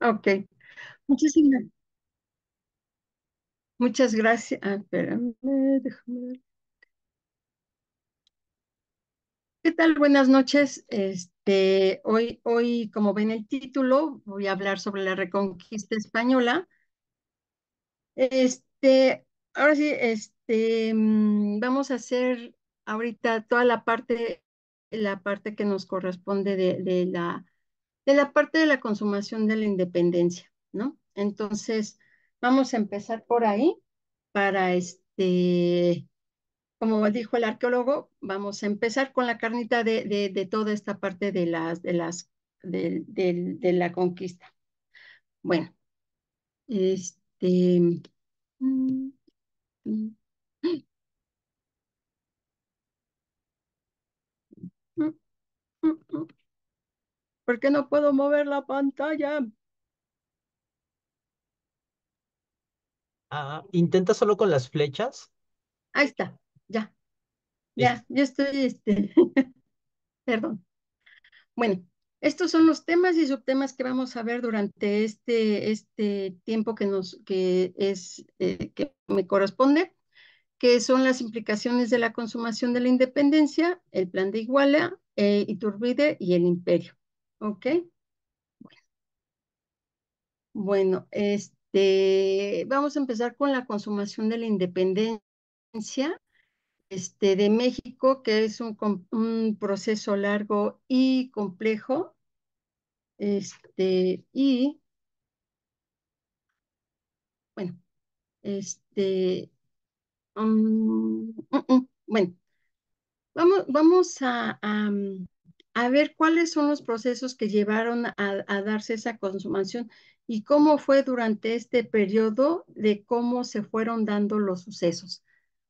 Ok. Muchísimas, muchas gracias. Ah, déjame ver. ¿Qué tal? Buenas noches. Este, hoy, hoy, como ven el título, voy a hablar sobre la Reconquista Española. Este, ahora sí, este, mm, vamos a hacer ahorita toda la parte, la parte que nos corresponde de, de la de la parte de la consumación de la independencia, ¿no? Entonces, vamos a empezar por ahí para este, como dijo el arqueólogo, vamos a empezar con la carnita de, de, toda esta parte de las, de las, de, de la conquista. Bueno, este, mm, mm, mm, ¿Por qué no puedo mover la pantalla? Ah, intenta solo con las flechas. Ahí está, ya. Ya, ya estoy, este, perdón. Bueno, estos son los temas y subtemas que vamos a ver durante este, este tiempo que nos, que es, eh, que me corresponde, que son las implicaciones de la consumación de la independencia, el plan de Iguala, eh, Iturbide y el imperio. Ok. Bueno, este, vamos a empezar con la consumación de la independencia este, de México, que es un, proceso largo y complejo. Este, y, bueno, este, mm, mm, mm, bueno, vamos, vamos a, a ver cuáles son los procesos que llevaron a, darse esa consumación y cómo fue durante este periodo de cómo se fueron dando los sucesos.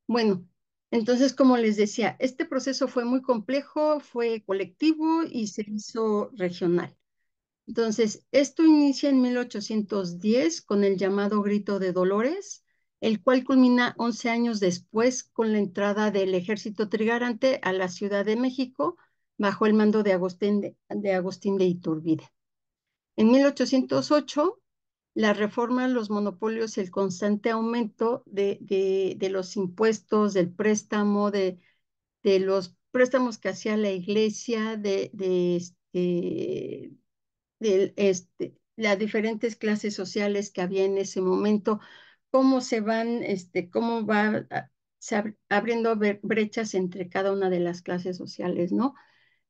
Bueno, entonces, como les decía, este proceso fue muy complejo, fue colectivo y se hizo regional. Entonces, esto inicia en 1810 con el llamado Grito de Dolores, el cual culmina 11 años después con la entrada del ejército trigarante a la Ciudad de México, bajo el mando de Agustín de, Agustín de Iturbide. En 1808, la reforma los monopolios el constante aumento de, los impuestos, del préstamo, de, los préstamos que hacía la iglesia, de, este, este, las diferentes clases sociales que había en ese momento, cómo se van, este, cómo va abriendo brechas entre cada una de las clases sociales, ¿no?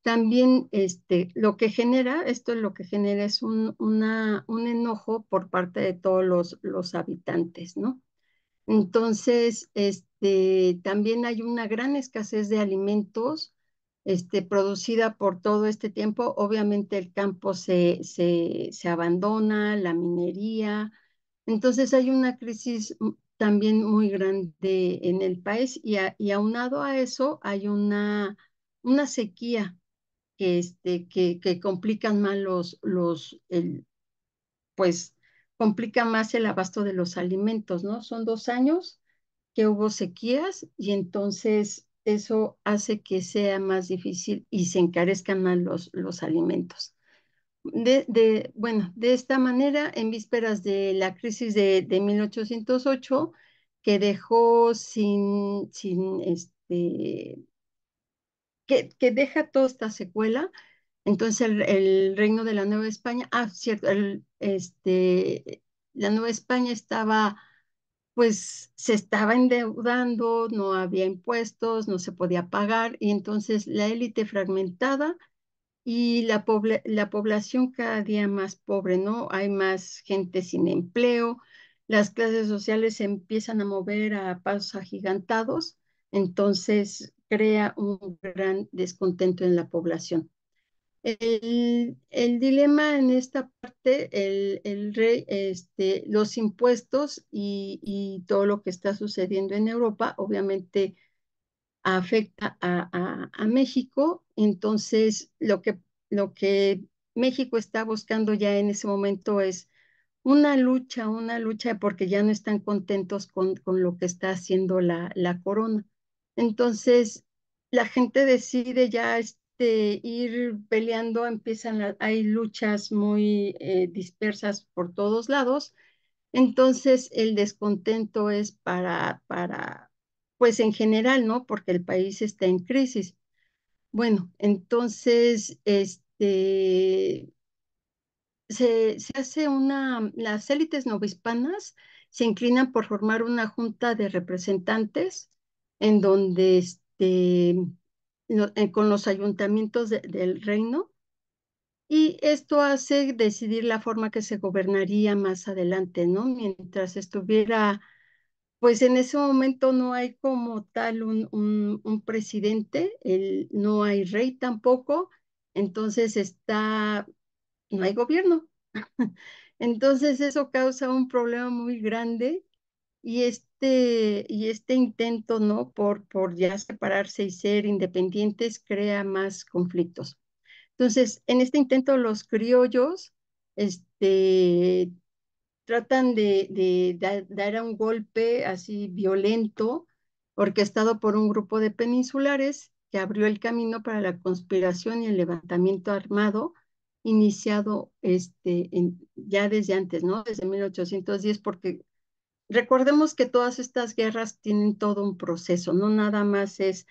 también este, lo que genera, esto es lo que genera es un, una, un enojo por parte de todos los, los habitantes, ¿no? Entonces, este, también hay una gran escasez de alimentos este, producida por todo este tiempo. Obviamente el campo se, se, abandona, la minería. Entonces hay una crisis también muy grande en el país y, y aunado a eso hay una, una sequía que, este, que, complican más los, los el, pues complica más el abasto de los alimentos, ¿no? Son dos años que hubo sequías y entonces eso hace que sea más difícil y se encarezcan más los, los alimentos. De, de, bueno, de esta manera, en vísperas de la crisis de, de 1808, que dejó sin, sin este, que, deja toda esta secuela. Entonces el, reino de la Nueva España, ah, cierto, este, la Nueva España estaba, pues se estaba endeudando, no había impuestos, no se podía pagar, y entonces la élite fragmentada y la, la población cada día más pobre, ¿no? Hay más gente sin empleo, las clases sociales se empiezan a mover a pasos agigantados, entonces crea un gran descontento en la población. El, dilema en esta parte, el, rey, este, los impuestos y, todo lo que está sucediendo en Europa, obviamente afecta a, México. Entonces, lo que, México está buscando ya en ese momento es una lucha, una lucha, porque ya no están contentos con, lo que está haciendo la corona. Entonces, la gente decide ya este, ir peleando, empiezan, hay luchas muy eh, dispersas por todos lados. Entonces, el descontento es para, para, pues en general, ¿no? Porque el país está en crisis. Bueno, entonces, este, se, se hace una, las élites novohispanas se inclinan por formar una junta de representantes en donde este, eh, con los ayuntamientos del reino y esto hace decidir la forma que se gobernaría más adelante, ¿no? Mientras estuviera, pues en ese momento no hay como tal un, un, presidente, no hay rey tampoco, entonces está, no hay gobierno. Entonces eso causa un problema muy grande y este, y este intento ¿no? por, por ya separarse y ser independientes crea más conflictos. Entonces, en este intento los criollos este, tratan de, de, de dar un golpe así violento, orquestado por un grupo de peninsulares que abrió el camino para la conspiración y el levantamiento armado iniciado este, ya desde antes, ¿no? Desde 1810, porque recordemos que todas estas guerras tienen todo un proceso, no nada más es,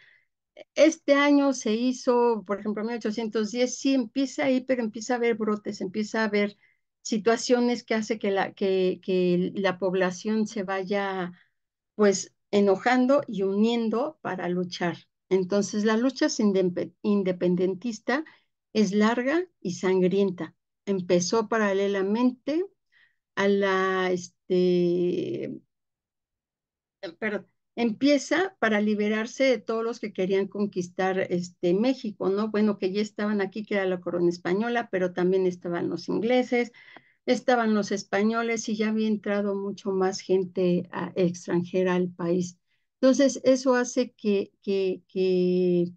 este año se hizo, por ejemplo, en 1810, sí empieza ahí, pero empieza a haber brotes, empieza a haber situaciones que hace que la, que la población se vaya, pues, enojando y uniendo para luchar. Entonces, la lucha independentista es larga y sangrienta. Empezó paralelamente a la, este, empieza para liberarse de todos los que querían conquistar este México, ¿no? Bueno, que ya estaban aquí, que era la corona española, pero también estaban los ingleses, estaban los españoles y ya había entrado mucho más gente ah, extranjera al país. Entonces, eso hace que, que, que,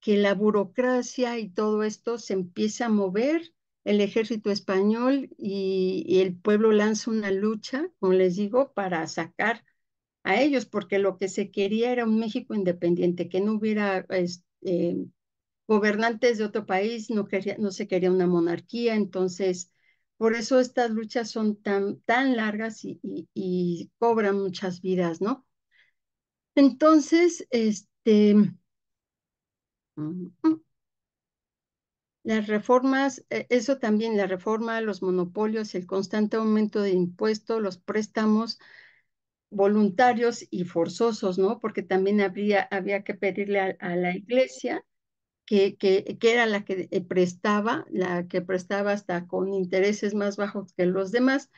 que la burocracia y todo esto se empiece a mover el ejército español y, el pueblo lanza una lucha, como les digo, para sacar a ellos, porque lo que se quería era un México independiente, que no hubiera eh, gobernantes de otro país, no, quería, no se quería una monarquía, entonces por eso estas luchas son tan, tan largas y, cobran muchas vidas, ¿no? Entonces, este... Las reformas, eh, eso también, la reforma, los monopolios, el constante aumento de impuestos, los préstamos voluntarios y forzosos, ¿no? Porque también habría, había que pedirle a, la iglesia que, que, era la que eh, prestaba, la que prestaba hasta con intereses más bajos que los demás,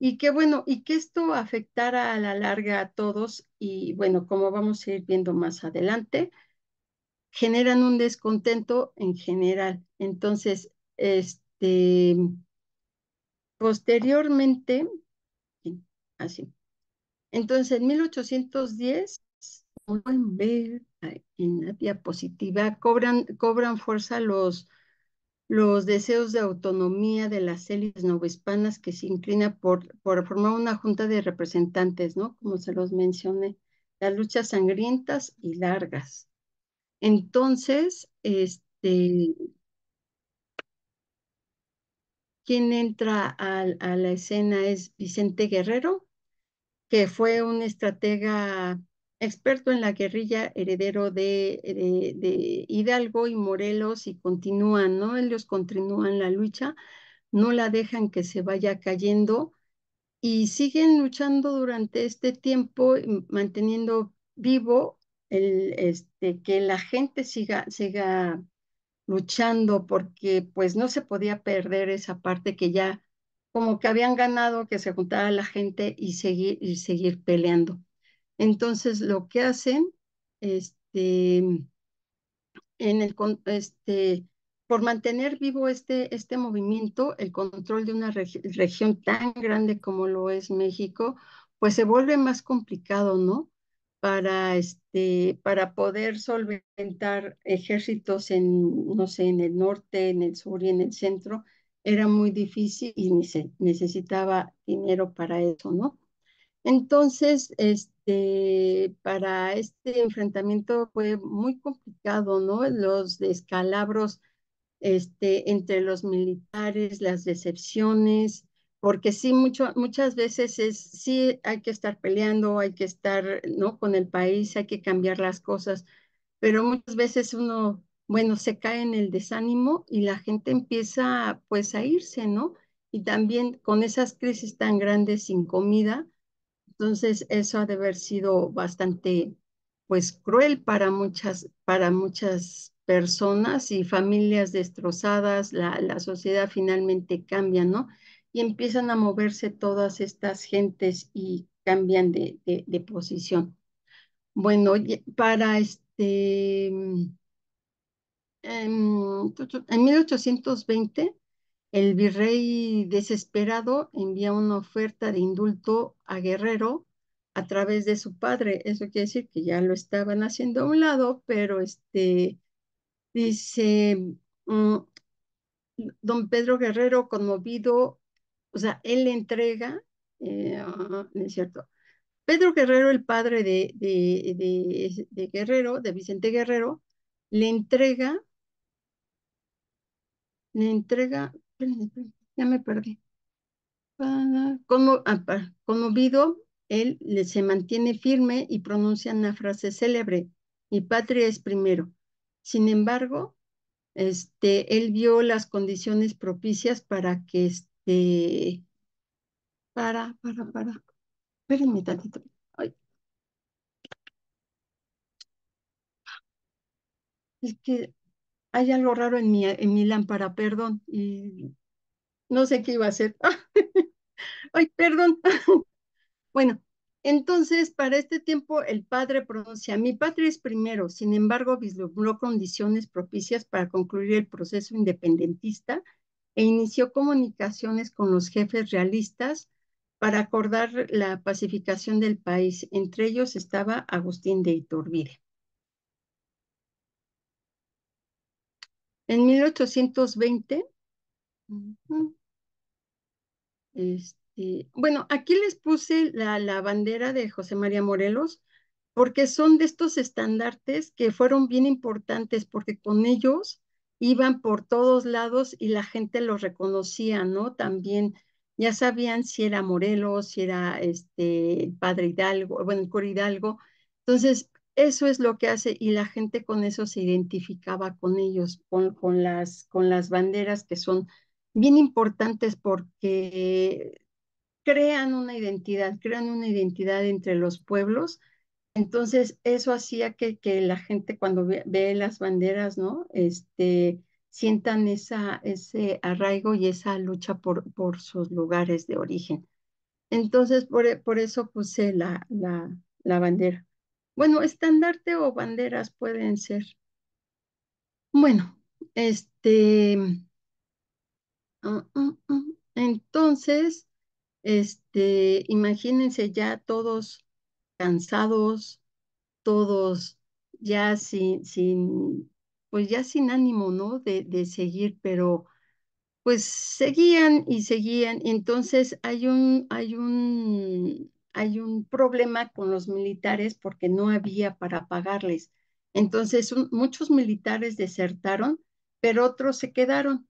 y que bueno, y que esto afectara a la larga a todos, y bueno, como vamos a ir viendo más adelante, generan un descontento en general. Entonces, este, posteriormente, así. Entonces, en 1810, pueden ver en la diapositiva, cobran, cobran fuerza los, los deseos de autonomía de las élites novohispanas que se inclina por, por formar una junta de representantes, ¿no? Como se los mencioné, las luchas sangrientas y largas. Entonces, este, quien entra a, la escena es Vicente Guerrero, que fue un estratega experto en la guerrilla, heredero de, de Hidalgo y Morelos, y continúan, ¿no? Ellos continúan la lucha, no la dejan que se vaya cayendo y siguen luchando durante este tiempo, manteniendo vivo el, este, que la gente siga, siga luchando porque pues no se podía perder esa parte que ya como que habían ganado que se juntara la gente y seguir, y seguir peleando. Entonces lo que hacen, este, en el, este, por mantener vivo este, este movimiento, el control de una región tan grande como lo es México, pues se vuelve más complicado, ¿no? para, este, para poder solventar ejércitos en, no sé, en el norte, en el sur y en el centro, era muy difícil y necesitaba dinero para eso, ¿no? Entonces, este, para este enfrentamiento fue muy complicado, ¿no? Los descalabros este, entre los militares, las decepciones, porque sí, mucho, muchas veces es, sí hay que estar peleando, hay que estar ¿no? con el país, hay que cambiar las cosas, pero muchas veces uno, bueno, se cae en el desánimo y la gente empieza pues a irse, ¿no? Y también con esas crisis tan grandes sin comida, entonces eso ha de haber sido bastante pues cruel para muchas, para muchas personas y familias destrozadas, la sociedad finalmente cambia, ¿no? y empiezan a moverse todas estas gentes y cambian de, de, posición. Bueno, para este, em, em, en 1820, el virrey desesperado envía una oferta de indulto a Guerrero a través de su padre. Eso quiere decir que ya lo estaban haciendo a un lado, pero este dice mm, don Pedro Guerrero, conmovido o sea, él le entrega, eh, ah, ¿no es cierto? Pedro Guerrero, el padre de, de, Guerrero, de Vicente Guerrero, le entrega, le entrega, ya me perdí. Ah, como, ah, conmovido, él se mantiene firme y pronuncia una frase célebre, mi patria es primero. Sin embargo, este, él vio las condiciones propicias para que, eh, para, para, para. Espérenme tantito. Ay. Es que hay algo raro en mi, en mi lámpara, perdón. Y no sé qué iba a hacer. Ay, perdón. bueno, entonces, para este tiempo, el padre pronuncia, mi patria es primero, sin embargo, vislumbró condiciones propicias para concluir el proceso independentista e inició comunicaciones con los jefes realistas para acordar la pacificación del país. Entre ellos estaba Agustín de Iturbide. En 1820, este, bueno, aquí les puse la, la bandera de José María Morelos, porque son de estos estandartes que fueron bien importantes, porque con ellos iban por todos lados y la gente los reconocía, ¿no? También ya sabían si era Morelos, si era este, el padre Hidalgo, bueno, el cura Hidalgo. Entonces, eso es lo que hace y la gente con eso se identificaba con ellos, las, con las banderas que son bien importantes porque crean una identidad, crean una identidad entre los pueblos entonces, eso hacía que, que, la gente cuando ve, las banderas, ¿no? Este, sientan esa, ese arraigo y esa lucha por, por sus lugares de origen. Entonces, por, e, eso puse la, la, bandera. Bueno, estandarte o banderas pueden ser. Bueno, este... Ah, ah, ah, entonces, este, imagínense ya todos cansados, todos ya sin, sin pues ya sin ánimo, ¿no? De, de seguir, pero pues seguían y seguían. Entonces hay un, hay un, hay un problema con los militares porque no había para pagarles. Entonces muchos militares desertaron, pero otros se quedaron.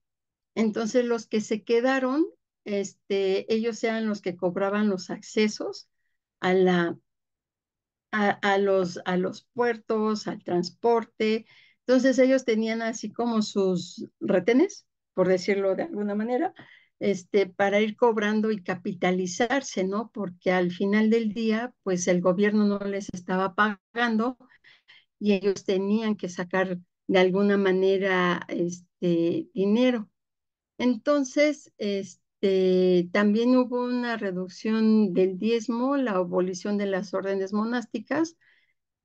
Entonces los que se quedaron, este, ellos eran los que cobraban los accesos a la, a, los, a los puertos, al transporte. Entonces ellos tenían así como sus retenes, por decirlo de alguna manera, este, para ir cobrando y capitalizarse, ¿no? Porque al final del día, pues el gobierno no les estaba pagando y ellos tenían que sacar de alguna manera este dinero. Entonces, este, eh, también hubo una reducción del diezmo, la abolición de las órdenes monásticas,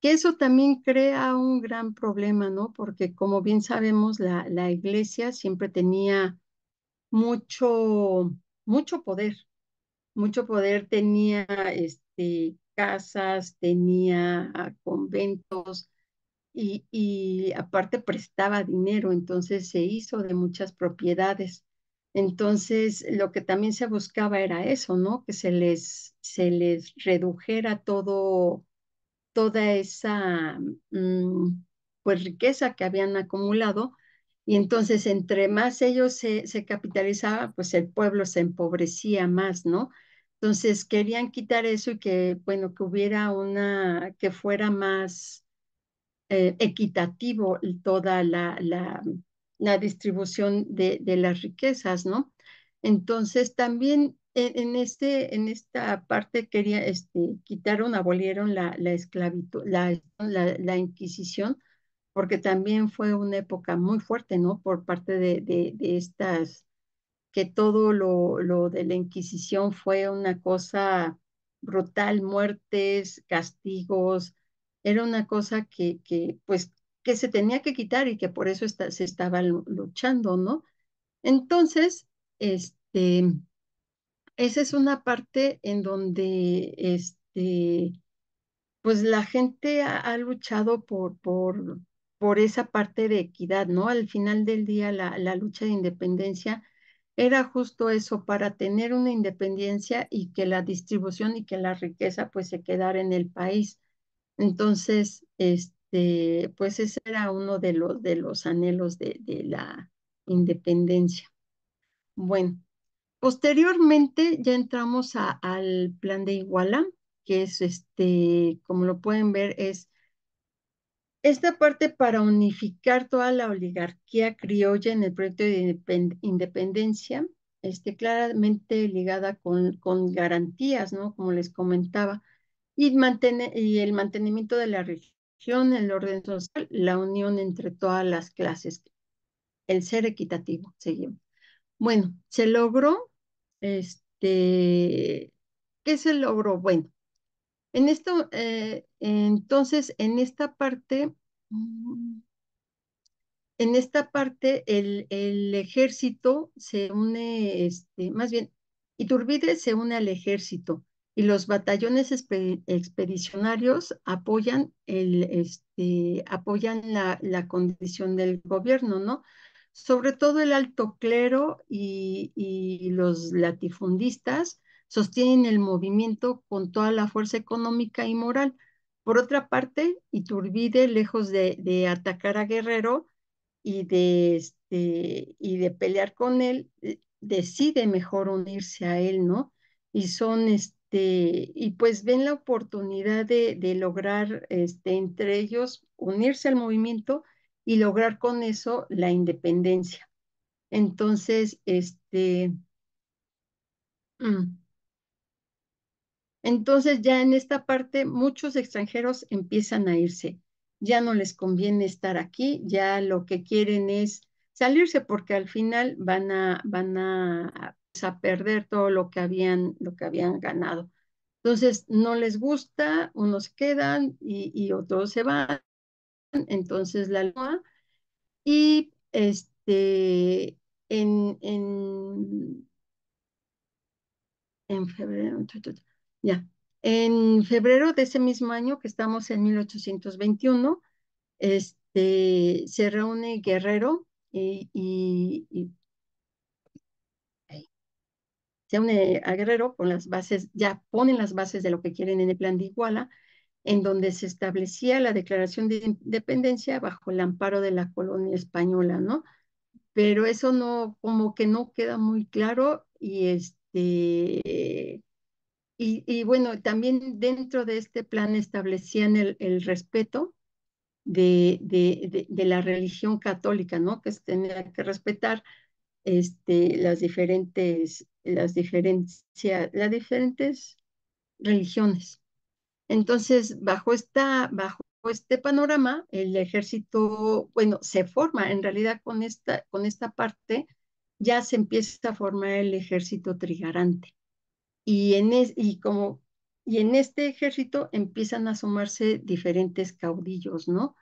que eso también crea un gran problema, ¿no? Porque como bien sabemos, la, iglesia siempre tenía mucho, mucho poder, mucho poder, tenía este, casas, tenía ah, conventos y aparte prestaba dinero, entonces se hizo de muchas propiedades. Entonces, lo que también se buscaba era eso, ¿no? Que se les, se les redujera todo, toda esa mm, pues, riqueza que habían acumulado. Y entonces, entre más ellos se, capitalizaba, pues el pueblo se empobrecía más, ¿no? Entonces, querían quitar eso y que, bueno, que hubiera una, que fuera más eh, equitativo toda la, la la distribución de, de las riquezas, ¿no? Entonces, también en, en este, esta parte quería, este, quitaron, abolieron la, la esclavitud, la, Inquisición, porque también fue una época muy fuerte, ¿no? Por parte de, de, estas, que todo lo, lo, de la Inquisición fue una cosa brutal, muertes, castigos, era una cosa que, que pues que se tenía que quitar y que por eso se estaba luchando, ¿no? Entonces, este, esa es una parte en donde este, pues la gente ha, luchado por, por, por, esa parte de equidad, ¿no? Al final del día, la, la lucha de independencia era justo eso, para tener una independencia y que la distribución y que la riqueza pues se quedara en el país. Entonces, este, este, pues ese era uno de los, de los anhelos de, la independencia. Bueno, posteriormente ya entramos al plan de Iguala, que es este, como lo pueden ver, es esta parte para unificar toda la oligarquía criolla en el proyecto de independencia, este, claramente ligada con, con garantías, ¿no? Como les comentaba, y, y el mantenimiento de la región el orden social, la unión entre todas las clases, el ser equitativo, seguimos. Bueno, se logró, este, ¿qué se logró? Bueno, en esto, eh, entonces, en esta parte, mm, en esta parte, el, el ejército se une, este, más bien, Iturbide se une al ejército y los batallones expedicionarios apoyan, el, este, apoyan la, la, condición del gobierno, ¿no? Sobre todo el alto clero y, los latifundistas sostienen el movimiento con toda la fuerza económica y moral. Por otra parte, Iturbide, lejos de, de atacar a Guerrero y de, este, y de pelear con él, decide mejor unirse a él, ¿no? Y son, este, y pues ven la oportunidad de, lograr este, entre ellos unirse al movimiento y lograr con eso la independencia. Entonces, este, mm. entonces ya en esta parte muchos extranjeros empiezan a irse. Ya no les conviene estar aquí, ya lo que quieren es salirse porque al final van a, van a a perder todo lo que habían, lo que habían ganado. Entonces, no les gusta, unos quedan y, otros se van. Entonces, la luna Y este, en, en, en febrero, ya, en febrero de ese mismo año, que estamos en 1821, este, se reúne Guerrero y, y, y eh, a Guerrero con las bases, ya ponen las bases de lo que quieren en el plan de Iguala, en donde se establecía la declaración de independencia bajo el amparo de la colonia española, ¿no? Pero eso no, como que no queda muy claro y este... Y, bueno, también dentro de este plan establecían el, el respeto de, de, la religión católica, ¿no? Que se tenía que respetar este, las diferentes las diferencias, las diferentes religiones. Entonces, bajo, esta, bajo este panorama, el ejército, bueno, se forma en realidad con esta, con esta parte, ya se empieza a formar el ejército trigarante. Y en, y como, y en este ejército empiezan a sumarse diferentes caudillos, ¿no?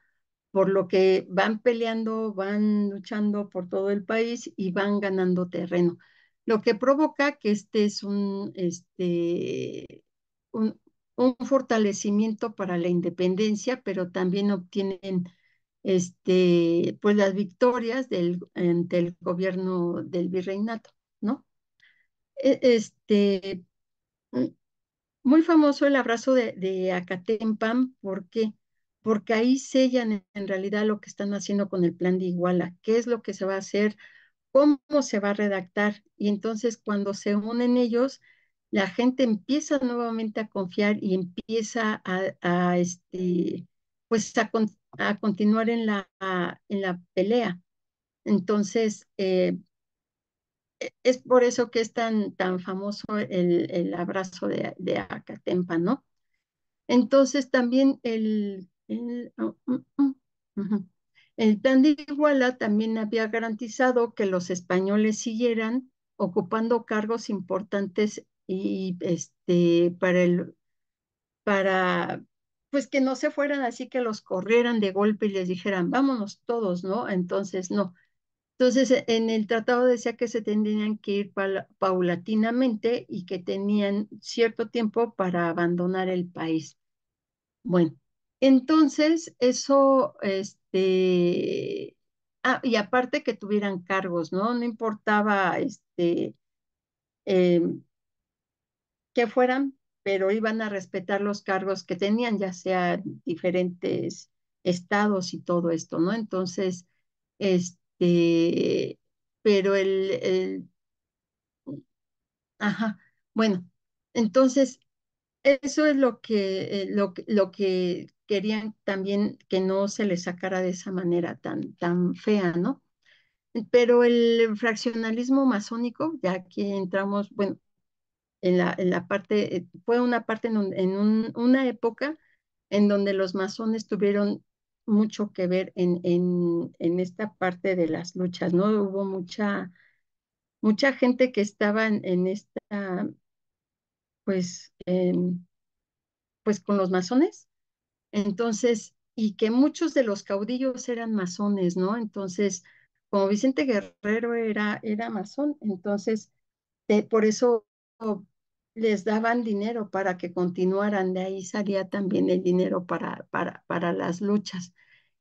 Por lo que van peleando, van luchando por todo el país y van ganando terreno lo que provoca que este es un, este, un, fortalecimiento para la independencia, pero también obtienen este, pues las victorias del, el gobierno del virreinato, ¿no? E, este, muy famoso el abrazo de, de Acatempan, ¿por qué? Porque ahí sellan en realidad lo que están haciendo con el plan de Iguala, qué es lo que se va a hacer cómo se va a redactar. Y entonces cuando se unen ellos, la gente empieza nuevamente a confiar y empieza a, este, pues a, continuar en la, en la pelea. Entonces, eh, e, es por eso que es tan, tan famoso el, el abrazo de, Acatempa, ¿no? Entonces, también el... Oh, mm, mm, el plan de Iguala también había garantizado que los españoles siguieran ocupando cargos importantes y este para el para pues que no se fueran así que los corrieran de golpe y les dijeran vámonos todos, ¿no? Entonces no. Entonces e, en el tratado decía que se tendrían que ir paulatinamente y que tenían cierto tiempo para abandonar el país. Bueno, entonces, eso, este, ah, y aparte que tuvieran cargos, ¿no? No importaba, este, em, que fueran, pero iban a respetar los cargos que tenían, ya sea diferentes estados y todo esto, ¿no? Entonces, este, pero el, ajá, bueno, entonces, eso es lo que, lo, eh, lo que querían también que no se les sacara de esa manera tan, tan fea, ¿no? Pero el fraccionalismo masónico, ya que entramos, bueno, en la, en la parte, eh, fue una parte en, una época en donde los masones tuvieron mucho que ver en, en, en, esta parte de las luchas, ¿no? Hubo mucha, mucha gente que estaba en, en esta, pues, em, pues con los masones, entonces, y que muchos de los caudillos eran masones, ¿no? Entonces, como Vicente Guerrero era, era masón, entonces, eh, por eso les daban dinero para que continuaran, de ahí salía también el dinero para, para, para las luchas.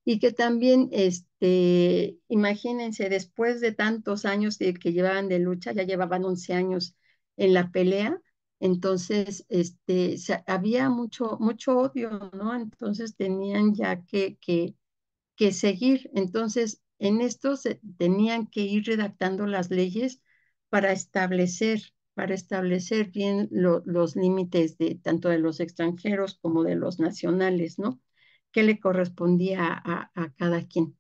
Y que también, este, imagínense, después de tantos años que llevaban de lucha, ya llevaban 11 años en la pelea, entonces, este, había mucho, mucho odio, ¿no? Entonces tenían ya que, que, que seguir. Entonces, en esto tenían que ir redactando las leyes para establecer, para establecer bien los límites de tanto de los extranjeros como de los nacionales, ¿no? ¿Qué le correspondía a, a cada quien.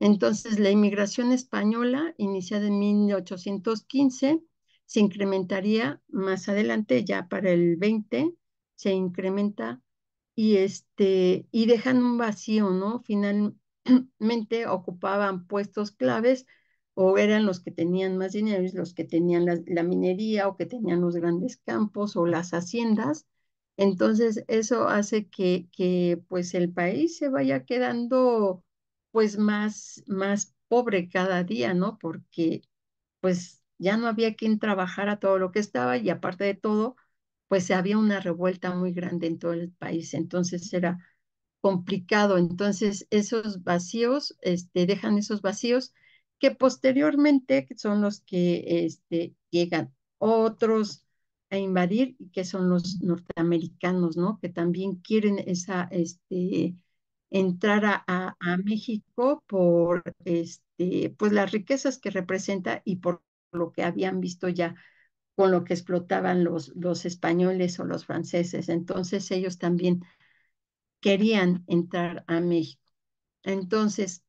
Entonces, la inmigración española, iniciada en 1815, se incrementaría más adelante, ya para el 20, se incrementa y, este, y dejan un vacío, ¿no? Finalmente ocupaban puestos claves o eran los que tenían más dinero, los que tenían la, minería o que tenían los grandes campos o las haciendas. Entonces, eso hace que, que, pues el país se vaya quedando pues más, más pobre cada día, ¿no? Porque pues ya no había quien trabajara todo lo que estaba y aparte de todo, pues había una revuelta muy grande en todo el país, entonces era complicado. Entonces esos vacíos, este, dejan esos vacíos que posteriormente son los que este, llegan otros a invadir y que son los norteamericanos, ¿no? Que también quieren esa, este, entrar a, México por, este, pues las riquezas que representa y por lo que habían visto ya con lo que explotaban los, los españoles o los franceses. Entonces ellos también querían entrar a México. Entonces,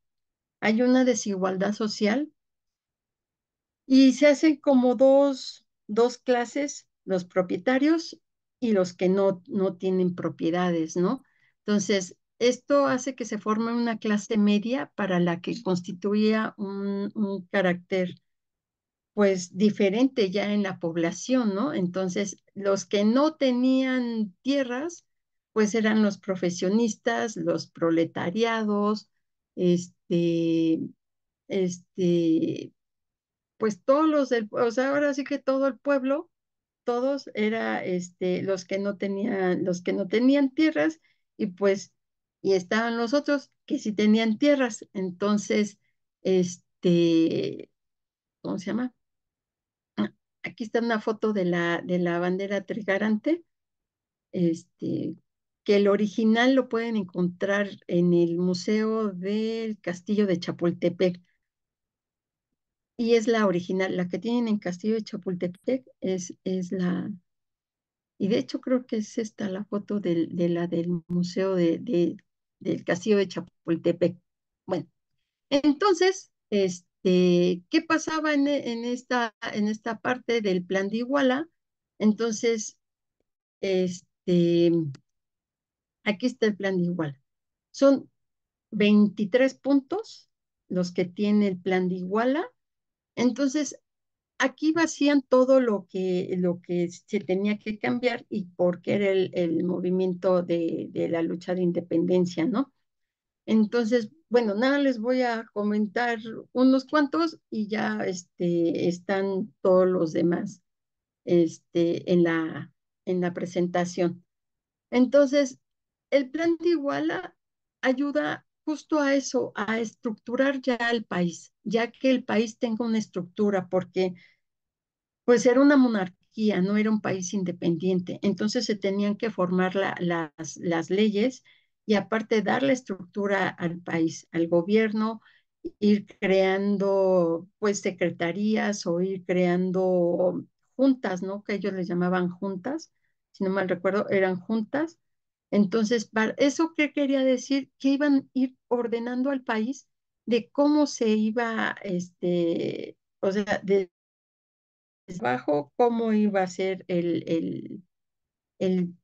hay una desigualdad social y se hacen como dos, dos clases, los propietarios y los que no, no tienen propiedades, ¿no? Entonces, esto hace que se forme una clase media para la que constituía un, un carácter pues diferente ya en la población, ¿no? Entonces, los que no tenían tierras, pues eran los profesionistas, los proletariados, este, este, pues todos los o sea, ahora sí que todo el pueblo, todos era, este, los que no tenían, los que no tenían tierras y pues, y estaban los otros que sí tenían tierras, entonces, este, ¿cómo se llama? aquí está una foto de la, de la bandera trigarante, este, que el original lo pueden encontrar en el Museo del Castillo de Chapultepec. Y es la original, la que tienen en Castillo de Chapultepec es, es la... Y de hecho creo que es esta la foto de, de la del Museo de, de, del Castillo de Chapultepec. Bueno, entonces, este eh, ¿Qué pasaba e, en, esta, parte del plan de Iguala? Entonces, este, aquí está el plan de Iguala. Son 23 puntos los que tiene el plan de Iguala. Entonces, aquí vacían todo lo que, se tenía que cambiar y porque era el, movimiento de, la lucha de independencia, ¿no? Entonces, bueno, nada, les voy a comentar unos cuantos y ya este, están todos los demás este, en, la, en la presentación. Entonces, el plan de Iguala ayuda justo a eso, a estructurar ya el país, ya que el país tenga una estructura, porque pues era una monarquía, no era un país independiente. Entonces se tenían que formar las, las leyes y aparte dar la estructura al país, al gobierno, ir creando pues secretarías o ir creando juntas, ¿no? Que ellos les llamaban juntas, si no mal recuerdo, eran juntas. Entonces, ¿eso qué quería decir? Que iban a ir ordenando al país de cómo se iba, este, o sea, de abajo, cómo iba a ser el, el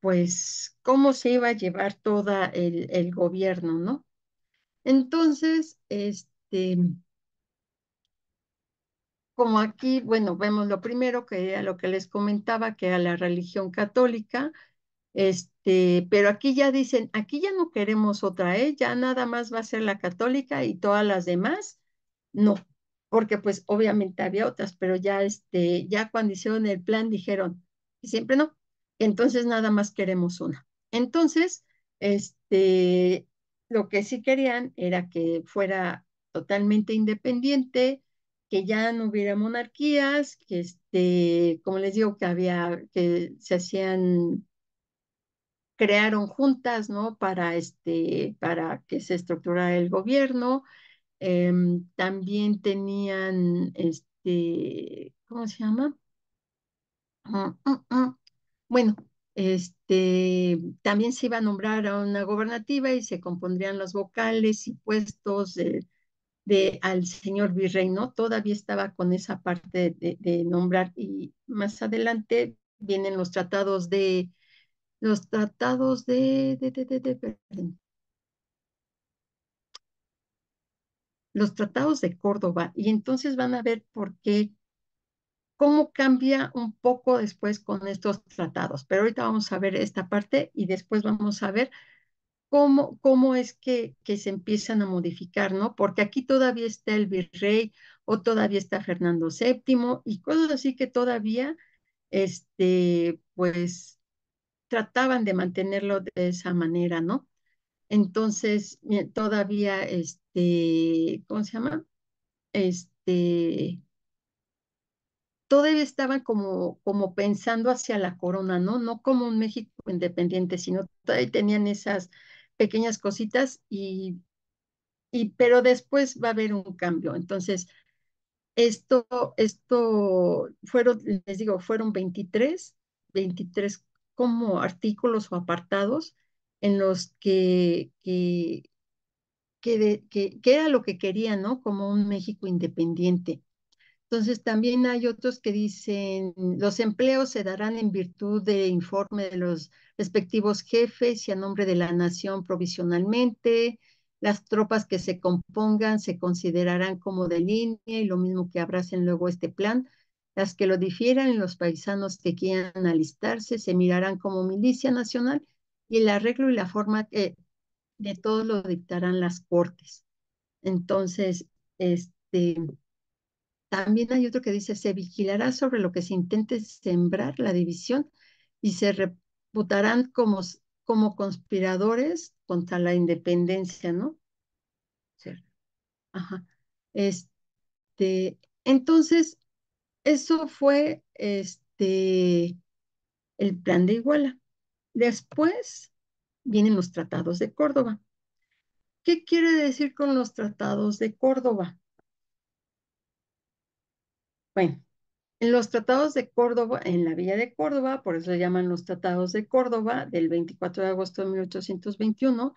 pues cómo se iba a llevar todo el, gobierno, ¿no? Entonces, este, como aquí, bueno, vemos lo primero que era lo que les comentaba, que a la religión católica, este, pero aquí ya dicen, aquí ya no queremos otra, ¿eh? ya nada más va a ser la católica y todas las demás, no, porque pues obviamente había otras, pero ya, este, ya cuando hicieron el plan dijeron, siempre no, entonces nada más queremos una. Entonces, este, lo que sí querían era que fuera totalmente independiente, que ya no hubiera monarquías, que este, como les digo, que había, que se hacían, crearon juntas, ¿no? Para este, para que se estructurara el gobierno. Em, también tenían, este, ¿cómo se llama? Mm, mm, mm, bueno, este, también se iba a nombrar a una gobernativa y se compondrían los vocales y puestos de, al señor virrey, ¿no? Todavía estaba con esa parte de, nombrar y más adelante vienen los tratados de, los tratados de, de los tratados de Córdoba y entonces van a ver por qué cómo cambia un poco después con estos tratados. Pero ahorita vamos a ver esta parte y después vamos a ver cómo, cómo es que, se empiezan a modificar, ¿no? Porque aquí todavía está el virrey o todavía está Fernando VII y cosas así que todavía, este, pues, trataban de mantenerlo de esa manera, ¿no? Entonces, eh, todavía, este, ¿cómo se llama? Este, todavía estaban como, como pensando hacia la corona, ¿no? No como un México independiente, sino todavía tenían esas pequeñas cositas y, y pero después va a haber un cambio. Entonces, esto, esto fueron, les digo, fueron 23, 23 como artículos o apartados en los que, que, que era lo que querían, ¿no? Como un México independiente. Entonces, también hay otros que dicen, los empleos se darán en virtud de informe de los respectivos jefes y a nombre de la nación provisionalmente. Las tropas que se compongan se considerarán como de línea y lo mismo que abracen luego este plan. Las que lo difieran, los paisanos que quieran alistarse, se mirarán como milicia nacional y el arreglo y la forma que de todo lo dictarán las cortes. Entonces, este también hay otro que dice, se vigilará sobre lo que se intente sembrar la división y se reputarán como, como conspiradores contra la independencia, ¿no? Ajá. Este, entonces, eso fue este, el plan de Iguala. Después vienen los tratados de Córdoba. ¿Qué quiere decir con los tratados de Córdoba? Bueno, en los tratados de Córdoba, en la Villa de Córdoba, por eso le llaman los tratados de Córdoba, del 24 de agosto de 1821,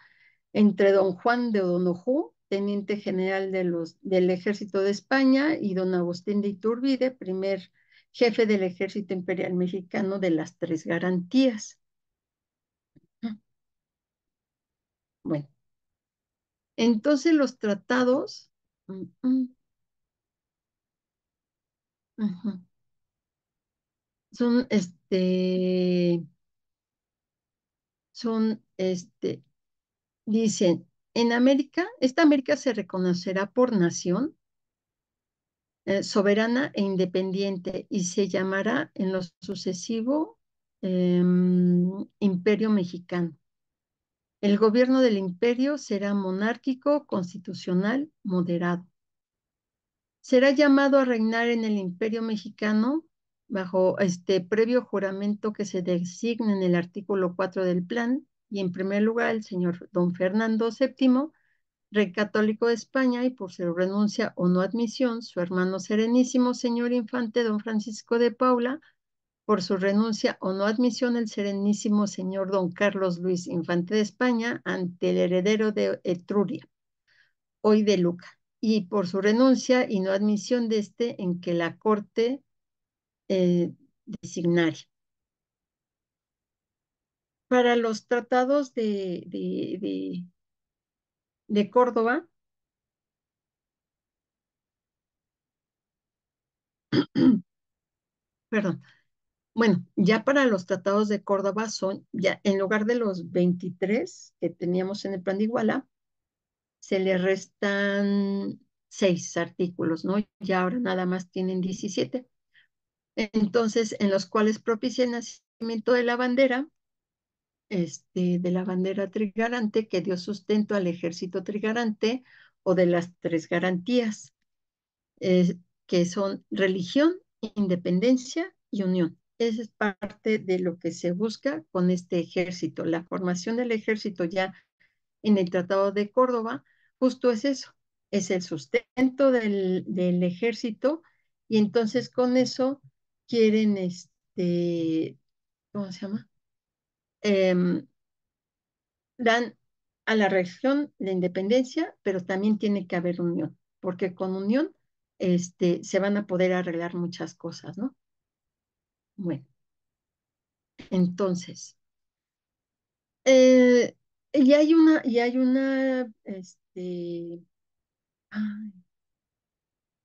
entre don Juan de Odonojú, teniente general de los, del ejército de España, y don Agustín de Iturbide, primer jefe del ejército imperial mexicano de las tres garantías. Bueno, entonces los tratados... Mm, mm, son, este, son, este, dicen, en América, esta América se reconocerá por nación eh, soberana e independiente y se llamará en lo sucesivo em, Imperio Mexicano. El gobierno del imperio será monárquico, constitucional, moderado será llamado a reinar en el Imperio Mexicano bajo este previo juramento que se designa en el artículo 4 del plan y en primer lugar el señor don Fernando VII, rey católico de España y por su renuncia o no admisión, su hermano serenísimo señor infante don Francisco de Paula, por su renuncia o no admisión el serenísimo señor don Carlos Luis Infante de España ante el heredero de Etruria, hoy de Luca y por su renuncia y no admisión de este en que la Corte eh, Para los tratados de, de, Córdoba, perdón, bueno, ya para los tratados de Córdoba son, ya en lugar de los 23 que teníamos en el plan de Iguala, se le restan seis artículos, ¿no? Ya ahora nada más tienen 17. Entonces, en los cuales propicia el nacimiento de la bandera, este, de la bandera trigarante que dio sustento al ejército trigarante o de las tres garantías, que son religión, independencia y unión. Esa es parte de lo que se busca con este ejército, la formación del ejército ya en el Tratado de Córdoba, justo es eso, es el sustento del, ejército y entonces con eso quieren, este, ¿cómo se llama? Em, dan a la región la independencia, pero también tiene que haber unión, porque con unión este, se van a poder arreglar muchas cosas, ¿no? Bueno, entonces, eh, y hay una, y hay una, este,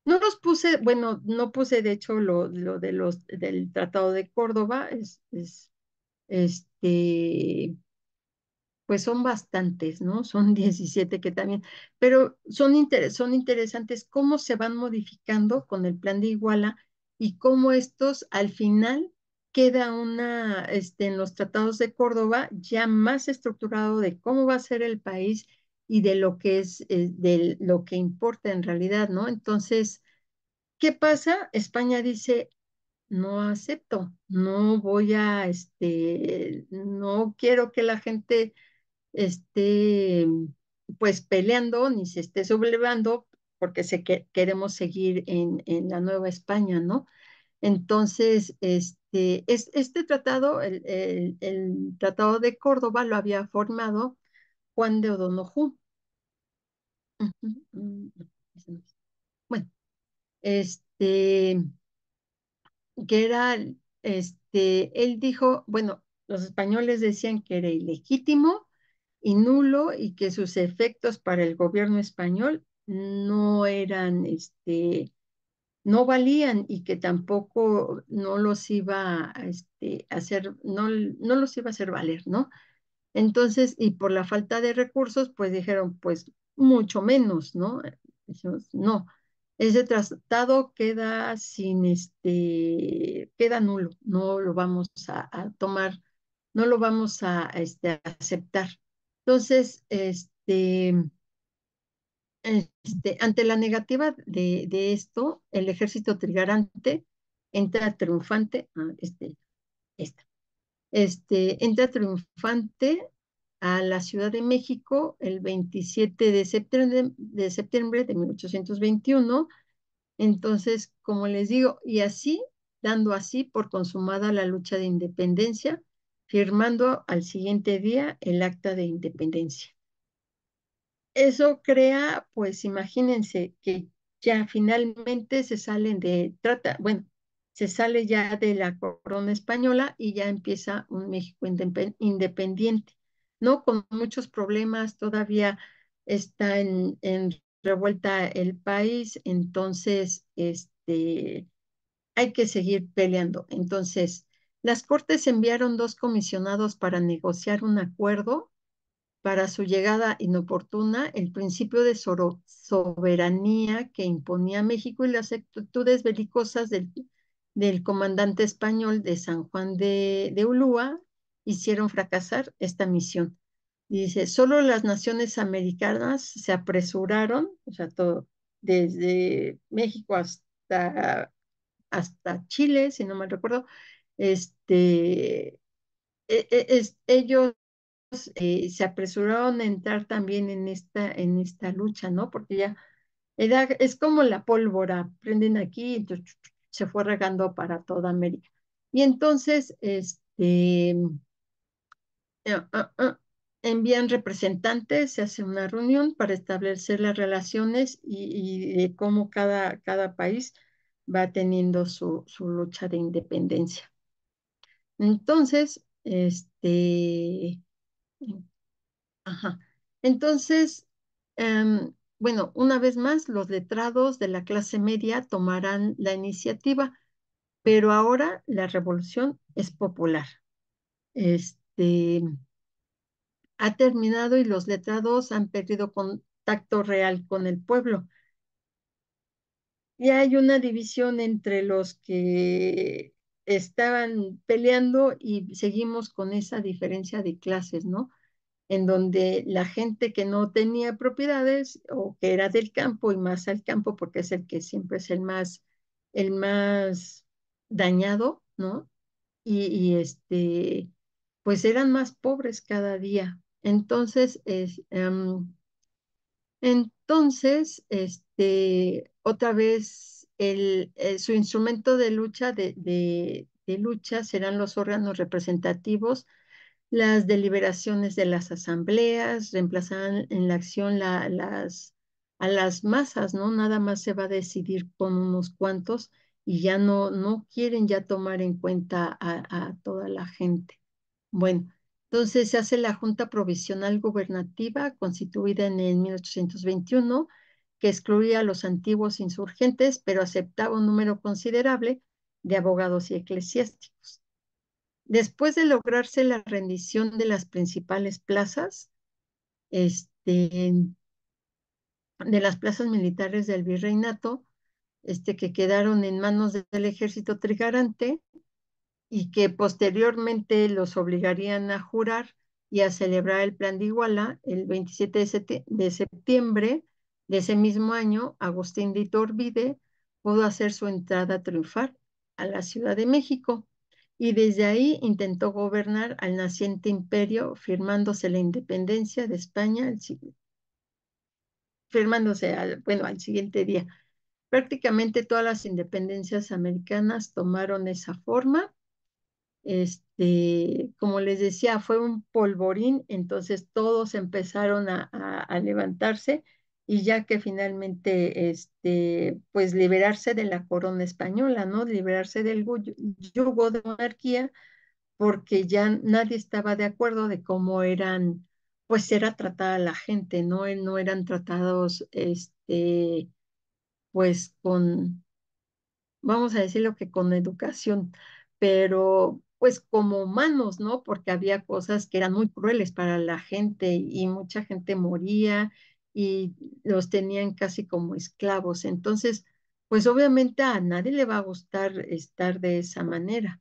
no los puse, bueno, no puse de hecho lo, lo de los del Tratado de Córdoba, es, este, pues son bastantes, ¿no? Son 17 que también, pero son interesantes cómo se van modificando con el plan de Iguala y cómo estos al final queda una, este, en los tratados de Córdoba ya más estructurado de cómo va a ser el país y de lo que es, eh, de lo que importa en realidad, ¿no? Entonces, ¿qué pasa? España dice, no acepto, no voy a, este, no quiero que la gente esté, pues, peleando ni se esté sublevando porque queremos seguir en, en, la Nueva España, ¿no? Entonces, este, eh, este tratado, el, Tratado de Córdoba, lo había formado Juan de Odonoju. Bueno, este, que era, este, él dijo, bueno, los españoles decían que era ilegítimo y nulo y que sus efectos para el gobierno español no eran, este, no valían y que tampoco no los iba este, a hacer, no, no los iba a hacer valer, ¿no? Entonces, y por la falta de recursos, pues dijeron, pues mucho menos, ¿no? Dijimos, no, ese tratado queda sin este, queda nulo, no lo vamos a, tomar, no lo vamos a, este, a aceptar. Entonces, este, este, ante la negativa de, esto, el ejército trigarante entra triunfante, este, esta, este, entra triunfante a la Ciudad de México el 27 de septiembre de 1821. Entonces, como les digo, y así, dando así por consumada la lucha de independencia, firmando al siguiente día el acta de independencia eso crea, pues imagínense que ya finalmente se salen de, trata, bueno, se sale ya de la corona española y ya empieza un México independiente, ¿no? Con muchos problemas, todavía está en, en revuelta el país, entonces, este, hay que seguir peleando. Entonces, las Cortes enviaron dos comisionados para negociar un acuerdo para su llegada inoportuna el principio de soberanía que imponía México y las actitudes belicosas del, del comandante español de San Juan de, Ulúa hicieron fracasar esta misión. Dice, solo las naciones americanas se apresuraron, o sea, todo, desde México hasta, hasta Chile, si no me recuerdo, este, e, e, ellos eh, se apresuraron a entrar también en esta, en esta lucha, ¿no? Porque ya era, es como la pólvora, prenden aquí y se fue regando para toda América. Y entonces, este, ah, ah, ah, envían representantes, se hace una reunión para establecer las relaciones y, cómo cada, cada país va teniendo su, su lucha de independencia. Entonces, este, Ajá. Entonces, em, bueno, una vez más, los letrados de la clase media tomarán la iniciativa, pero ahora la revolución es popular. Este, ha terminado y los letrados han perdido contacto real con el pueblo. Y hay una división entre los que estaban peleando y seguimos con esa diferencia de clases, ¿no? En donde la gente que no tenía propiedades o que era del campo y más al campo, porque es el que siempre es el más, el más dañado, ¿no? Y, este, pues eran más pobres cada día. Entonces, es, em, entonces, este, otra vez el, eh, su instrumento de lucha, de, de, de lucha serán los órganos representativos las deliberaciones de las asambleas, reemplazarán en la acción las, a las masas, ¿no? Nada más se va a decidir con unos cuantos y ya no, no quieren ya tomar en cuenta a, toda la gente. Bueno, entonces se hace la Junta Provisional Gubernativa constituida en el 1821 que excluía a los antiguos insurgentes, pero aceptaba un número considerable de abogados y eclesiásticos. Después de lograrse la rendición de las principales plazas, este, de las plazas militares del virreinato, este, que quedaron en manos del ejército trigarante y que posteriormente los obligarían a jurar y a celebrar el plan de Iguala el 27 de, septiembre de ese mismo año, Agustín de Iturbide pudo hacer su entrada triunfal a la Ciudad de México y desde ahí intentó gobernar al naciente imperio firmándose la independencia de España al, firmándose bueno, al siguiente día. Prácticamente todas las independencias americanas tomaron esa forma. Este, como les decía, fue un polvorín, entonces todos empezaron a levantarse y ya que finalmente, este, pues liberarse de la corona española, ¿no? Liberarse del yugo de monarquía, porque ya nadie estaba de acuerdo de cómo eran, pues era tratada la gente, ¿no? Eh, no eran tratados, este, pues con, vamos a decirlo que con educación, pero pues como humanos, ¿no? Porque había cosas que eran muy crueles para la gente y mucha gente moría y los tenían casi como esclavos. Entonces, pues obviamente a nadie le va a gustar estar de esa manera.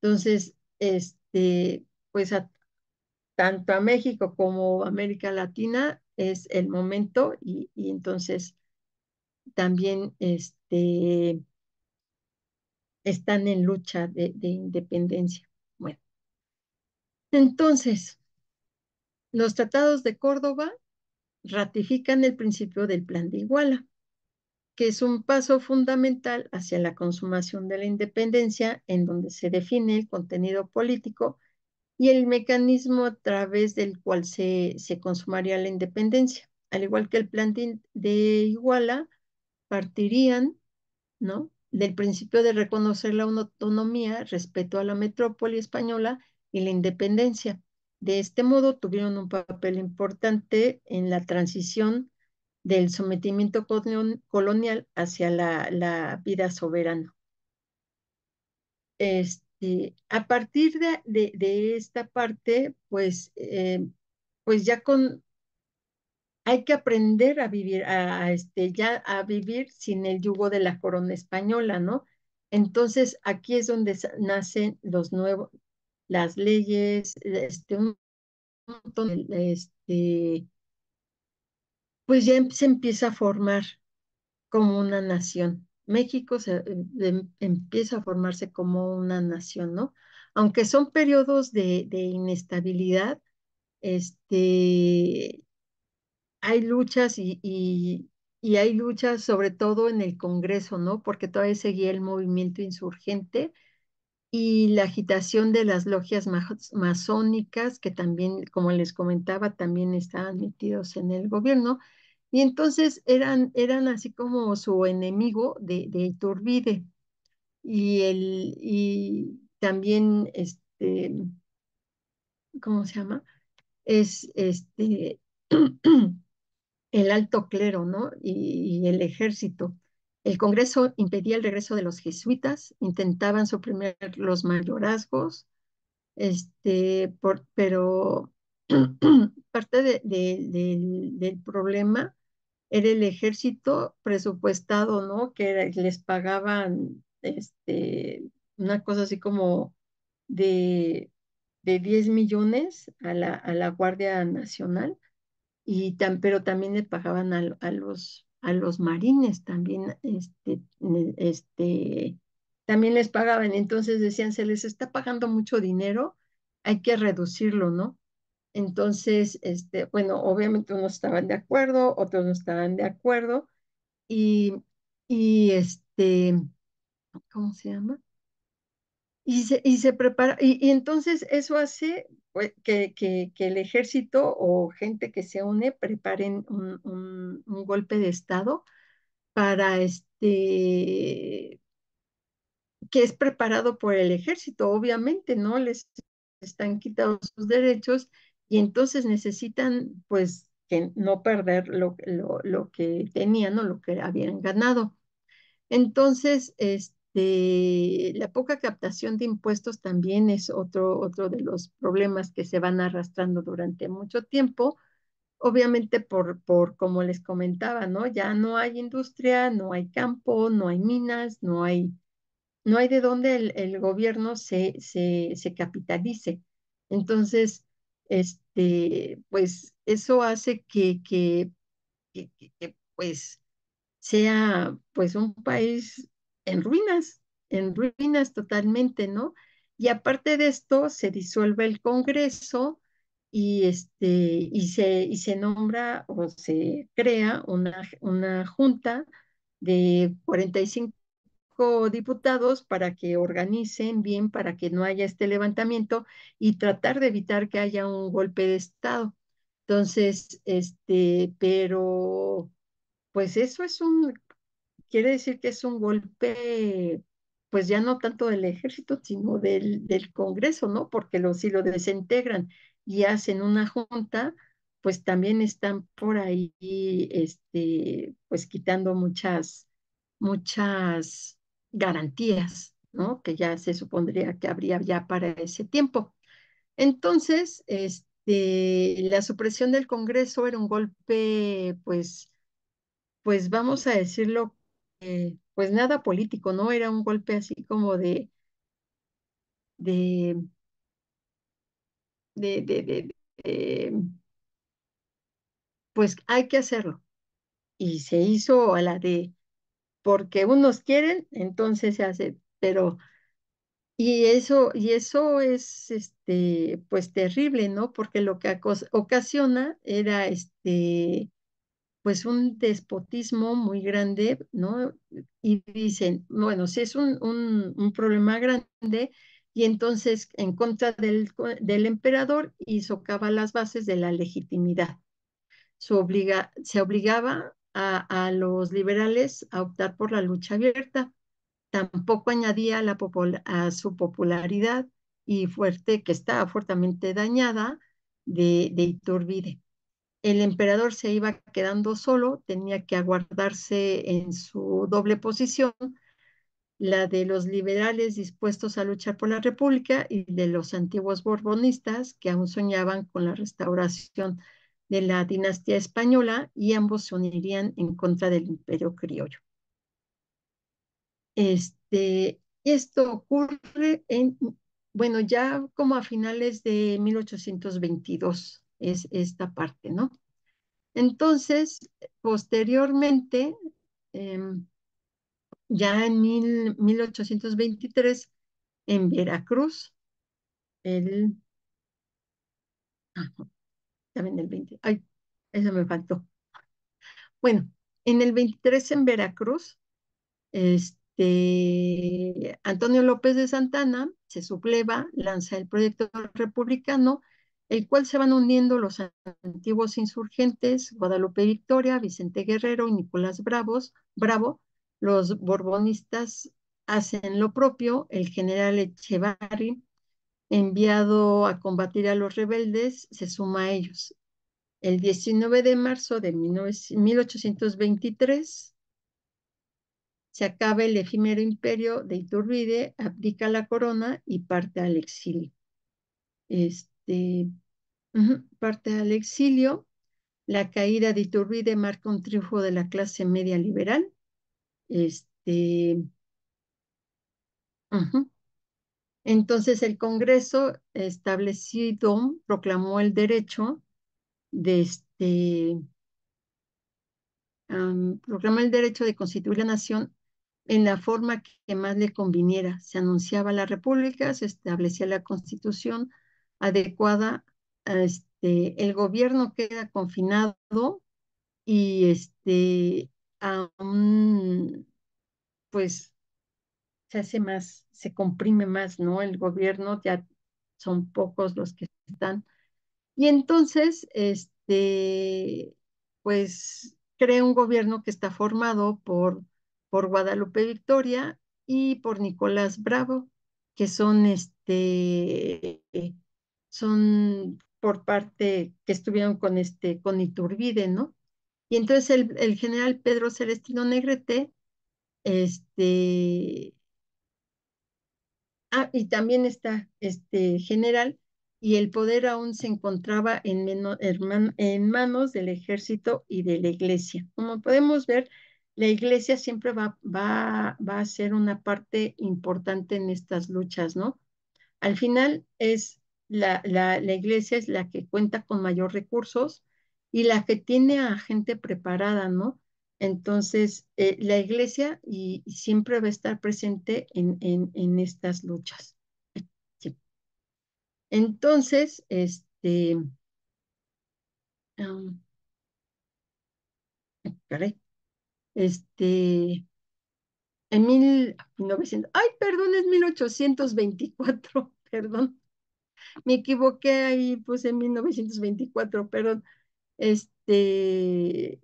Entonces, este, pues tanto a México como a América Latina es el momento y, entonces también este, están en lucha de independencia. Bueno, entonces, los tratados de Córdoba ratifican el principio del Plan de Iguala, que es un paso fundamental hacia la consumación de la independencia, en donde se define el contenido político y el mecanismo a través del cual se, consumaría la independencia. Al igual que el Plan de, Iguala, partirían ¿no? del principio de reconocer la autonomía respecto a la metrópoli española y la independencia de este modo, tuvieron un papel importante en la transición del sometimiento colonial hacia la, vida soberana. Este, a partir de, esta parte, pues, eh, pues ya con, hay que aprender a vivir, este, ya a vivir sin el yugo de la corona española, ¿no? Entonces aquí es donde nacen los nuevos, las leyes, este, un este, pues ya se empieza a formar como una nación. México se, em, empieza a formarse como una nación, ¿no? Aunque son periodos de, inestabilidad, este, hay luchas y, y, y, hay luchas sobre todo en el Congreso, ¿no? Porque todavía seguía el movimiento insurgente y la agitación de las logias masónicas, que también, como les comentaba, también estaban metidos en el gobierno. Y entonces eran, eran así como su enemigo de, Iturbide. Y, el, y también, este, ¿cómo se llama? Es este, el alto clero, ¿no? y el ejército. El Congreso impedía el regreso de los jesuitas, intentaban suprimir los mayorazgos, este, por, pero parte de, del problema era el ejército presupuestado, ¿no? Que les pagaban este, una cosa así como de, de 10 millones a la, a la Guardia Nacional, y pero también le pagaban a, a los a los marines también, este, este, también les pagaban. Entonces decían, se les está pagando mucho dinero, hay que reducirlo, ¿no? Entonces, este, bueno, obviamente unos estaban de acuerdo, otros no estaban de acuerdo, y, y este, ¿cómo se llama? Y se, y se prepara, y, y entonces eso hace pues, que, que, el ejército o gente que se une preparen un, golpe de Estado para este que es preparado por el ejército, obviamente, ¿no? Les están quitados sus derechos y entonces necesitan, pues, que no perder lo, lo que tenían o lo que habían ganado. Entonces, este, eh, la poca captación de impuestos también es otro, otro de los problemas que se van arrastrando durante mucho tiempo. Obviamente por, por, como les comentaba, ¿no? Ya no hay industria, no hay campo, no hay minas, no hay, no hay de dónde el, gobierno se, se, capitalice. Entonces, este, pues eso hace que, que, pues sea pues un país en ruinas, en ruinas totalmente, ¿no? Y aparte de esto, se disuelve el Congreso y, este, y, se, y se nombra o se crea una, una junta de 45 diputados para que organicen bien, para que no haya este levantamiento y tratar de evitar que haya un golpe de Estado. Entonces, este, pero pues eso es un, quiere decir que es un golpe, pues ya no tanto del ejército, sino del, Congreso, ¿no? Porque si lo desintegran y hacen una junta, pues también están por ahí, este, pues quitando muchas, muchas garantías, ¿no? Que ya se supondría que habría ya para ese tiempo. Entonces, este, la supresión del Congreso era un golpe, pues, pues vamos a decirlo eh, pues nada político, ¿no? Era un golpe así como de, de, de, de, de pues hay que hacerlo. Y se hizo a la de, porque unos quieren, entonces se hace, pero... Y eso, y eso es este, pues terrible, ¿no? Porque lo que ocasiona era este, pues un despotismo muy grande, ¿no? Y dicen, bueno, si es un, un, problema grande, y entonces en contra del, del, emperador y socava las bases de la legitimidad. Se, obliga, se obligaba a, los liberales a optar por la lucha abierta. Tampoco añadía la a su popularidad y fuerte, que estaba fuertemente dañada, de, de Iturbide el emperador se iba quedando solo, tenía que aguardarse en su doble posición, la de los liberales dispuestos a luchar por la República y de los antiguos borbonistas que aún soñaban con la restauración de la dinastía española y ambos se unirían en contra del imperio criollo. Este, esto ocurre en, bueno, ya como a finales de 1822 es esta parte, ¿no? Entonces, posteriormente, em, ya en 1823, en Veracruz, el... también el 20, ay, eso me faltó. Bueno, en el 23 en Veracruz, este, Antonio López de Santana se subleva, lanza el proyecto republicano el cual se van uniendo los antiguos insurgentes Guadalupe Victoria, Vicente Guerrero y Nicolás Bravos, Bravo. Los borbonistas hacen lo propio, el general Echevarri, enviado a combatir a los rebeldes, se suma a ellos. El 19 de marzo de 1823 se acaba el efímero imperio de Iturbide, abdica la corona y parte al exilio. Este, este, parte al exilio. La caída de Iturbide marca un triunfo de la clase media liberal. Este, Entonces el Congreso establecido proclamó el derecho de este, proclamó el derecho de constituir la nación en la forma que más le conviniera. Se anunciaba la república, se establecía la constitución, adecuada, este, el gobierno queda confinado y este, pues se hace más, se comprime más, ¿no? El gobierno ya son pocos los que están. Y entonces, este, pues crea un gobierno que está formado por, por Guadalupe Victoria y por Nicolás Bravo, que son este, son por parte que estuvieron con este con Iturbide, ¿no? Y entonces el, general Pedro Celestino Negrete, este, ah, y también está este general, y el poder aún se encontraba en, manos del ejército y de la iglesia. Como podemos ver, la iglesia siempre va, va, va a ser una parte importante en estas luchas, ¿no? Al final es la, la, iglesia es la que cuenta con mayor recursos y la que tiene a gente preparada, ¿no? Entonces, eh, la iglesia y, siempre va a estar presente en, en, estas luchas. Entonces, este... este... En 1900, ay, perdón, es 1824, perdón me equivoqué ahí, pues, en 1924, perdón. Este,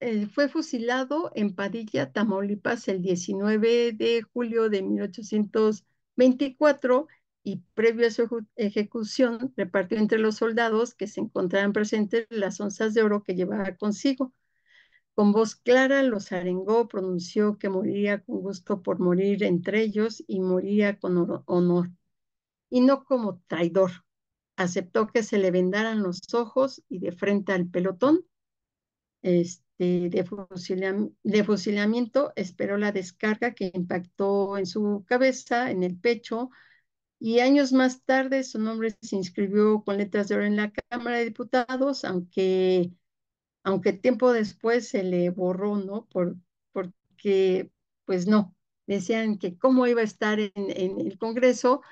eh, fue fusilado en Padilla, Tamaulipas, el 19 de julio de 1824 y previo a su ejecución repartió entre los soldados que se encontraban presentes las onzas de oro que llevaba consigo. Con voz clara los arengó, pronunció que moría con gusto por morir entre ellos y moría con honor y no como traidor. Aceptó que se le vendaran los ojos y de frente al pelotón este, de, fusilamiento esperó la descarga que impactó en su cabeza, en el pecho, y años más tarde su nombre se inscribió con letras de oro en la Cámara de Diputados, aunque, aunque tiempo después se le borró, ¿no? Por, porque, pues no, decían que cómo iba a estar en, en el Congreso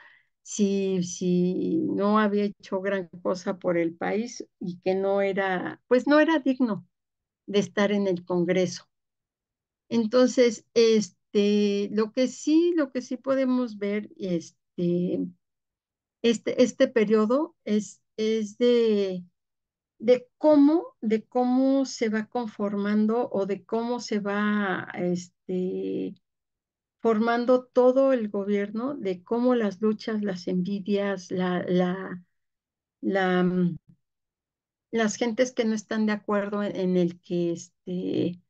si, no había hecho gran cosa por el país y que no era, pues no era digno de estar en el Congreso. Entonces, este, lo que sí, lo que sí podemos ver, este, este, este periodo es, es de, de, cómo, de cómo se va conformando o de cómo se va este, formando todo el gobierno de cómo las luchas, las envidias, la, la, la mm, las gentes que no están de acuerdo en, el que este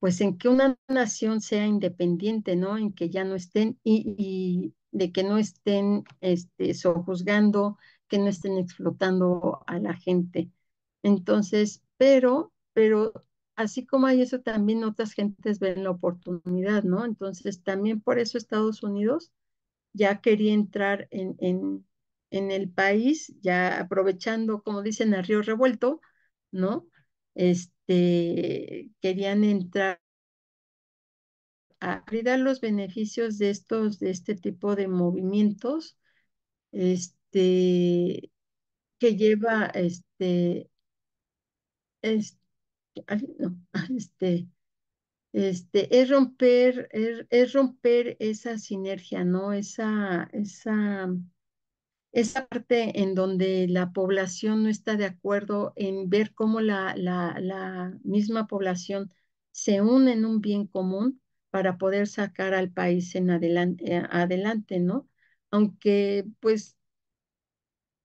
pues en que una nación sea independiente, ¿no? En que ya no estén y, de que no estén este, sojuzgando, que no estén explotando a la gente. Entonces, pero, pero así como hay eso, también otras gentes ven la oportunidad, ¿no? Entonces, también por eso Estados Unidos ya quería entrar en, en, el país, ya aprovechando, como dicen, el río revuelto, ¿no? Este, querían entrar a los beneficios de estos, de este tipo de movimientos, este, que lleva, este, este no, este, este, es romper, er, romper esa sinergia, ¿no? Esa, esa, esa parte en donde la población no está de acuerdo en ver cómo la, la, la misma población se une en un bien común para poder sacar al país en adelante, eh, adelante ¿no? Aunque, pues,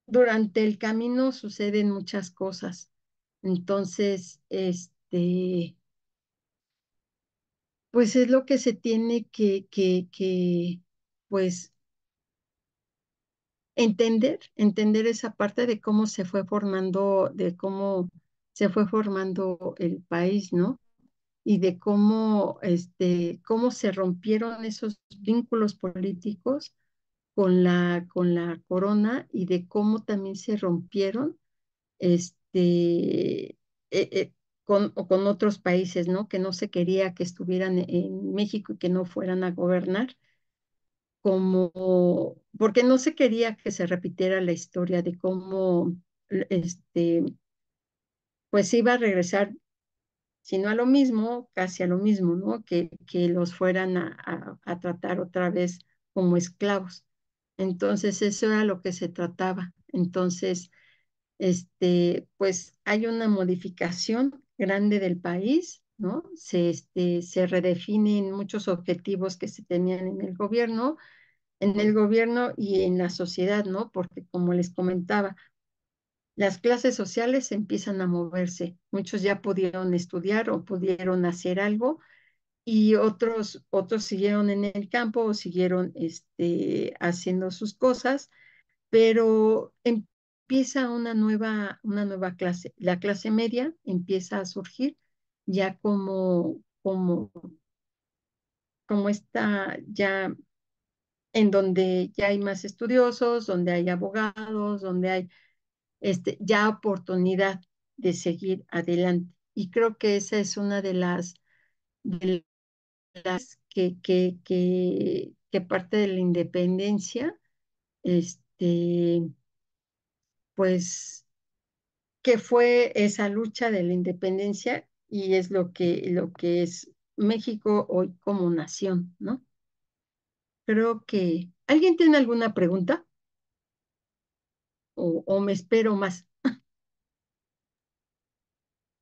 durante el camino suceden muchas cosas entonces, este, pues es lo que se tiene que, que, pues, entender, entender esa parte de cómo se fue formando, de cómo se fue formando el país, ¿no? Y de cómo, este, cómo se rompieron esos vínculos políticos con la, con la corona y de cómo también se rompieron, este, este, eh, eh, con, o con otros países, ¿no? Que no se quería que estuvieran e-, en México y que no fueran a gobernar, como, porque no se quería que se repitiera la historia de cómo, este, pues iba a regresar, sino a lo mismo, casi a lo mismo, ¿no? Que, que los fueran a tratar otra vez como esclavos. Entonces, eso era lo que se trataba. Entonces, este, pues hay una modificación grande del país, ¿no? Se, este, se redefinen muchos objetivos que se tenían en el gobierno, en el gobierno y en la sociedad, ¿no? Porque como les comentaba, las clases sociales empiezan a moverse. Muchos ya pudieron estudiar o pudieron hacer algo y otros, otros siguieron en el campo o siguieron este, haciendo sus cosas, pero en, em, empieza una nueva, una nueva clase. La clase media empieza a surgir ya como, como, como está ya en donde ya hay más estudiosos, donde hay abogados, donde hay este, ya oportunidad de seguir adelante. Y creo que esa es una de las, las que, que, que, que parte de la independencia este, pues, ¿qué fue esa lucha de la independencia y es lo que, lo que es México hoy como nación, ¿no? Creo que... ¿Alguien tiene alguna pregunta? o, me espero más?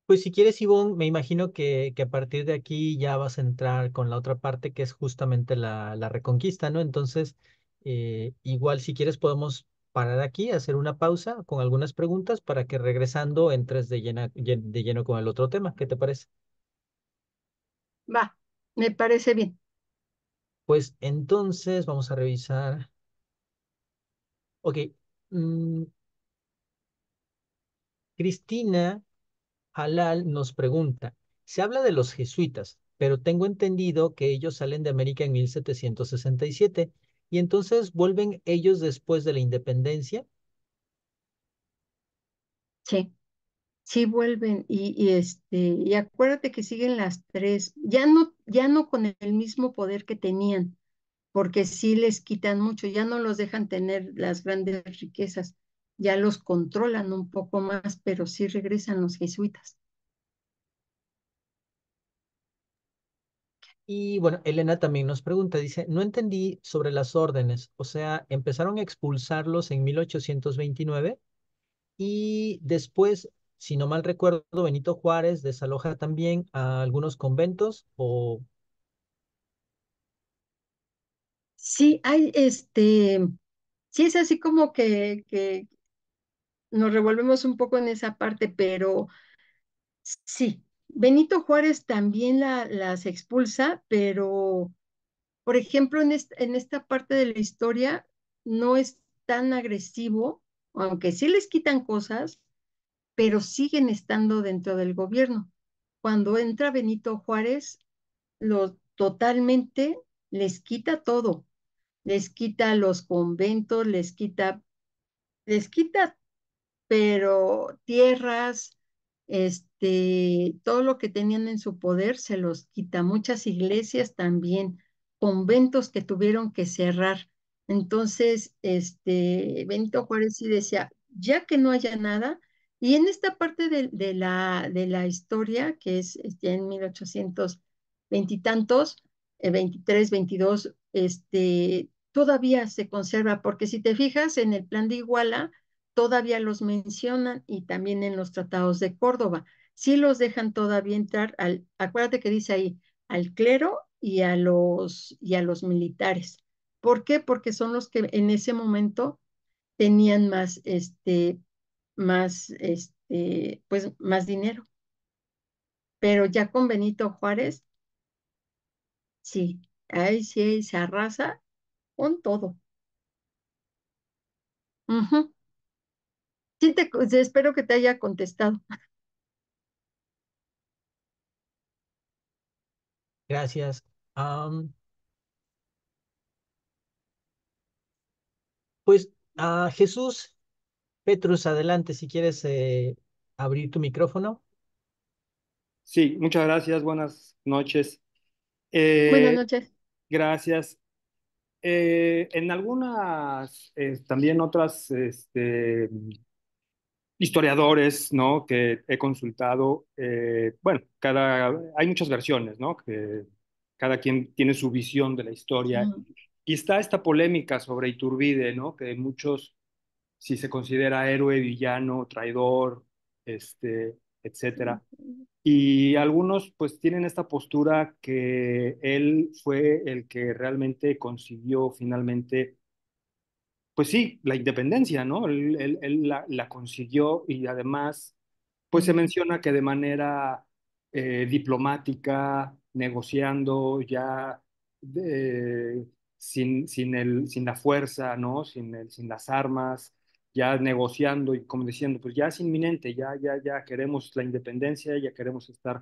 Pues si quieres, Ivonne, me imagino que, que, a partir de aquí ya vas a entrar con la otra parte que es justamente la, la reconquista, ¿no? Entonces, eh, igual si quieres podemos parar aquí, hacer una pausa con algunas preguntas para que regresando entres de, de lleno con el otro tema. ¿Qué te parece? Va, me parece bien. Pues entonces vamos a revisar. Ok. Mm. Cristina Halal nos pregunta, se habla de los jesuitas, pero tengo entendido que ellos salen de América en 1767 y entonces vuelven ellos después de la independencia. Sí, sí vuelven y, este y acuérdate que siguen las tres, ya no ya no con el mismo poder que tenían, porque sí les quitan mucho, ya no los dejan tener las grandes riquezas, ya los controlan un poco más, pero sí regresan los jesuitas. Y bueno, Elena también nos pregunta, dice, no entendí sobre las órdenes, o sea, empezaron a expulsarlos en 1829 y después, si no mal recuerdo, Benito Juárez desaloja también a algunos conventos o... Sí, hay este, sí es así como que, que nos revolvemos un poco en esa parte, pero sí, Benito Juárez también las expulsa, pero, por ejemplo, en, en esta parte de la historia no es tan agresivo, aunque sí les quitan cosas, pero siguen estando dentro del gobierno. Cuando entra Benito Juárez, lo totalmente les quita todo. Les quita los conventos, les quita, les quita, pero tierras, este, todo lo que tenían en su poder se los quita. Muchas iglesias también, conventos que tuvieron que cerrar. Entonces, este, Benito Juárez sí decía, ya que no haya nada, y en esta parte de, la, de la historia, que es este, en 1820 y tantos, 23, 22, este, todavía se conserva, porque si te fijas en el plan de Iguala, todavía los mencionan y también en los tratados de Córdoba. Sí los dejan todavía entrar al, acuérdate que dice ahí, al clero y a los, y a los militares. ¿Por qué? Porque son los que en ese momento tenían más, este, más, este, pues más dinero. Pero ya con Benito Juárez, sí, ahí sí se arrasa con todo. Mhm. Sí espero que te haya contestado. Gracias. pues Jesús, Petrus, adelante si quieres eh, abrir tu micrófono. Sí, muchas gracias, buenas noches. buenas eh, noches. Gracias. Eh, en algunas, también otras este, historiadores, ¿no? Que he consultado, eh, bueno, cada, hay muchas versiones, ¿no? Que cada quien tiene su visión de la historia. Y está esta polémica sobre Iturbide, ¿no? Que muchos, si se considera héroe, villano, traidor, este, etcétera. Y algunos pues tienen esta postura que él fue el que realmente consiguió finalmente pues sí, la independencia, ¿no? Él, la, consiguió y además, pues se menciona que de manera eh, diplomática, negociando ya sin, sin, el, sin la fuerza, ¿no? Sin, el, sin las armas, ya negociando y como diciendo, pues ya es inminente, ya, ya, ya queremos la independencia, ya queremos estar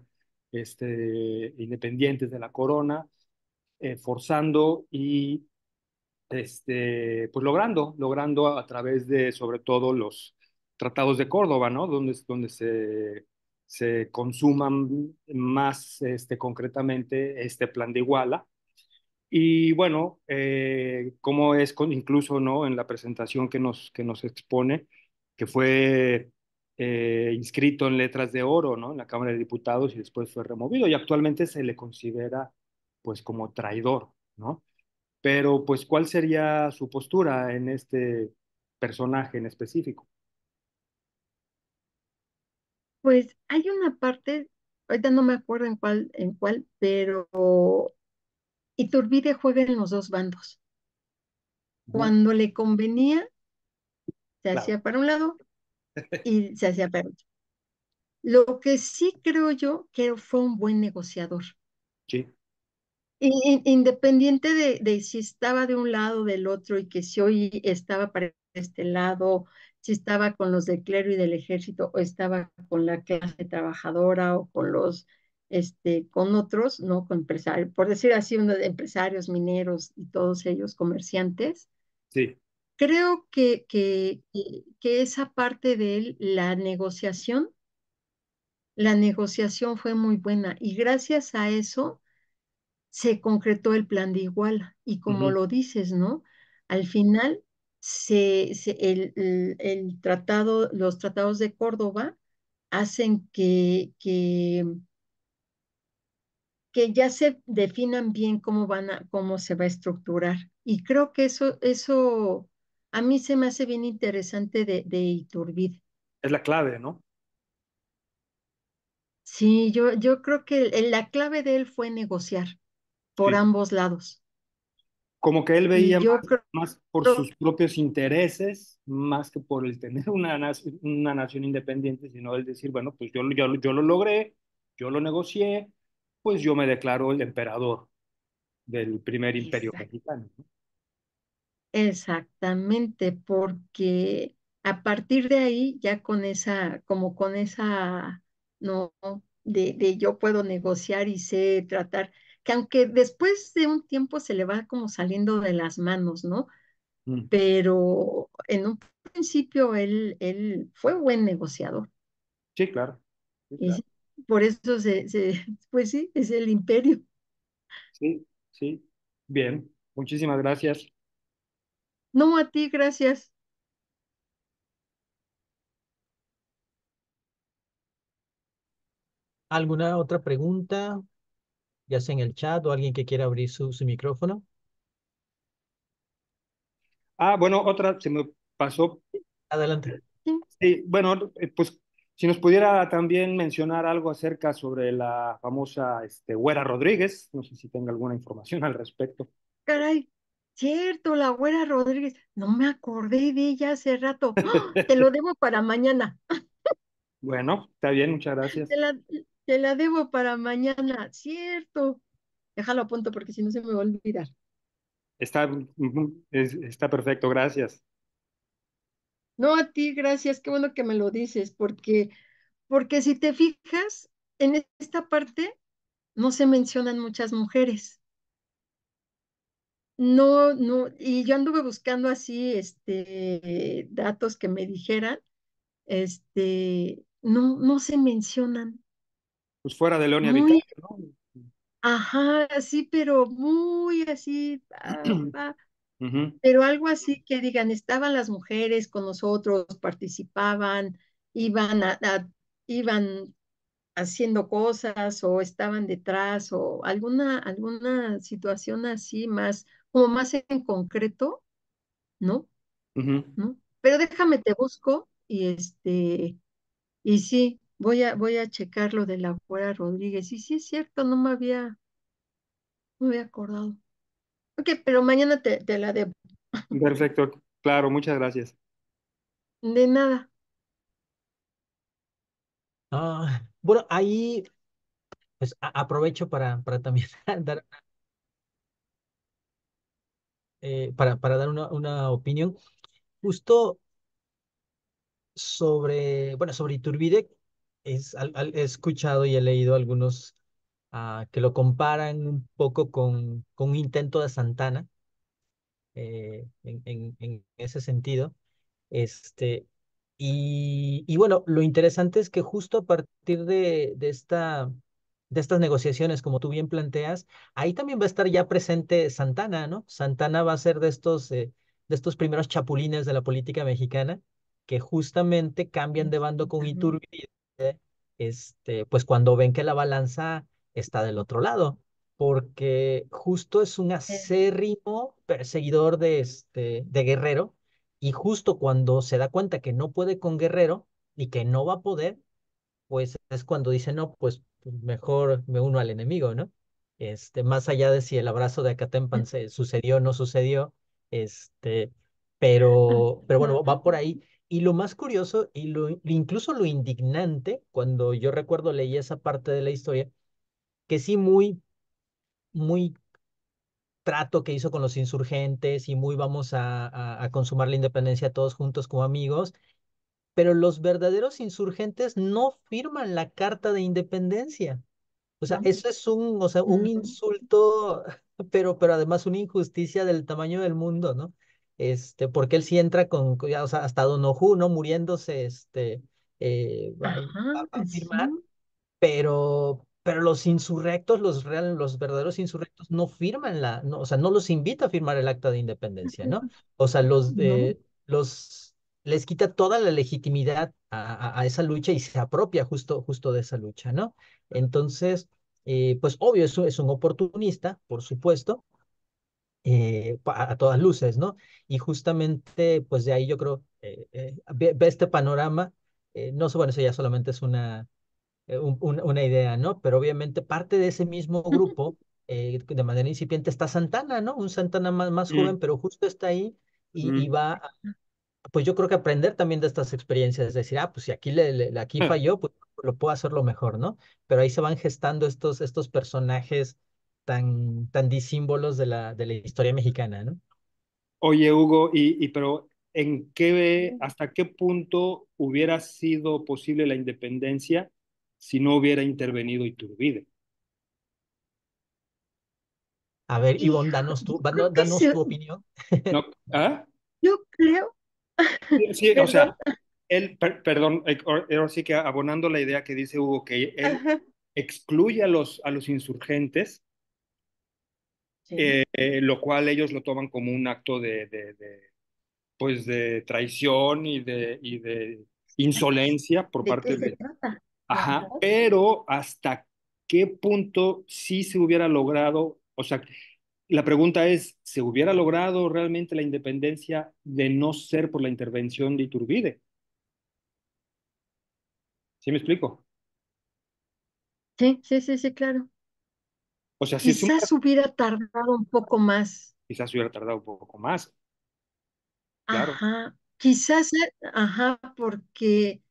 este, independientes de la corona, eh, forzando y este, pues logrando, logrando a través de sobre todo los tratados de Córdoba, ¿no? Donde, donde se, se consuman más este, concretamente este plan de Iguala. Y bueno, eh, como es incluso ¿no? en la presentación que nos, que nos expone, que fue eh, inscrito en letras de oro ¿no? en la Cámara de Diputados y después fue removido y actualmente se le considera pues como traidor, ¿no? Pero, pues, ¿cuál sería su postura en este personaje en específico? Pues hay una parte, ahorita no me acuerdo en cuál, en cuál, pero Iturbide juega en los dos bandos. Cuando le convenía, se hacía para un lado y se hacía para otro. Lo que sí creo yo que fue un buen negociador. Sí. Independiente de, si estaba de un lado o del otro y que si hoy estaba para este lado, si estaba con los del clero y del ejército o estaba con la clase trabajadora o con los, este, con otros, ¿no? Con empresarios, por decir así, unos empresarios, mineros y todos ellos, comerciantes. Sí. Creo que, que, que esa parte de la negociación, la negociación fue muy buena y gracias a eso se concretó el plan de igual Y como lo dices, ¿no? Al final, se, el, el, tratado, los tratados de Córdoba hacen que, que, que ya se definan bien cómo, van a, cómo se va a estructurar. Y creo que eso, eso a mí se me hace bien interesante de, de Iturbide. Es la clave, ¿no? Sí, yo, yo creo que la clave de él fue negociar por ambos lados. Como que él veía más, por sus propios intereses, más que por el tener una, nación, una nación independiente, sino el decir, bueno, pues yo, yo, yo lo logré, yo lo negocié, pues yo me declaro el emperador del primer imperio mexicano. Exactamente, porque a partir de ahí, ya con esa, como con esa, no, de, de yo puedo negociar y sé tratar, que aunque después de un tiempo se le va como saliendo de las manos, ¿no? Mm. Pero en un principio él, él fue buen negociador. Sí, claro. por eso se, pues sí, es el imperio. Sí, sí. Bien, muchísimas gracias. No, a ti, gracias. ¿Alguna otra pregunta? ya sea en el chat o alguien que quiera abrir su, micrófono. Ah, bueno, otra se me pasó. Adelante. Sí, bueno, eh, pues si nos pudiera también mencionar algo acerca sobre la famosa este, Güera Rodríguez, no sé si tenga alguna información al respecto. Caray, cierto, la Güera Rodríguez, no me acordé de ella hace rato, ¡Ah! te lo debo para mañana. bueno, está bien, muchas gracias. la, te la debo para mañana, cierto. Déjalo a punto porque si no se me va a olvidar. Está, está perfecto, gracias. No, a ti, gracias. Qué bueno que me lo dices, porque, porque si te fijas, en e, esta parte no se mencionan muchas mujeres. No, no, y yo anduve buscando así este datos que me dijeran, este, no, no se mencionan pues fuera de León Ajá, sí, pero muy así, ah, pero algo así que digan, estaban las mujeres con nosotros, participaban, iban a, iban haciendo cosas o estaban detrás o alguna, alguna situación así más, como más en concreto, ¿no? ¿No? Pero déjame, te busco y este, y sí, Voy a, voy a checar lo de la fuera, Rodríguez. Y sí es cierto, no me había, no había acordado. Ok, pero mañana te, te la debo. Perfecto, claro, muchas gracias. De nada. Ah, bueno, ahí pues, aprovecho para, para también dar, eh, para, para dar una, una opinión. Justo sobre, bueno, sobre Iturbide, es, he escuchado y he leído algunos ah, que lo comparan un poco con, con un intento de Santana, eh, en, en, ese sentido. Este, y, y, bueno, lo interesante es que justo a partir de, de, esta, de estas negociaciones, como tú bien planteas, ahí también va a estar ya presente Santana, ¿no? Santana va a ser de estos, eh, de estos primeros chapulines de la política mexicana que justamente cambian de bando con Iturbide este, pues cuando ven que la balanza está del otro lado, porque justo es un acérrimo perseguidor de, este, de Guerrero, y justo cuando se da cuenta que no puede con Guerrero y que no va a poder, pues es cuando dice, no, pues mejor me uno al enemigo, ¿no? Este, más allá de si el abrazo de Acatempan se sucedió o no sucedió, este, pero, pero bueno, va por ahí. Y lo más curioso y lo, incluso lo indignante, cuando yo recuerdo leí esa parte de la historia, que sí muy, muy trato que hizo con los insurgentes y muy vamos a, consumar la independencia todos juntos como amigos, pero los verdaderos insurgentes no firman la carta de independencia. O sea, eso es un, o sea, un insulto, pero, pero además una injusticia del tamaño del mundo, ¿no? este, porque él sí entra con, hasta Don Oju, ¿no? Muriéndose, este, eh, va, a pues firmar, pero, pero los insurrectos, los, real, los verdaderos insurrectos no firman la, no, o sea, no los invita a firmar el acta de independencia, ¿no? O sea, los, los, les quita toda la legitimidad a, esa lucha y se apropia justo, justo de esa lucha, ¿no? Entonces, eh, pues obvio, eso es un oportunista, por supuesto, eh, a, todas luces, ¿no? Y justamente, pues de ahí yo creo, eh, eh, ve, este panorama, no sé, bueno, eso ya solamente es una, una idea, ¿no? Pero obviamente parte de ese mismo grupo, de manera incipiente, está Santana, ¿no? Un Santana más, más joven, pero justo está ahí y, va pues yo creo que aprender también de estas experiencias, es decir, ah, pues si aquí, le, aquí falló, pues lo puedo hacer lo mejor, ¿no? Pero ahí se van gestando estos, estos personajes tan, tan disímbolos de la, de la historia mexicana, ¿no? Oye, Hugo, y, pero ¿en qué, hasta qué punto hubiera sido posible la independencia si no hubiera intervenido Iturbide? A ver, Ivonne, danos tu, danos, tu opinión. ¿ah? Yo creo. o sea, él, perdón, eh, ahora sí que abonando la idea que dice Hugo, que él excluye a los, a los insurgentes eh, eh, lo cual ellos lo toman como un acto de, pues de traición y de, insolencia por parte de... Ajá, pero hasta qué punto sí se hubiera logrado, o sea, la pregunta es, ¿se hubiera logrado realmente la independencia de no ser por la intervención de Iturbide? ¿Sí me explico? Sí, sí, sí, sí, claro quizás hubiera tardado un poco más. Quizás hubiera tardado un poco más. Claro. Ajá. Quizás, ajá, porque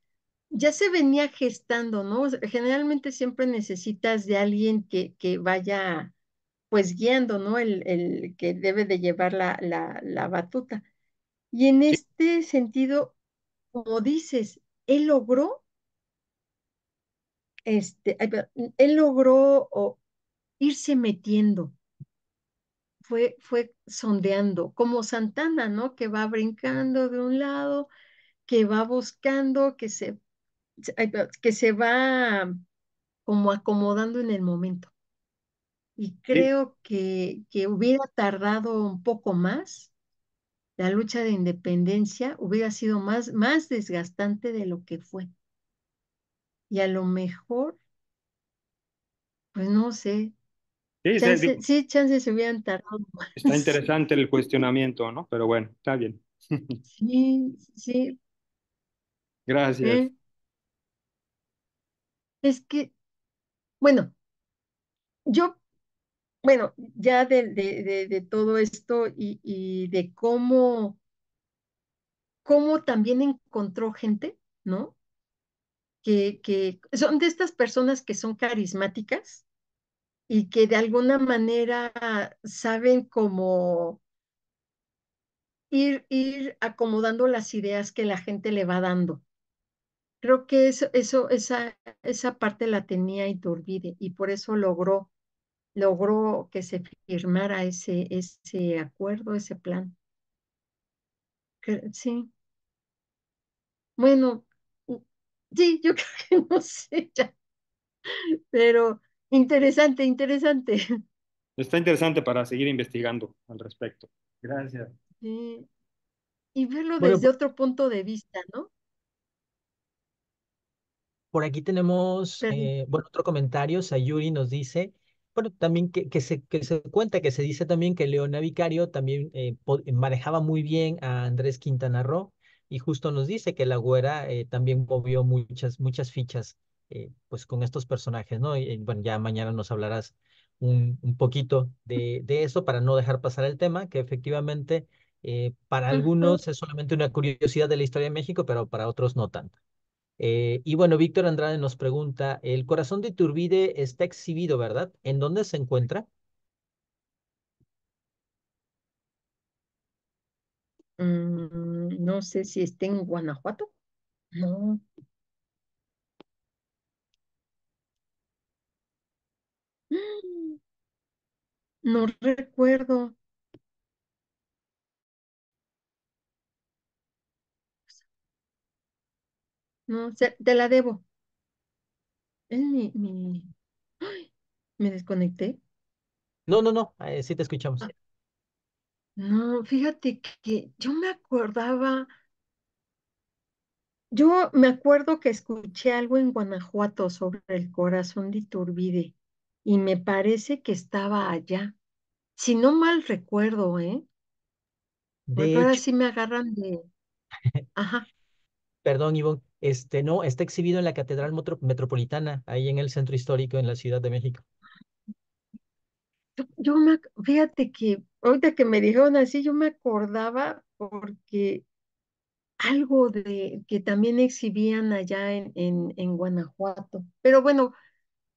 ya se venía gestando, ¿no? Generalmente siempre necesitas de alguien que, que vaya, pues guiando, ¿no? El, el que debe de llevar la, la, batuta. Y en este sentido, como dices, él logró, este, él logró o irse metiendo, fue, fue sondeando, como Santana, ¿no? Que va brincando de un lado, que va buscando, que se, que se va mm, como acomodando en el momento. Y creo que, que hubiera tardado un poco más, la lucha de independencia hubiera sido más, más desgastante de lo que fue. Y a lo mejor, pues no sé, Sí, chances se, hubieran tardado. Está interesante el cuestionamiento, ¿no? Pero bueno, está bien. Sí, sí. Gracias. Eh, es que, bueno, yo, bueno, ya de, de, de, todo esto y, y, de cómo, cómo también encontró gente, ¿no? Que, que son de estas personas que son carismáticas, y que de alguna manera saben cómo ir, ir acomodando las ideas que la gente le va dando. Creo que eso, eso, esa, esa parte la tenía Iturbide y por eso logró, logró que se firmara ese, ese acuerdo, ese plan. Sí. Bueno, sí, yo creo que no sé ya, pero Interesante, interesante. Está interesante para seguir investigando al respecto. Gracias. Y verlo desde pues otro punto de vista, ¿no? Por aquí tenemos, eh, bueno, otro comentario. Sayuri nos dice, bueno, también que, se, se cuenta, que se dice también que Leona Vicario también eh, eh, manejaba muy bien a Andrés Quintana Roo y justo nos dice que la güera también movió muchas, muchas fichas eh, pues con estos personajes, ¿no? Y, bueno, ya mañana nos hablarás un, un poquito de, eso para no dejar pasar el tema, que efectivamente eh, para algunos es solamente una curiosidad de la historia de México, pero para otros no tanto. Eh, y bueno, Víctor Andrade nos pregunta, el corazón de Iturbide está exhibido, ¿verdad? ¿En dónde se encuentra? Mm, no sé si está en Guanajuato. No, No recuerdo. No, se- te la debo. Es mi, mi- Me desconecté. No, no, no, sí te escuchamos. Ah, no, fíjate que yo me acordaba, yo me acuerdo que escuché algo en Guanajuato sobre el corazón de Iturbide y me parece que estaba allá. Si no mal recuerdo, ¿eh? De ahora sí me agarran de... Ajá. perdón, Ivonne, este no, está exhibido en la Catedral Metropolitana, ahí en el Centro Histórico, en la Ciudad de México. Yo, me, fíjate que ahorita que me dijeron así, yo me acordaba porque algo de que también exhibían allá en, en Guanajuato. Pero bueno,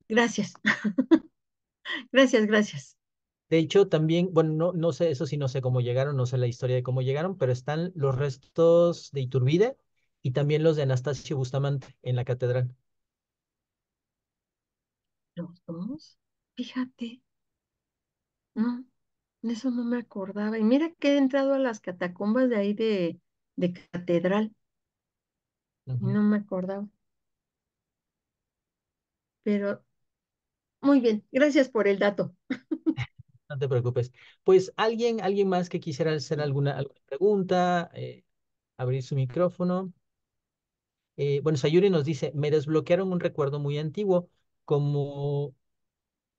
Gracias. gracias, gracias. De hecho, también, bueno, no, no sé eso sí no sé cómo llegaron, no sé la historia de cómo llegaron, pero están los restos de Iturbide y también los de Anastasio Bustamante en la catedral. Los dos, fíjate. No, eso no me acordaba. Y mira que he entrado a las catacumbas de ahí de, de catedral. No me acordaba. Pero muy bien, gracias por el dato. No te preocupes. Pues alguien, alguien más que quisiera hacer alguna, alguna pregunta, eh, abrir su micrófono. Eh, bueno, Sayuri nos dice, me desbloquearon un recuerdo muy antiguo, como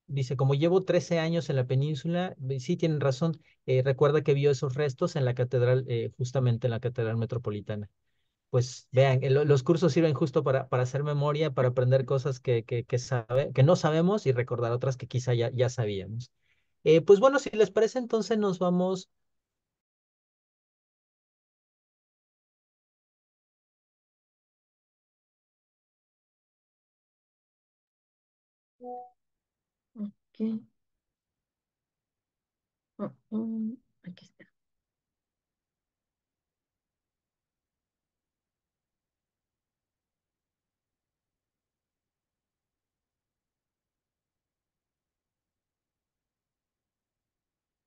dice, como llevo 13 años en la península, sí tienen razón, eh, recuerda que vio esos restos en la catedral, justamente en la catedral metropolitana pues vean, los cursos sirven justo para, para hacer memoria, para aprender cosas que, sabe, que no sabemos y recordar otras que quizá ya, ya sabíamos. Eh, pues bueno, si les parece, entonces nos vamos. Okay. Mm, mm, aquí está.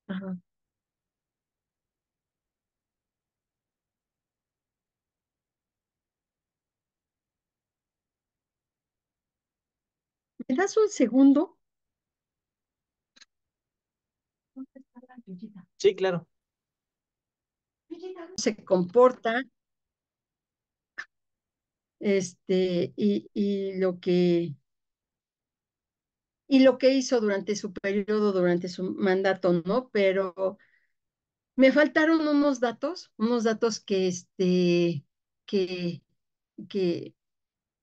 ¿Me das un segundo? Sí, claro. Se comporta, este, y lo que y lo que hizo durante su periodo, durante su mandato, ¿no? Pero me faltaron unos datos, unos datos que, este, que, que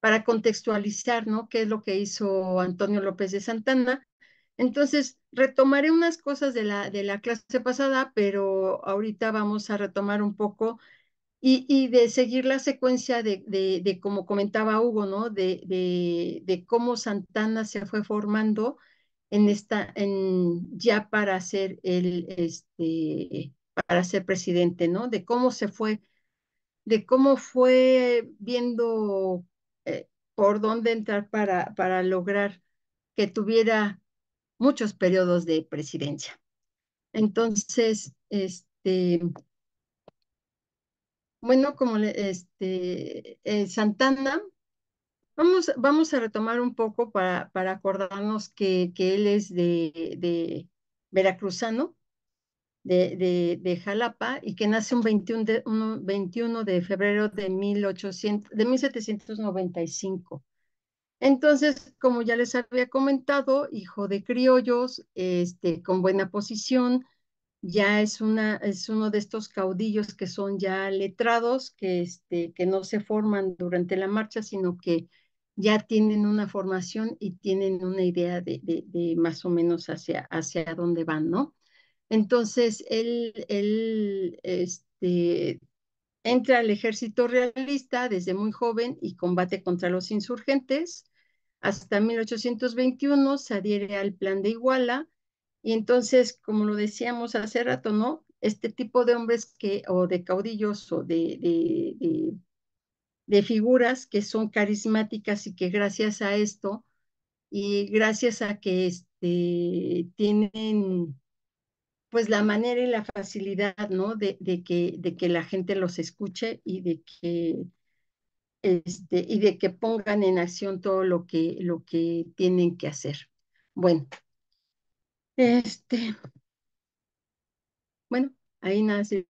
para contextualizar, ¿no? ¿Qué es lo que hizo Antonio López de Santana? Entonces, retomaré unas cosas de la, de la clase pasada, pero ahorita vamos a retomar un poco y, de seguir la secuencia de, de, como comentaba Hugo, ¿no? De, de, cómo Santana se fue formando en esta, en, ya para ser el, este, para ser presidente, ¿no? De cómo se fue, de cómo fue viendo eh, por dónde entrar para, para lograr que tuviera muchos periodos de presidencia. Entonces, este, bueno, como este, eh, Santana, vamos, vamos a retomar un poco para, para acordarnos que, él es de, veracruzano, de, Jalapa, y que nace un 21 de, 21 de febrero de, de 1795. Entonces, como ya les había comentado, hijo de criollos, este, con buena posición, ya es, una, es uno de estos caudillos que son ya letrados, que, este, que no se forman durante la marcha, sino que ya tienen una formación y tienen una idea de, más o menos hacia, hacia dónde van, ¿no? Entonces, él, este, entra al ejército realista desde muy joven y combate contra los insurgentes. Hasta 1821 se adhiere al plan de Iguala, y entonces, como lo decíamos hace rato, ¿no? Este tipo de hombres que, o de caudillos o de, de, de, figuras que son carismáticas y que gracias a esto y gracias a que este, tienen pues la manera y la facilidad, ¿no? De, de, que, de que la gente los escuche y de que, este, y de que pongan en acción todo lo que, lo que tienen que hacer. Bueno, este, bueno, ahí nace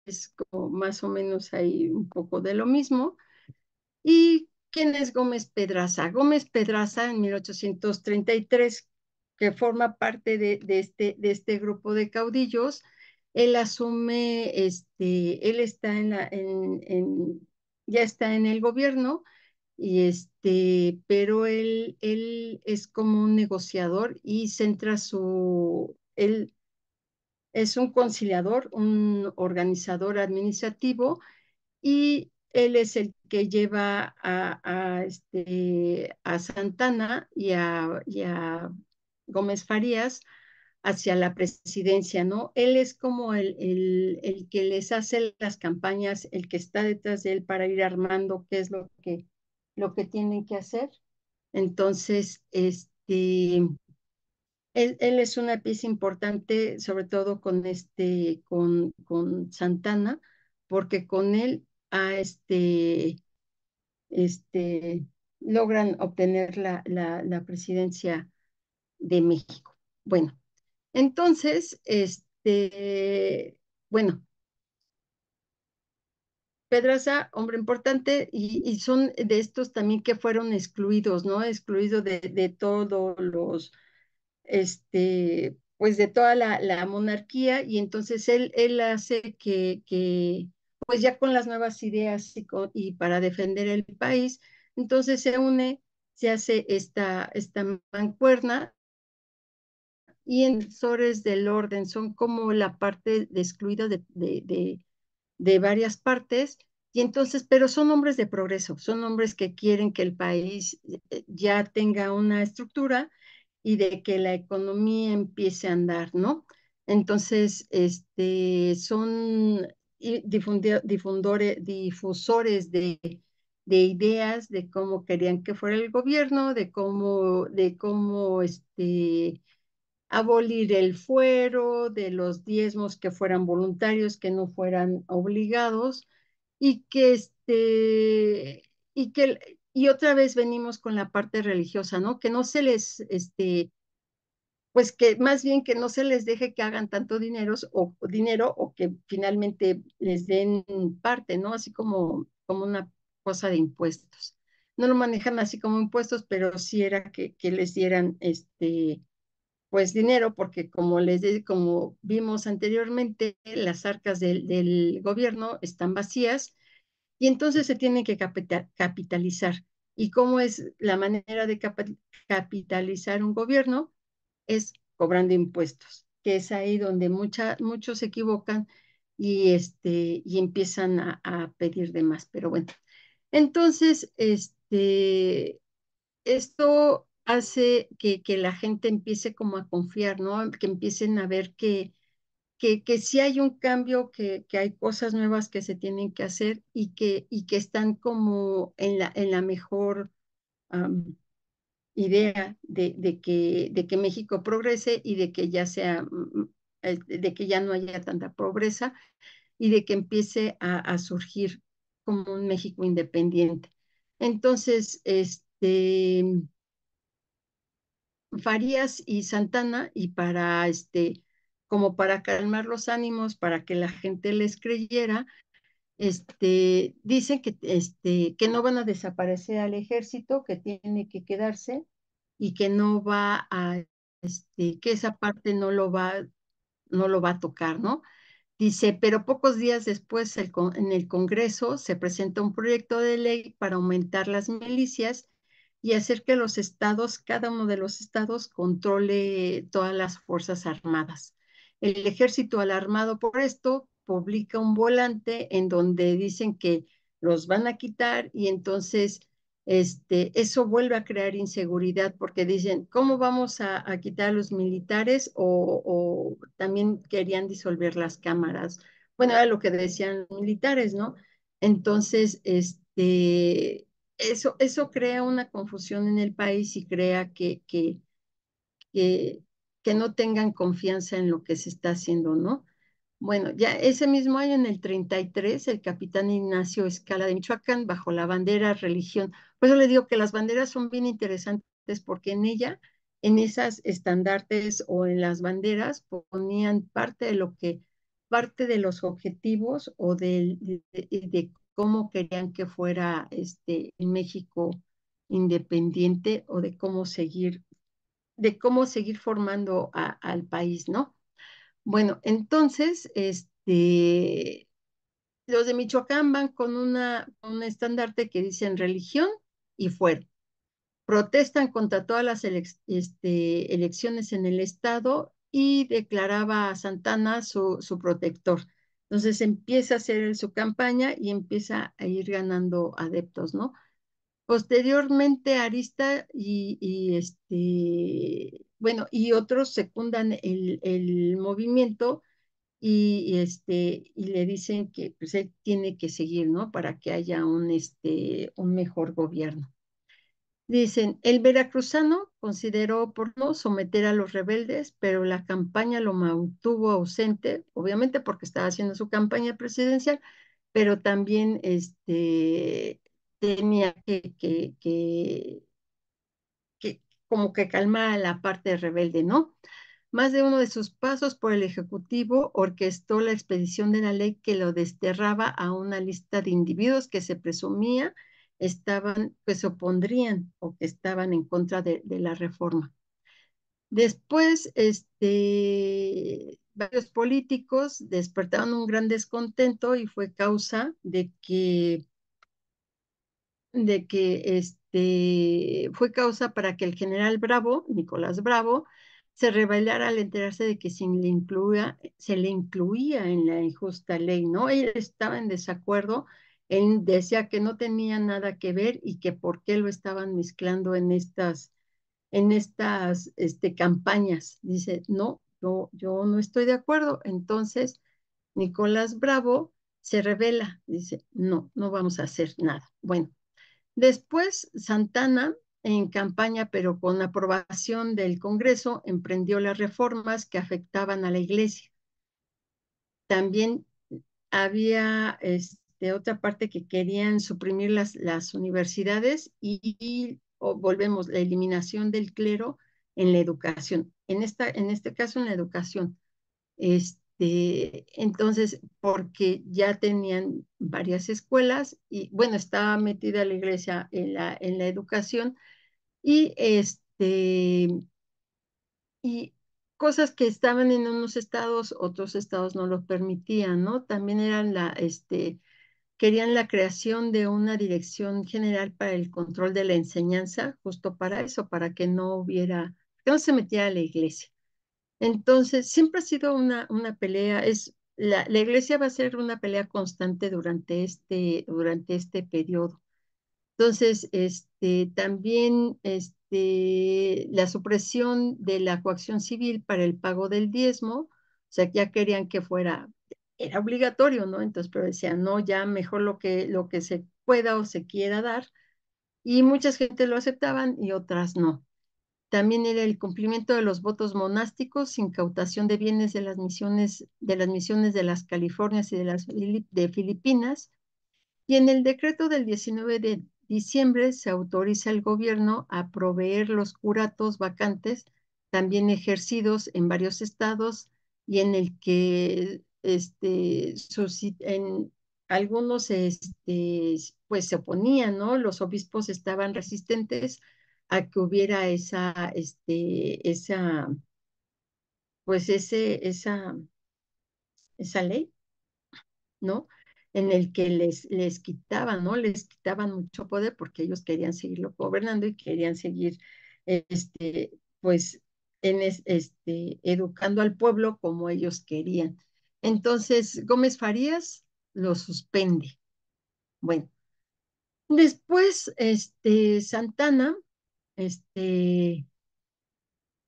más o menos ahí un poco de lo mismo. ¿Y quién es Gómez Pedraza? Gómez Pedraza en 1833, que forma parte de, este, de este grupo de caudillos, él asume, este, él está en la, en, ya está en el gobierno y este, pero él, él es como un negociador y centra su, él es un conciliador, un organizador administrativo y él es el que lleva a, este, a Santana y a, Gómez Farías hacia la presidencia, ¿no? Él es como el, el, el que les hace las campañas, el que está detrás de él para ir armando qué es lo que lo que tienen que hacer. Entonces, este, él, es una pieza importante, sobre todo con, este, con, con Santana, porque con él ah, este, este, logran obtener la, la, la, presidencia de México. Bueno, entonces, este, bueno, Pedraza, hombre importante, y, son de estos también que fueron excluidos, ¿no? Excluido de, de todos los, este, pues de toda la, la monarquía, y entonces él, él hace que, que, pues ya con las nuevas ideas y, para defender el país, entonces se une, se hace esta, esta mancuerna y en del orden son como la parte excluida de, de, de de varias partes, y entonces, pero son hombres de progreso, son hombres que quieren que el país eh, eh, ya tenga una estructura y de que la economía empiece a andar, ¿no? Entonces, este, son difusores de, de ideas de cómo querían que fuera el gobierno, de cómo, de cómo este, abolir el fuero de los diezmos que fueran voluntarios, que no fueran obligados, y que este, y que, y otra vez venimos con la parte religiosa, ¿no? Que no se les, este, pues que más bien que no se les deje que hagan tanto dinero o, dinero o que finalmente les den parte, ¿no? Así como, como una cosa de impuestos. No lo manejan así como impuestos, pero sí era que, que les dieran este, pues dinero, porque como les como vimos anteriormente, las arcas del, gobierno están vacías y entonces se tienen que capitalizar. ¿Y cómo es la manera de capitalizar un gobierno? Es cobrando impuestos, que es ahí donde muchos se equivocan y, este, y empiezan a, pedir de más. Pero bueno, entonces, este, esto hace que, que, la gente empiece como a confiar, ¿no? Que empiecen a ver que, que, sí hay un cambio, que, que, hay cosas nuevas que se tienen que hacer y que, y que están como en la, en la mejor idea de, de, que, de que México progrese y de que ya sea, mm, eh, de que ya no haya tanta pobreza y de que empiece a, a surgir como un México independiente. Entonces, este, Farías y Santana y para este como para calmar los ánimos, para que la gente les creyera, este, dicen que, este, que no van a desaparecer al ejército, que tiene que quedarse y que no va a, este, que esa parte no lo va, no lo va a tocar, ¿no? Dice, pero pocos días después en el Congreso se presenta un proyecto de ley para aumentar las milicias y hacer que los estados, cada uno de los estados, controle todas las fuerzas armadas. El ejército alarmado por esto publica un volante en donde dicen que los van a quitar y entonces este, eso vuelve a crear inseguridad porque dicen, ¿cómo vamos a, quitar a los militares? O, o, también querían disolver las cámaras. Bueno, era lo que decían los militares, ¿no? Entonces, este, eso, eso crea una confusión en el país y crea que, que, no tengan confianza en lo que se está haciendo, ¿no? Bueno, ya ese mismo año, en el 33, el capitán Ignacio Escala de Michoacán, bajo la bandera religión. Por eso le digo que las banderas son bien interesantes porque en ella, en esas estandartes o en las banderas, ponían parte de lo que, parte de los objetivos o del... de cómo querían que fuera este, México independiente o de cómo seguir, de cómo seguir formando al país, ¿no? Bueno, entonces, este, los de Michoacán van con una, un estandarte que dicen religión y fuero. Protestan contra todas las este, elecciones en el Estado y declaraba a Santana su, su protector. Entonces empieza a hacer su campaña y empieza a ir ganando adeptos, ¿no? Posteriormente Arista y, este, bueno, y otros secundan el, movimiento y, este, y le dicen que pues, él tiene que seguir, ¿no? Para que haya un, este, un mejor gobierno. Dicen, el veracruzano consideró por no someter a los rebeldes, pero la campaña lo mantuvo ausente, obviamente porque estaba haciendo su campaña presidencial, pero también este, tenía que, que, que, que como que calmar a la parte rebelde, ¿no? Más de uno de sus pasos por el Ejecutivo orquestó la expedición de la ley que lo desterraba a una lista de individuos que se presumía estaban, pues opondrían o que estaban en contra de, la reforma. Después, este, varios políticos despertaron un gran descontento y fue causa de que, de que este, fue causa para que el general Bravo, Nicolás Bravo, se rebelara al enterarse de que se le incluía, se le incluía en la injusta ley, ¿no? Él estaba en desacuerdo él decía que no tenía nada que ver y que por qué lo estaban mezclando en estas, en estas este, campañas. Dice, no, yo, yo no estoy de acuerdo. Entonces, Nicolás Bravo se revela, dice, no, no vamos a hacer nada. Bueno, después Santana en campaña, pero con aprobación del Congreso, emprendió las reformas que afectaban a la Iglesia. También había este, de otra parte que querían suprimir las, las universidades y, volvemos, la eliminación del clero en la educación, en, esta, en este caso en la educación. Este, entonces, porque ya tenían varias escuelas y bueno, estaba metida la iglesia en la, en la educación y, este, y cosas que estaban en unos estados, otros estados no los permitían, ¿no? También eran la, este, querían la creación de una dirección general para el control de la enseñanza, justo para eso, para que no hubiera, que no se metiera la iglesia. Entonces, siempre ha sido una, una pelea, es, la, iglesia va a ser una pelea constante durante este, durante este periodo. Entonces, este, también este, la supresión de la coacción civil para el pago del diezmo, o sea, ya querían que fuera era obligatorio, ¿no? Entonces, pero decían, no, ya mejor lo que, lo que se pueda o se quiera dar. Y muchas gente lo aceptaban y otras no. También era el cumplimiento de los votos monásticos, incautación de bienes de las misiones de las, misiones de las Californias y de las de Filipinas. Y en el decreto del 19 de diciembre se autoriza al gobierno a proveer los curatos vacantes, también ejercidos en varios estados y en el que este, en algunos este, pues se oponían, ¿no? Los obispos estaban resistentes a que hubiera esa, este, esa, pues ese, esa, esa ley, ¿no? En el que les, les quitaban, ¿no? Les quitaban mucho poder porque ellos querían seguirlo gobernando y querían seguir, este, pues, en este, educando al pueblo como ellos querían. Entonces, Gómez Farías lo suspende. Bueno, después, este, Santana, este,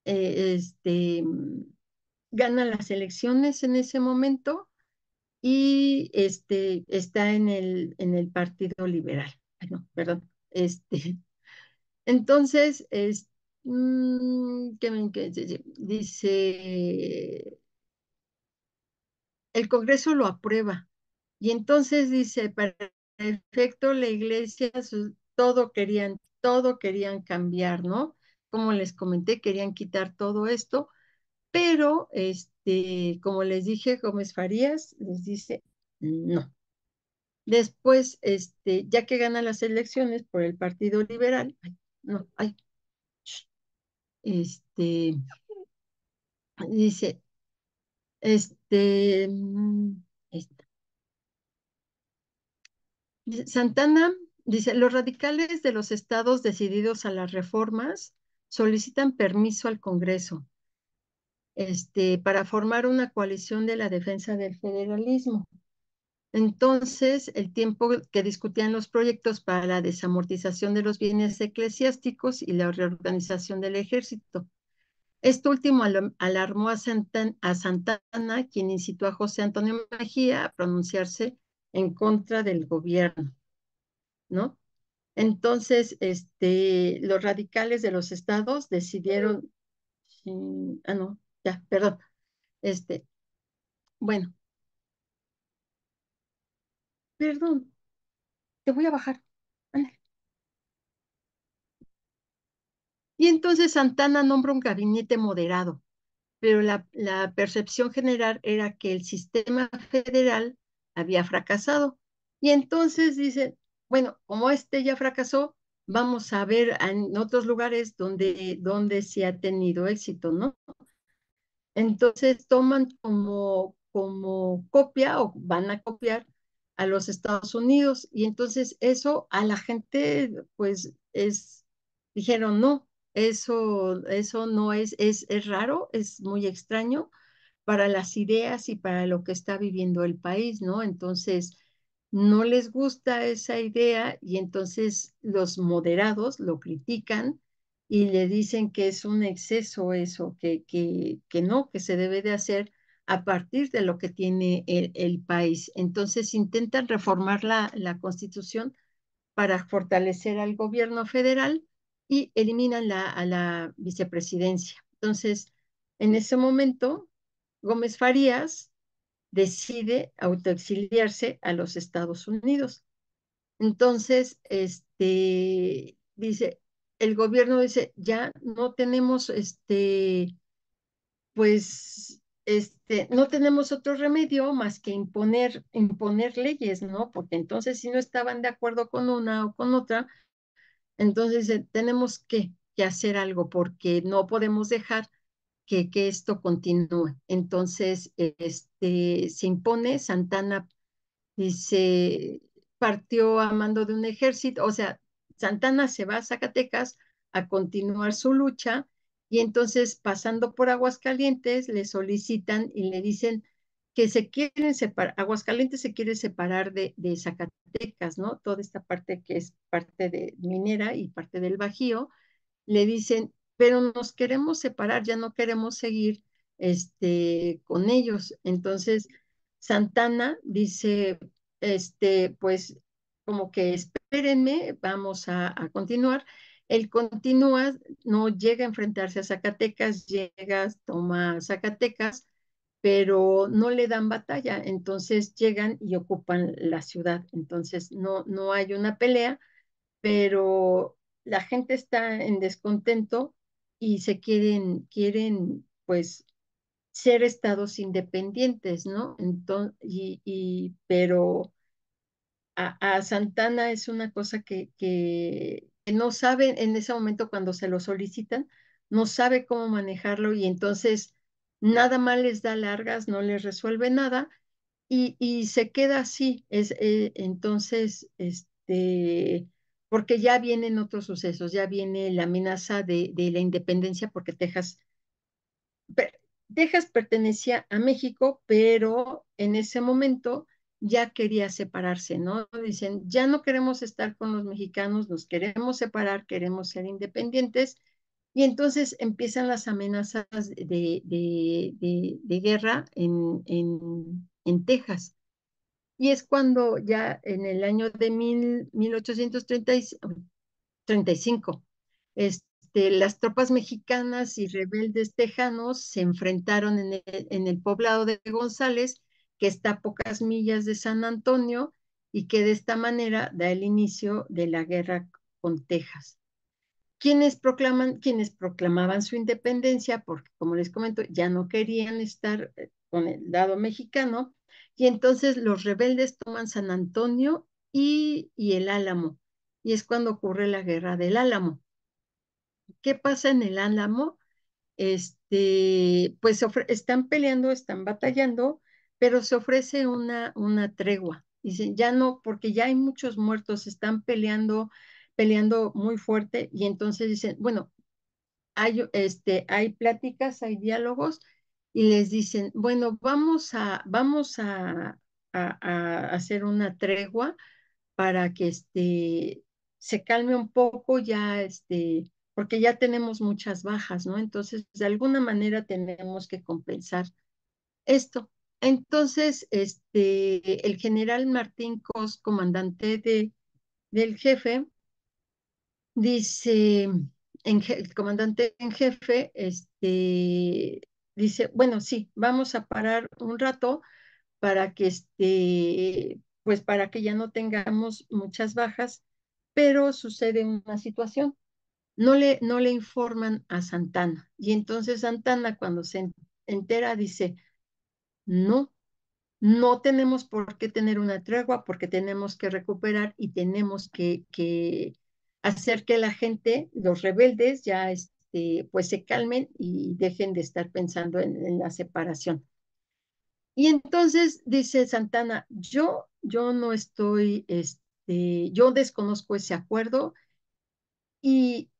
eh, este, gana las elecciones en ese momento y este, está en el, en el Partido Liberal. Bueno, ah, perdón. Este, entonces, es, mm, que, dice el Congreso lo aprueba. Y entonces dice, para efecto, la iglesia, todo querían, todo querían cambiar, ¿no? Como les comenté, querían quitar todo esto, pero este, como les dije, Gómez Farías les dice, no. Después, este, ya que gana las elecciones por el Partido Liberal, no, ay, este, dice, este, mm, Santana dice, los radicales de los estados decididos a las reformas solicitan permiso al Congreso este, para formar una coalición de la defensa del federalismo. Entonces, el tiempo que discutían los proyectos para la desamortización de los bienes eclesiásticos y la reorganización del ejército. Esto último alarmó a Santana, quien incitó a José Antonio Mejía a pronunciarse en contra del gobierno, ¿no? Entonces, este, los radicales de los estados decidieron, ah, no, ya, perdón, este, bueno, perdón, te voy a bajar. Y entonces Santana nombra un gabinete moderado, pero la, percepción general era que el sistema federal había fracasado. Y entonces dicen, bueno, como este ya fracasó, vamos a ver en otros lugares donde, donde se ha tenido éxito, ¿no? Entonces toman como, como copia o van a copiar a los Estados Unidos y entonces eso a la gente pues es, dijeron no, eso, eso no es, es, raro, es muy extraño para las ideas y para lo que está viviendo el país, ¿no? Entonces, no les gusta esa idea y entonces los moderados lo critican y le dicen que es un exceso eso, que, que, no, que se debe de hacer a partir de lo que tiene el, país. Entonces intentan reformar la, la, constitución para fortalecer al gobierno federal y eliminan la, a la vicepresidencia. Entonces, en ese momento, Gómez Farías decide autoexiliarse a los Estados Unidos. Entonces, este, dice, el gobierno dice, ya no tenemos, este, pues, este, no tenemos otro remedio más que imponer, imponer leyes, ¿no? Porque entonces si no estaban de acuerdo con una o con otra, entonces, eh, tenemos que, hacer algo porque no podemos dejar que, esto continúe. Entonces, e, este, se impone, Santana se partió a mando de un ejército, o sea, Santana se va a Zacatecas a continuar su lucha y entonces pasando por Aguascalientes le solicitan y le dicen que se quieren separar, Aguascalientes se quiere separar de, Zacatecas, ¿no? Toda esta parte que es parte de minera y parte del Bajío, le dicen, pero nos queremos separar, ya no queremos seguir este, con ellos. Entonces, Santana dice, este, pues como que espérenme, vamos a, a continuar. Él continúa, no llega a enfrentarse a Zacatecas, llega, toma Zacatecas, pero no le dan batalla, entonces llegan y ocupan la ciudad, entonces no, no hay una pelea, pero la gente está en descontento y se quieren, quieren pues ser estados independientes, ¿no? Entonces, y, pero a, Santana es una cosa que, que, no sabe en ese momento cuando se lo solicitan, no sabe cómo manejarlo y entonces nada más les da largas, no les resuelve nada y, se queda así. Es, eh, entonces, este, porque ya vienen otros sucesos, ya viene la amenaza de, la independencia porque Texas, Texas pertenecía a México, pero en ese momento ya quería separarse, ¿no? Dicen, ya no queremos estar con los mexicanos, nos queremos separar, queremos ser independientes y entonces empiezan las amenazas de, guerra en, Texas. Y es cuando ya en el año de 1835, este, las tropas mexicanas y rebeldes tejanos se enfrentaron en el poblado de González, que está a pocas millas de San Antonio, y que de esta manera da el inicio de la guerra con Texas quienes proclaman, quienes proclamaban su independencia, porque como les comento, ya no querían estar eh, con el lado mexicano, y entonces los rebeldes toman San Antonio y, el Álamo, y es cuando ocurre la guerra del Álamo. ¿Qué pasa en el Álamo? Este, pues están peleando, están batallando, pero se ofrece una, una tregua. Dicen, ya no, porque ya hay muchos muertos, están peleando, peleando muy fuerte y entonces dicen, bueno, hay, este, hay pláticas, hay diálogos y les dicen, bueno, vamos a, vamos a, hacer una tregua para que este, se calme un poco ya, este, porque ya tenemos muchas bajas, ¿no? Entonces, de alguna manera tenemos que compensar esto. Entonces, este, el general Martín Cos, comandante de, del jefe, dice el comandante en jefe, este, dice, bueno, sí, vamos a parar un rato para que este, pues para que ya no tengamos muchas bajas, pero sucede una situación. No le, no le informan a Santana. Y entonces Santana cuando se entera dice, no, no tenemos por qué tener una tregua porque tenemos que recuperar y tenemos que hacer que la gente, los rebeldes, ya este, pues se calmen y dejen de estar pensando en, la separación. Y entonces dice Santana, yo, yo no estoy, este, yo desconozco ese acuerdo y,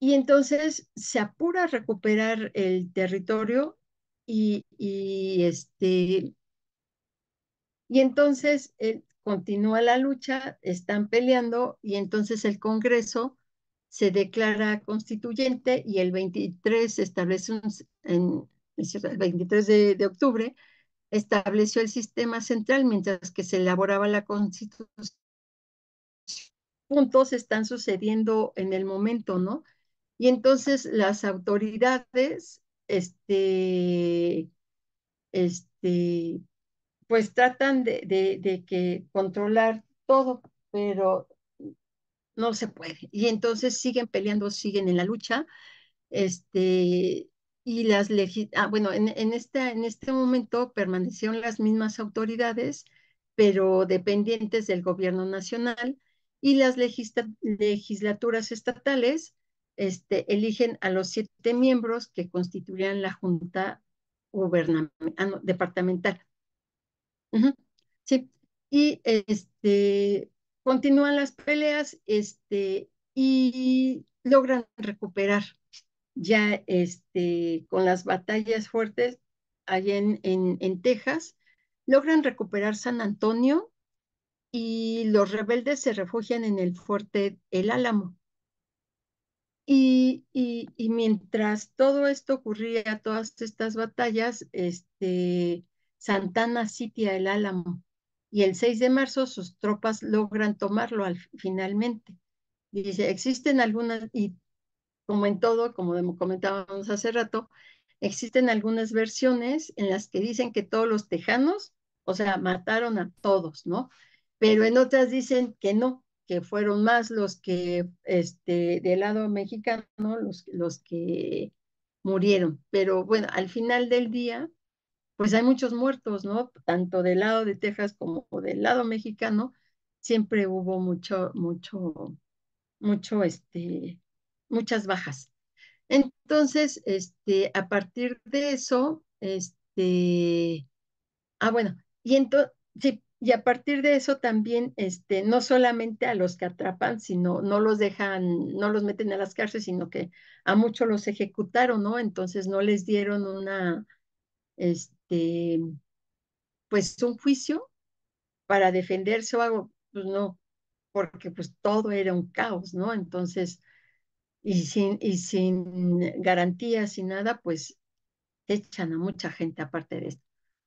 y entonces se apura a recuperar el territorio y, y este, y entonces, continúa la lucha, están peleando y entonces el Congreso se declara constituyente y el 23 establece de, octubre estableció el sistema central mientras que se elaboraba la constitución. Puntos están sucediendo en el momento, ¿no? Y entonces las autoridades, este, este, pues tratan de, de, de que controlar todo, pero no se puede. Y entonces siguen peleando, siguen en la lucha. Este, y las ah, bueno, en, en, esta, en este momento permanecieron las mismas autoridades, pero dependientes del gobierno nacional, y las legislaturas estatales este, eligen a los siete miembros que constituían la Junta Gubernamental, ah, departamental. Sí, y este, continúan las peleas este, y logran recuperar ya este, con las batallas fuertes allá en, en, en Texas, logran recuperar San Antonio y los rebeldes se refugian en el fuerte El Álamo. Y, y, y, mientras todo esto ocurría, todas estas batallas, este, Santana sitia el Álamo y el 6 de marzo sus tropas logran tomarlo al, finalmente. Dice, existen algunas, y como en todo, como comentábamos hace rato, existen algunas versiones en las que dicen que todos los tejanos, o sea, mataron a todos, ¿no? Pero en otras dicen que no, que fueron más los que, este, del lado mexicano, los, los que murieron. Pero bueno, al final del día, pues hay muchos muertos, ¿no? Tanto del lado de Texas como del lado mexicano, siempre hubo mucho, mucho, mucho, este, muchas bajas. Entonces, este, a partir de eso, este, ah, bueno, y entonces, sí, y a partir de eso también, este, no solamente a los que atrapan, sino no los dejan, no los meten a las cárceles, sino que a muchos los ejecutaron, ¿no? Entonces no les dieron una, este, este, pues un juicio para defenderse o algo, pues no, porque pues todo era un caos, ¿no? Entonces, y sin, y sin garantías y nada, pues echan a mucha gente aparte de esto.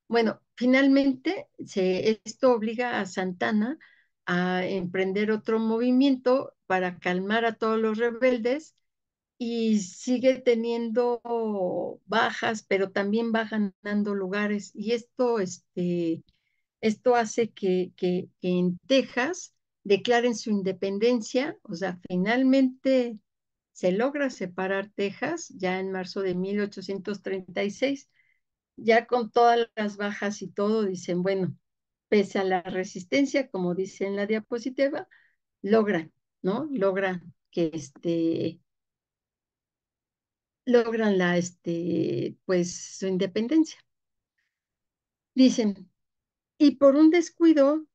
Bueno, finalmente esto obliga a Santana a emprender otro movimiento para calmar a todos los rebeldes y sigue teniendo bajas, pero también va ganando lugares. Y esto, este, esto hace que, que, en Texas declaren su independencia, o sea, finalmente se logra separar Texas ya en marzo de 1836, ya con todas las bajas y todo, dicen, bueno, pese a la resistencia, como dice en la diapositiva, logran, ¿no? Logran que, este, logran la, este, pues, su independencia. Dicen, y por un descuido,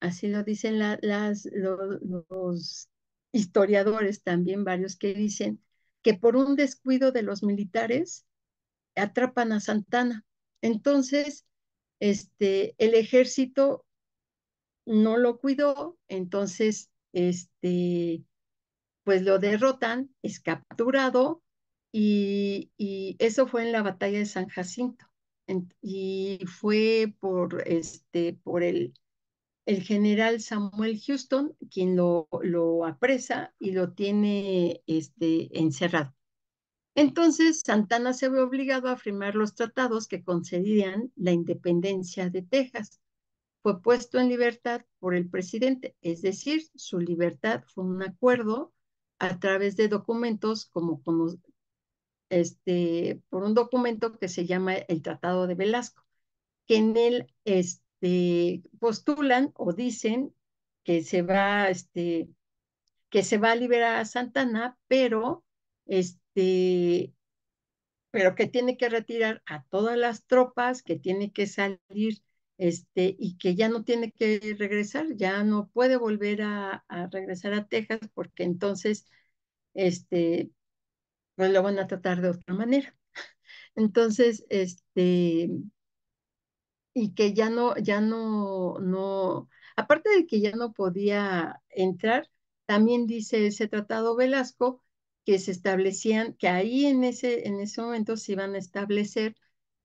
así lo dicen las, los, los historiadores también, varios que dicen, que por un descuido de los militares atrapan a Santana. Entonces, este, el ejército no lo cuidó, entonces, este, pues lo derrotan, es capturado y, eso fue en la batalla de San Jacinto. y fue por, este, por el, el general Samuel Houston quien lo, lo apresa y lo tiene este, encerrado. Entonces, Santana se ve obligado a firmar los tratados que concedían la independencia de Texas. Fue puesto en libertad por el presidente, es decir, su libertad fue un acuerdo a través de documentos como, como, este, por un documento que se llama el Tratado de Velasco, que en él este, postulan o dicen que se va, este, que se va a liberar a Santana, pero, este, pero que tiene que retirar a todas las tropas, que tiene que salir este, y que ya no tiene que regresar, ya no puede volver a, regresar a Texas porque entonces este, pues lo van a tratar de otra manera. Entonces, este, y que ya no, ya no, no, aparte de que ya no podía entrar, también dice ese tratado Velasco que se establecían, que ahí en ese, en ese momento se iban a establecer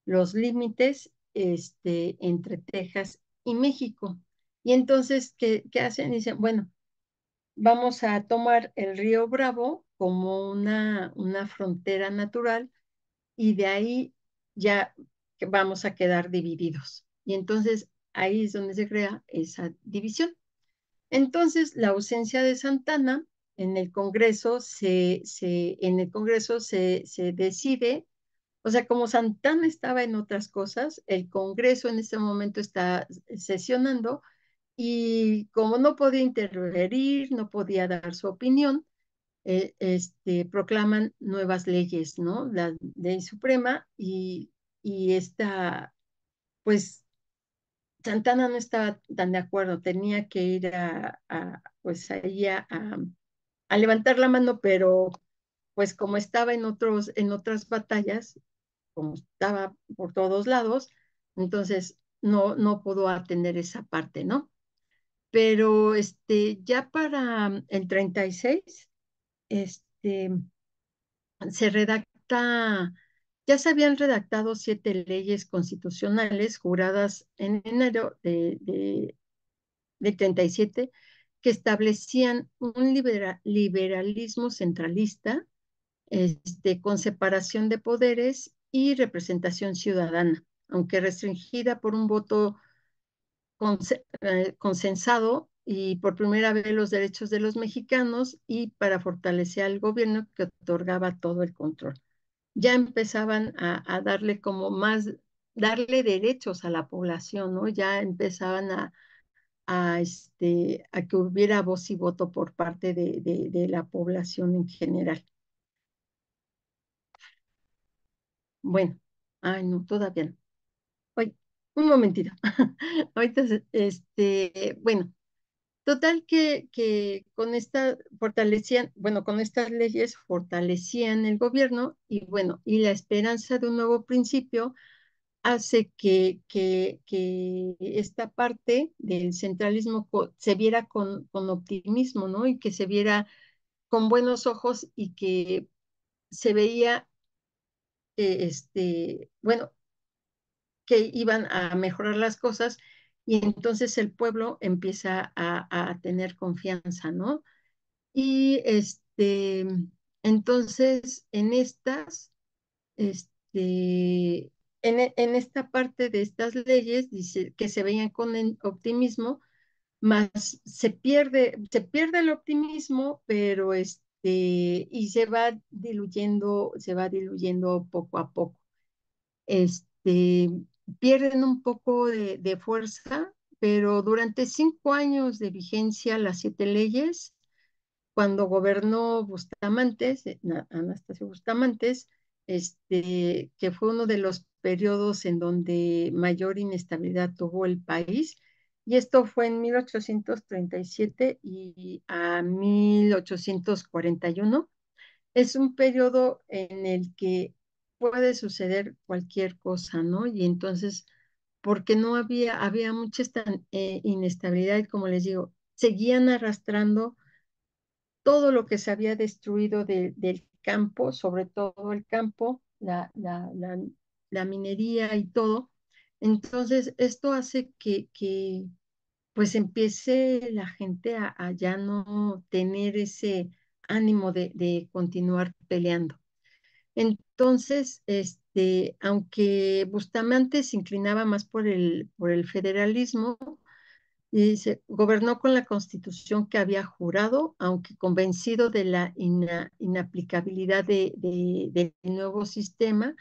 los límites este, entre Texas y México. Y entonces, ¿qué, ¿qué hacen? Dicen, bueno, vamos a tomar el río Bravo como una, una frontera natural y de ahí ya vamos a quedar divididos. Y entonces ahí es donde se crea esa división. Entonces, la ausencia de Santana en el Congreso se, en el Congreso se, se, decide, o sea, como Santana estaba en otras cosas, el Congreso en este momento está sesionando y como no podía intervenir, no podía dar su opinión, eh, este, proclaman nuevas leyes, ¿no? La ley suprema y, esta, pues Santana no estaba tan de acuerdo, tenía que ir a, pues ahí a, a, levantar la mano, pero pues como estaba en otros, en otras batallas, como estaba por todos lados, entonces no, no pudo atender esa parte, ¿no? Pero este, ya para mm, el 36, este, se redacta, ya se habían redactado siete leyes constitucionales juradas en enero de, de, 37 que establecían un liberalismo centralista este, con separación de poderes y representación ciudadana, aunque restringida por un voto eh, consensado y por primera vez los derechos de los mexicanos y para fortalecer al gobierno que otorgaba todo el control. Ya empezaban a, darle como más, darle derechos a la población, ¿no? Ya empezaban a, este, a que hubiera voz y voto por parte de, de, la población en general. Bueno, ay, no, todavía no. un momentito. Ahorita, este, bueno, Total que, con esta fortalecían, bueno, con estas leyes fortalecían el gobierno y bueno, y la esperanza de un nuevo principio hace que, que, esta parte del centralismo se viera con, con, optimismo, ¿no? Y que se viera con buenos ojos y que se veía, eh, este, bueno, que iban a mejorar las cosas y entonces el pueblo empieza a, tener confianza, ¿no? Y este, entonces en estas, este, en, e, esta parte de estas leyes, dice que se veían con optimismo, más se pierde, se pierde el optimismo, pero este, y se va diluyendo, se va diluyendo poco a poco. Este, pierden un poco de, fuerza, pero durante cinco años de vigencia las siete leyes, cuando gobernó Bustamantes, eh, Anastasio Bustamantes, este, que fue uno de los periodos en donde mayor inestabilidad tuvo el país, y esto fue en 1837 y a 1841. Es un periodo en el que puede suceder cualquier cosa, ¿no? Y entonces, porque no había, había mucha esta eh, inestabilidad como les digo, seguían arrastrando todo lo que se había destruido del campo, sobre todo el campo, la, la, minería y todo. Entonces, esto hace que, que pues empiece la gente a, ya no tener ese ánimo de continuar peleando. Entonces, este, aunque Bustamante se inclinaba más por el, por el federalismo, gobernó con la constitución que había jurado, aunque convencido de la inaplicabilidad del nuevo sistema,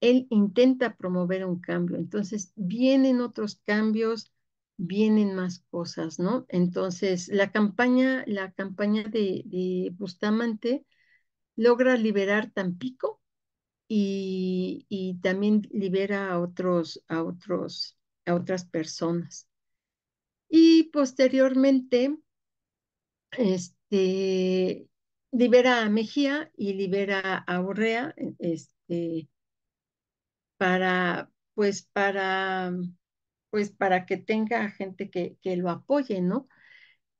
él intenta promover un cambio. Entonces, vienen otros cambios, vienen más cosas, ¿no? Entonces, la campaña, la campaña de Bustamante logra liberar Tampico y, también libera a otros, a otros, a otras personas. Y posteriormente, este, libera a Mejía y libera a Urrea, este, para, pues, para, pues, para que tenga gente que, que lo apoye, ¿no?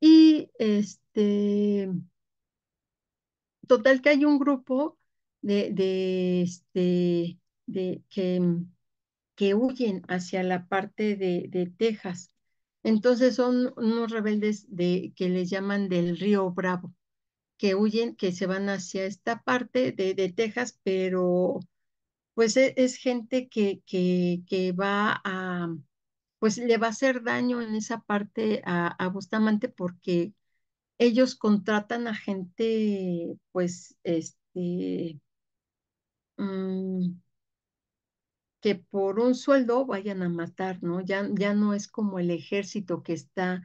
Y, este, total que hay un grupo de, de, este, de que, que, huyen hacia la parte de, Texas. Entonces son unos rebeldes de, que les llaman del río Bravo, que huyen, que se van hacia esta parte de, Texas, pero pues e, es, gente que, que, que, va a, pues le va a hacer daño en esa parte a Bustamante porque ellos contratan a gente, pues, este, mm, que por un sueldo vayan a matar, ¿no? Ya, ya no es como el ejército que está,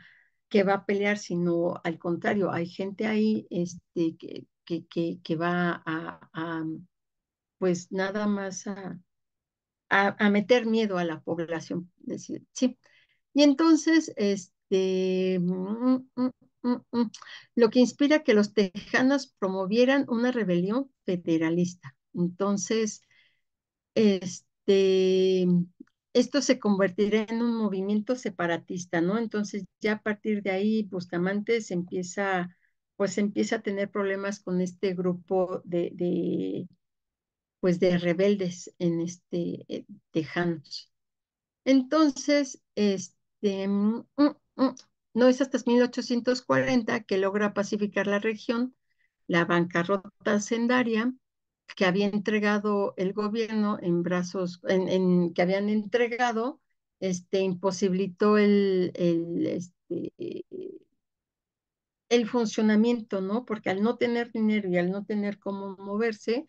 que va a pelear, sino al contrario, hay gente ahí, este, que, que, que, va a, mm, pues, nada más a, a, meter miedo a la población, decir, sí. Y entonces, este, mm, Mm, mm. lo que inspira que los texanos promovieran una rebelión federalista. Entonces, este, esto se convertirá en un movimiento separatista, ¿no? Entonces, ya a partir de ahí, Bustamante se empieza, pues empieza a tener problemas con este grupo de, de pues de rebeldes en este eh, Entonces, este, mm, no es hasta 1840 que logra pacificar la región, la bancarrota sendaria que había entregado el gobierno en brazos, en, que habían entregado, este, imposibilitó el, el, este, el funcionamiento, ¿no? Porque al no tener dinero y al no tener cómo moverse,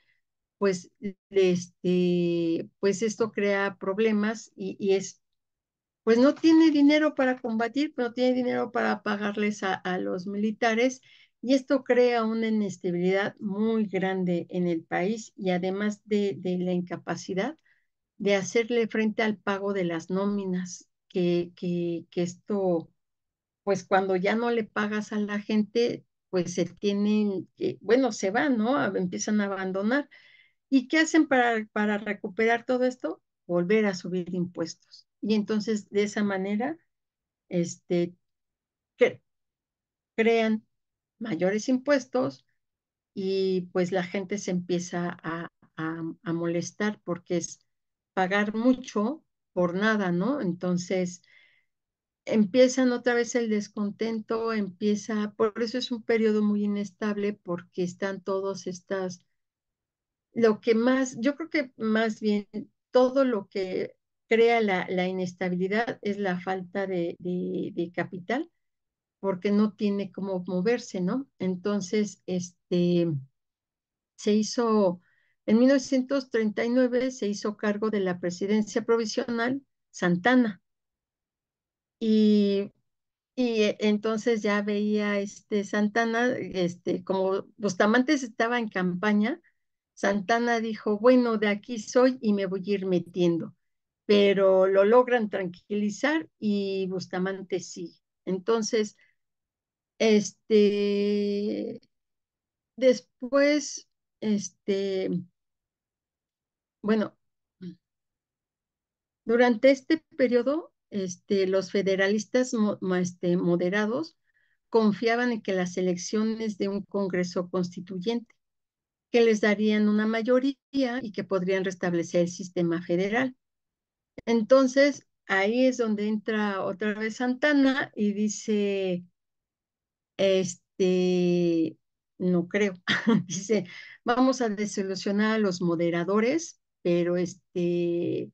pues, este, pues esto crea problemas y, y es pues no tiene dinero para combatir, no tiene dinero para pagarles a, los militares y esto crea una inestabilidad muy grande en el país y además de, la incapacidad de hacerle frente al pago de las nóminas, que, que, esto, pues cuando ya no le pagas a la gente, pues se tienen, bueno, se van, ¿no? Empiezan a abandonar. ¿Y qué hacen para, para recuperar todo esto? Volver a subir impuestos. Y entonces de esa manera, este, crean mayores impuestos y pues la gente se empieza a, a, molestar porque es pagar mucho por nada, ¿no? Entonces empiezan otra vez el descontento, empieza, por eso es un periodo muy inestable porque están todos estas, lo que más, yo creo que más bien todo lo que crea la, la inestabilidad es la falta de, capital, porque no tiene cómo moverse, ¿no? Entonces, este, se hizo, en 1939 se hizo cargo de la presidencia provisional Santana. Y, y eh, entonces ya veía este Santana, este, como Bustamante estaba en campaña, Santana dijo, bueno, de aquí soy y me voy a ir metiendo pero lo logran tranquilizar y Bustamante sí. Entonces, este, después, este, bueno, durante este periodo, este, los federalistas este, moderados confiaban en que las elecciones de un Congreso constituyente, que les darían una mayoría y que podrían restablecer el sistema federal. Entonces, ahí es donde entra otra vez Santana y dice, este, no creo, dice, vamos a desilusionar a los moderadores, pero este,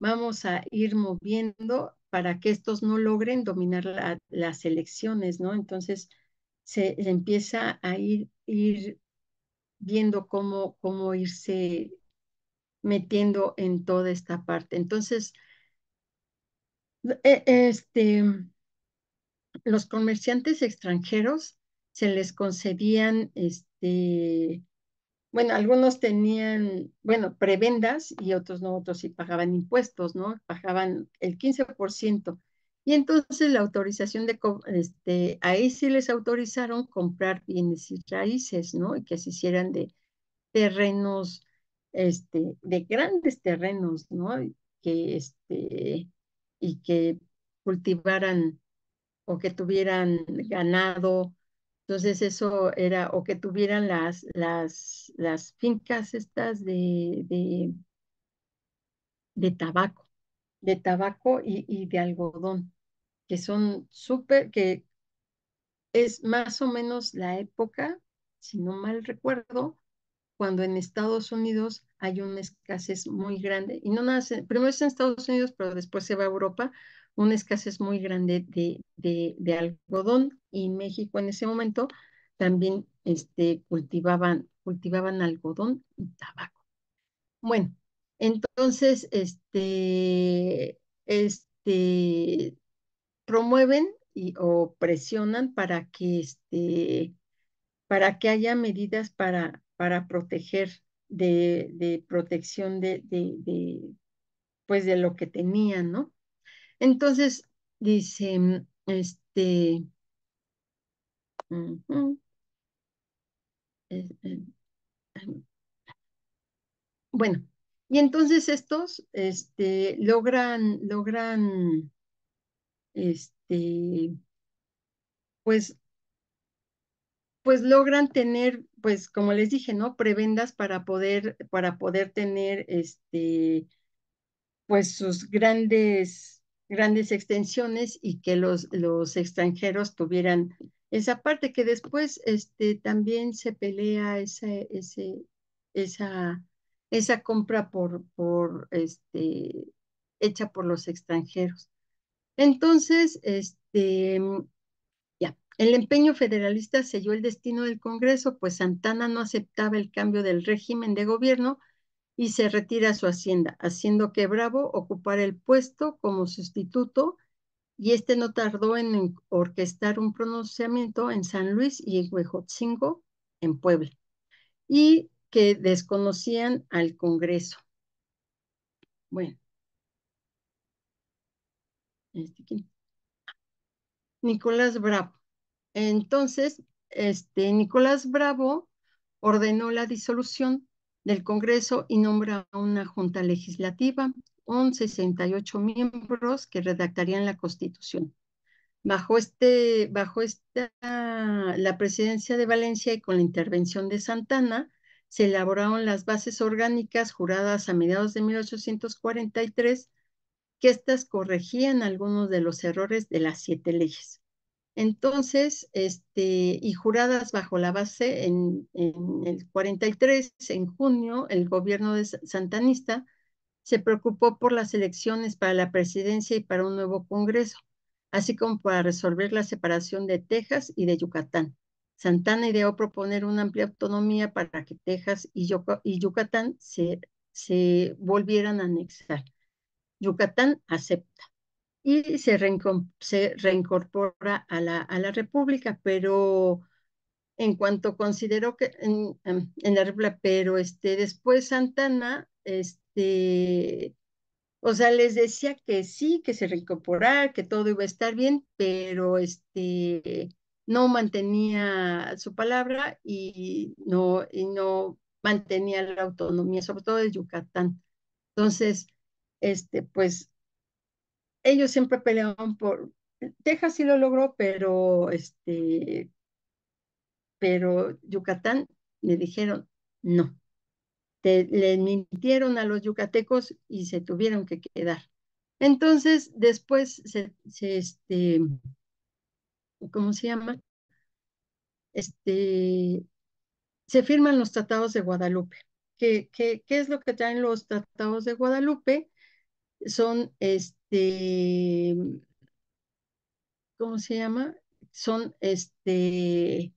vamos a ir moviendo para que estos no logren dominar las elecciones, ¿no? Entonces, se, empieza a ir, ir viendo cómo, cómo irse metiendo en toda esta parte. Entonces, e, e, este, los comerciantes extranjeros se les concedían, este, bueno, algunos tenían, bueno, prebendas y otros no, otros sí pagaban impuestos, ¿no? Pagaban el 15%. Y entonces la autorización de, este, ahí sí les autorizaron comprar bienes y raíces, ¿no? Y que se hicieran de terrenos este, de grandes terrenos, ¿no? Que, este, y que cultivaran o que tuvieran ganado. Entonces eso era, o que tuvieran las, las, las fincas estas de, de, de tabaco, de tabaco y, y de algodón, que son súper, que es más o menos la época, si no mal recuerdo, cuando en Estados Unidos hay una escasez muy grande, y no nada, primero es en Estados Unidos, pero después se va a Europa, una escasez muy grande de, de, algodón, y México en ese momento también este, cultivaban, cultivaban algodón y tabaco. Bueno, entonces, este, este, promueven y, o presionan para que, este, para que haya medidas para, para proteger de, protección de, de, pues de lo que tenían, ¿no? Entonces, dice, este, eh, bueno, y entonces estos este, logran, logran, este, pues pues logran tener, pues como les dije, ¿no? Prebendas para poder, para poder tener, este, pues sus grandes, grandes extensiones y que los, los extranjeros tuvieran esa parte que después, este, también se pelea esa, ese, esa, esa compra por, por, este, hecha por los extranjeros. Entonces, este, el empeño federalista selló el destino del Congreso, pues Santana no aceptaba el cambio del régimen de gobierno y se retira a su hacienda, haciendo que Bravo ocupara el puesto como sustituto y este no tardó en orquestar un pronunciamiento en San Luis y en Huejotzingo, en Puebla, y que desconocían al Congreso. Bueno. Este, Nicolás Bravo. Entonces, este, Nicolás Bravo ordenó la disolución del Congreso y nombra una junta legislativa con 68 miembros que redactarían la Constitución. Bajo, este, bajo esta, la presidencia de Valencia y con la intervención de Santana, se elaboraron las bases orgánicas juradas a mediados de 1843, que éstas corregían algunos de los errores de las siete leyes. Entonces, este, y juradas bajo la base en, el 43, en junio, el gobierno de Santanista se preocupó por las elecciones para la presidencia y para un nuevo Congreso, así como para resolver la separación de Texas y de Yucatán. Santana ideó proponer una amplia autonomía para que Texas y, Yucatán se, se volvieran a anexar. Yucatán acepta y se, reincorpora a la, a la, República, pero en cuanto consideró que en, em, en la República, pero este, después Santana, este, o sea, les decía que sí, que se reincorporara, que todo iba a estar bien, pero este, no mantenía su palabra y no, y no mantenía la autonomía, sobre todo de Yucatán. Entonces, este, pues ellos siempre peleaban por, Texas sí lo logró, pero este, pero Yucatán le dijeron no. le mintieron a los yucatecos y se tuvieron que quedar. Entonces, después se, este, ¿cómo se llama? Este, se firman los tratados de Guadalupe. ¿Qué, qué, qué es lo que traen los tratados de Guadalupe? Son, este, este, ¿cómo se llama? Son, este,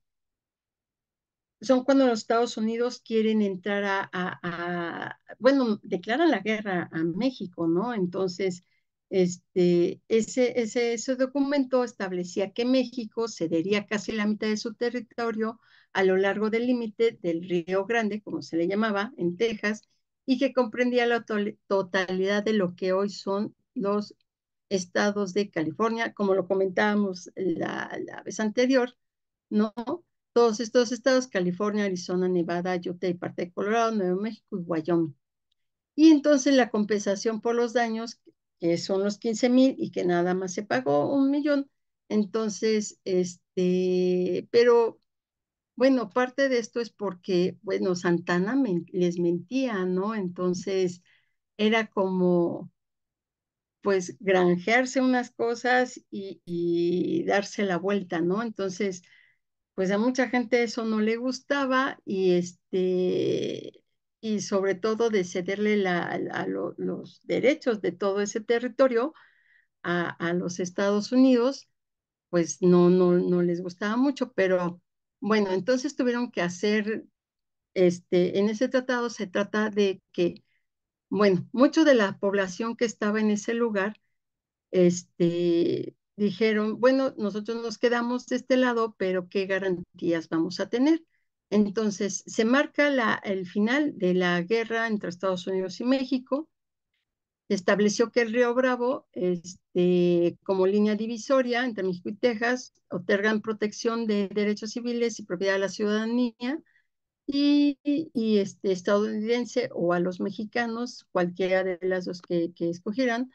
son cuando los Estados Unidos quieren entrar a, bueno, declaran la guerra a México, ¿no? Entonces, este, ese, ese, documento establecía que México cedería casi la mitad de su territorio a lo largo del límite del Río Grande, como se le llamaba, en Texas, y que comprendía la totalidad de lo que hoy son los estados de California, como lo comentábamos la, vez anterior, ¿no? Todos estos estados, California, Arizona, Nevada, Utah y parte de Colorado, Nuevo México y Wyoming. Y entonces la compensación por los daños, que son los 15 mil y que nada más se pagó un millón, entonces, este, pero bueno, parte de esto es porque, bueno, Santana les mentía, ¿no? Entonces, era como, pues granjearse unas cosas y, darse la vuelta, ¿no? Entonces, pues a mucha gente eso no le gustaba y este y sobre todo de cederle la, los derechos de todo ese territorio a, a, los Estados Unidos, pues no, no, no les gustaba mucho, pero bueno, entonces tuvieron que hacer, este, en ese tratado se trata de que bueno, mucho de la población que estaba en ese lugar, este, dijeron, bueno, nosotros nos quedamos de este lado, pero ¿qué garantías vamos a tener? Entonces, se marca el final de la guerra entre Estados Unidos y México. Estableció que el río Bravo, este, como línea divisoria entre México y Texas, otorgan protección de derechos civiles y propiedad de la ciudadanía y, este, estadounidense o a los mexicanos, cualquiera de las dos que, escogieran,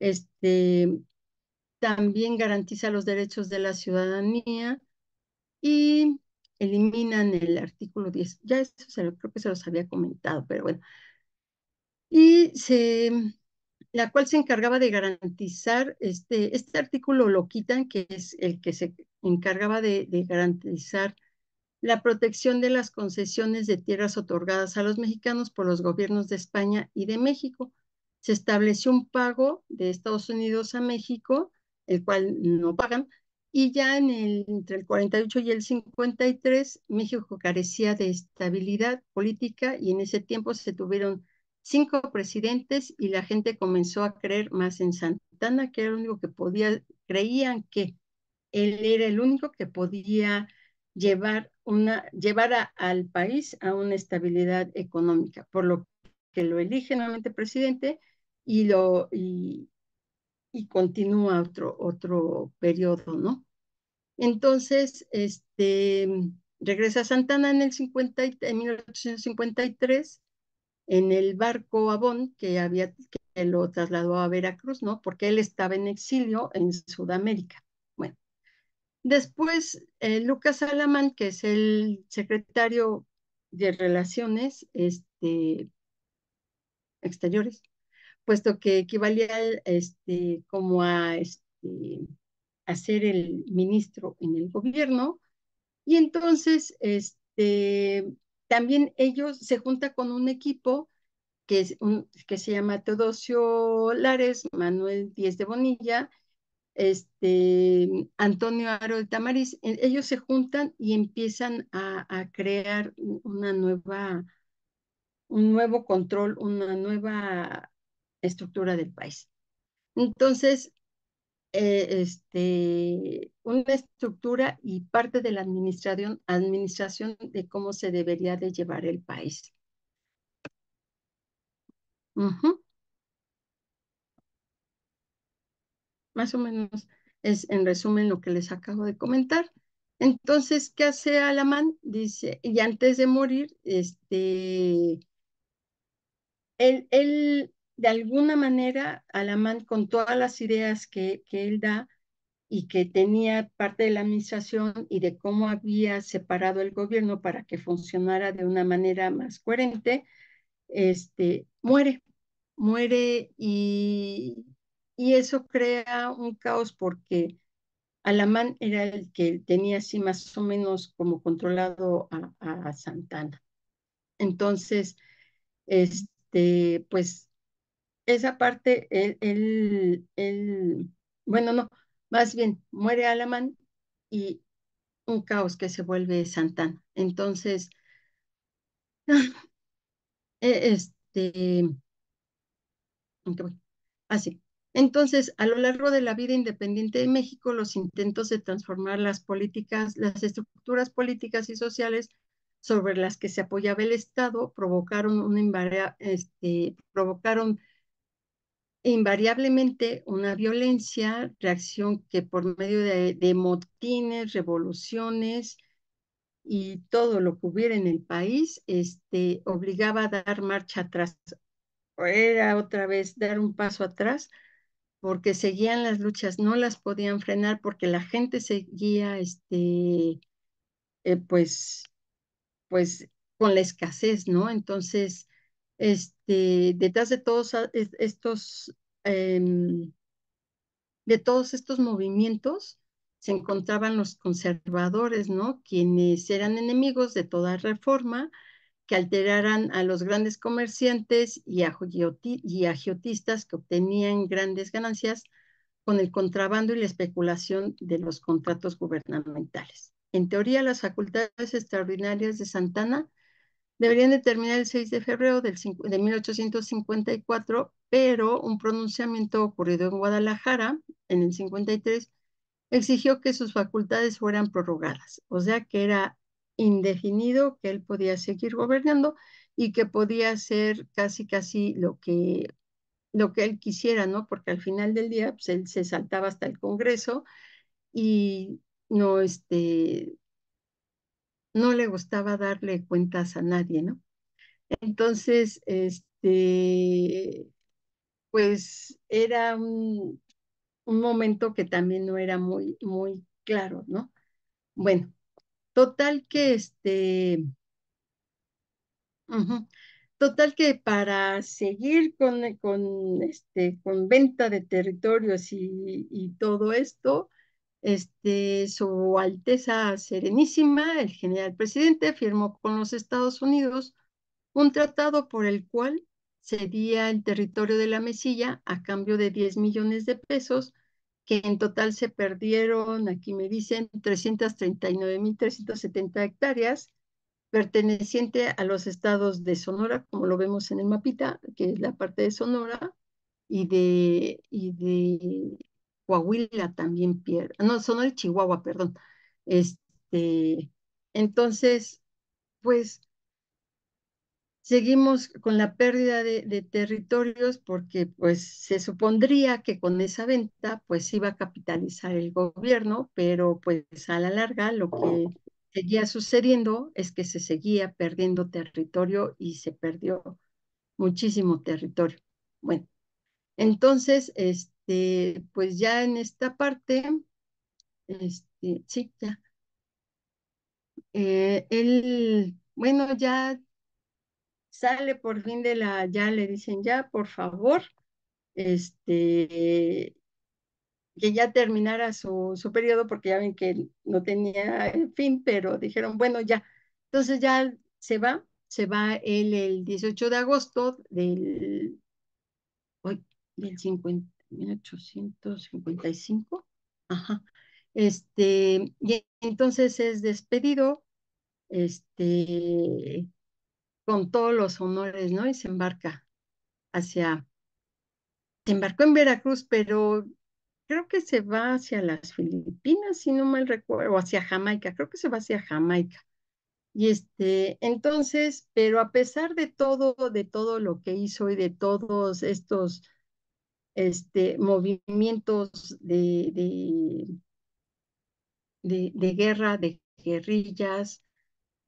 este, también garantiza los derechos de la ciudadanía y eliminan el artículo 10. Ya eso se creo que se los había comentado, pero bueno. Y la cual se encargaba de garantizar, este, este artículo lo quitan, que es el que se encargaba de garantizar la protección de las concesiones de tierras otorgadas a los mexicanos por los gobiernos de España y de México. Se estableció un pago de Estados Unidos a México, el cual no pagan, y ya en el, entre el 48 y el 53 México carecía de estabilidad política y en ese tiempo se tuvieron cinco presidentes y la gente comenzó a creer más en Santana, que era el único que podía, creían que él era el único que podía llevar, una, al país a una estabilidad económica, por lo que lo elige nuevamente presidente y, lo, y, continúa otro, otro periodo, ¿no? Entonces, este, regresa a Santana en, el 50, en 1853 en el barco Abón que, había, que lo trasladó a Veracruz, ¿no? Porque él estaba en exilio en Sudamérica. Después, eh, Lucas Alaman, que es el secretario de Relaciones este, Exteriores, puesto que equivalía este, como a, este, ser el ministro en el gobierno. Y entonces, este, también ellos se junta con un equipo que, que se llama Teodosio Lares, Manuel Díez de Bonilla este, Antonio Aro de Tamariz, ellos se juntan y empiezan a, crear una nueva, un nuevo control, una nueva estructura del país. Entonces, eh, este, una estructura y parte de la administración, administración de cómo se debería de llevar el país. Más o menos es en resumen lo que les acabo de comentar. Entonces, ¿qué hace Alamán? Dice, y antes de morir, este, él, él de alguna manera, Alamán, con todas las ideas que, él da y que tenía parte de la administración y de cómo había separado el gobierno para que funcionara de una manera más coherente, este, muere, muere y y eso crea un caos porque Alamán era el que tenía así más o menos como controlado a, Santana. Entonces, este, pues esa parte, el bueno, no, más bien muere Alamán y un caos que se vuelve Santana. Entonces, e, este, así. Ah, entonces, a lo largo de la vida independiente de México, los intentos de transformar las políticas, las estructuras políticas y sociales sobre las que se apoyaba el Estado provocaron, este, invariablemente una violencia, reacción que por medio de, motines, revoluciones, y todo lo que hubiera en el país este, obligaba a dar marcha atrás. Era otra vez dar un paso atrás porque seguían las luchas, no las podían frenar porque la gente seguía, este, eh, pues, pues con la escasez, ¿no? Entonces, este, detrás de todos ah, estos, em, de todos estos movimientos se encontraban los conservadores, ¿no? Quienes eran enemigos de toda reforma, que alteraran a los grandes comerciantes y a, y agiotistas que obtenían grandes ganancias con el contrabando y la especulación de los contratos gubernamentales. En teoría, las facultades extraordinarias de Santana deberían terminar el 6 de febrero de 1854, pero un pronunciamiento ocurrido en Guadalajara en el 53 exigió que sus facultades fueran prorrogadas, o sea que era indefinido, que él podía seguir gobernando y que podía hacer casi casi lo que, lo que él quisiera, ¿no? Porque al final del día pues, él se saltaba hasta el Congreso y no, este, no le gustaba darle cuentas a nadie, ¿no? Entonces, este, pues era un, un momento que también no era muy, muy claro, ¿no? Bueno, Total que este, total que para seguir eh, con, este, con venta de territorios y, todo esto, este, su Alteza Serenísima, el general presidente, firmó con los Estados Unidos un tratado por el cual cedía el territorio de la Mesilla a cambio de 10 millones de pesos que en total se perdieron, aquí me dicen, 339.370 hectáreas perteneciente a los estados de Sonora, como lo vemos en el mapita, que es la parte de Sonora, y de, y de Coahuila también pierde, no, Sonora y Chihuahua, perdón. Este, entonces, pues seguimos con la pérdida de, territorios porque pues se supondría que con esa venta pues iba a capitalizar el gobierno, pero pues a la larga lo que seguía sucediendo es que se seguía perdiendo territorio y se perdió muchísimo territorio. Bueno, entonces, este, pues ya en esta parte, este, sí, ya. Eh, el, bueno, ya sale por fin de la, ya le dicen, ya, por favor, este, que ya terminara su, su periodo, porque ya ven que no tenía fin, pero dijeron, bueno, ya. Entonces ya se va, se va él el 18 de agosto del, hoy, del 1855, ajá. Este, y entonces es despedido, este, con todos los honores, ¿no? Y se embarca hacia, se embarcó en Veracruz, pero creo que se va hacia las Filipinas, si no mal recuerdo, o hacia Jamaica, creo que se va hacia Jamaica. Y este, entonces, pero a pesar de todo, de todo lo que hizo y de todos estos este, movimientos de, de, de guerra, de guerrillas,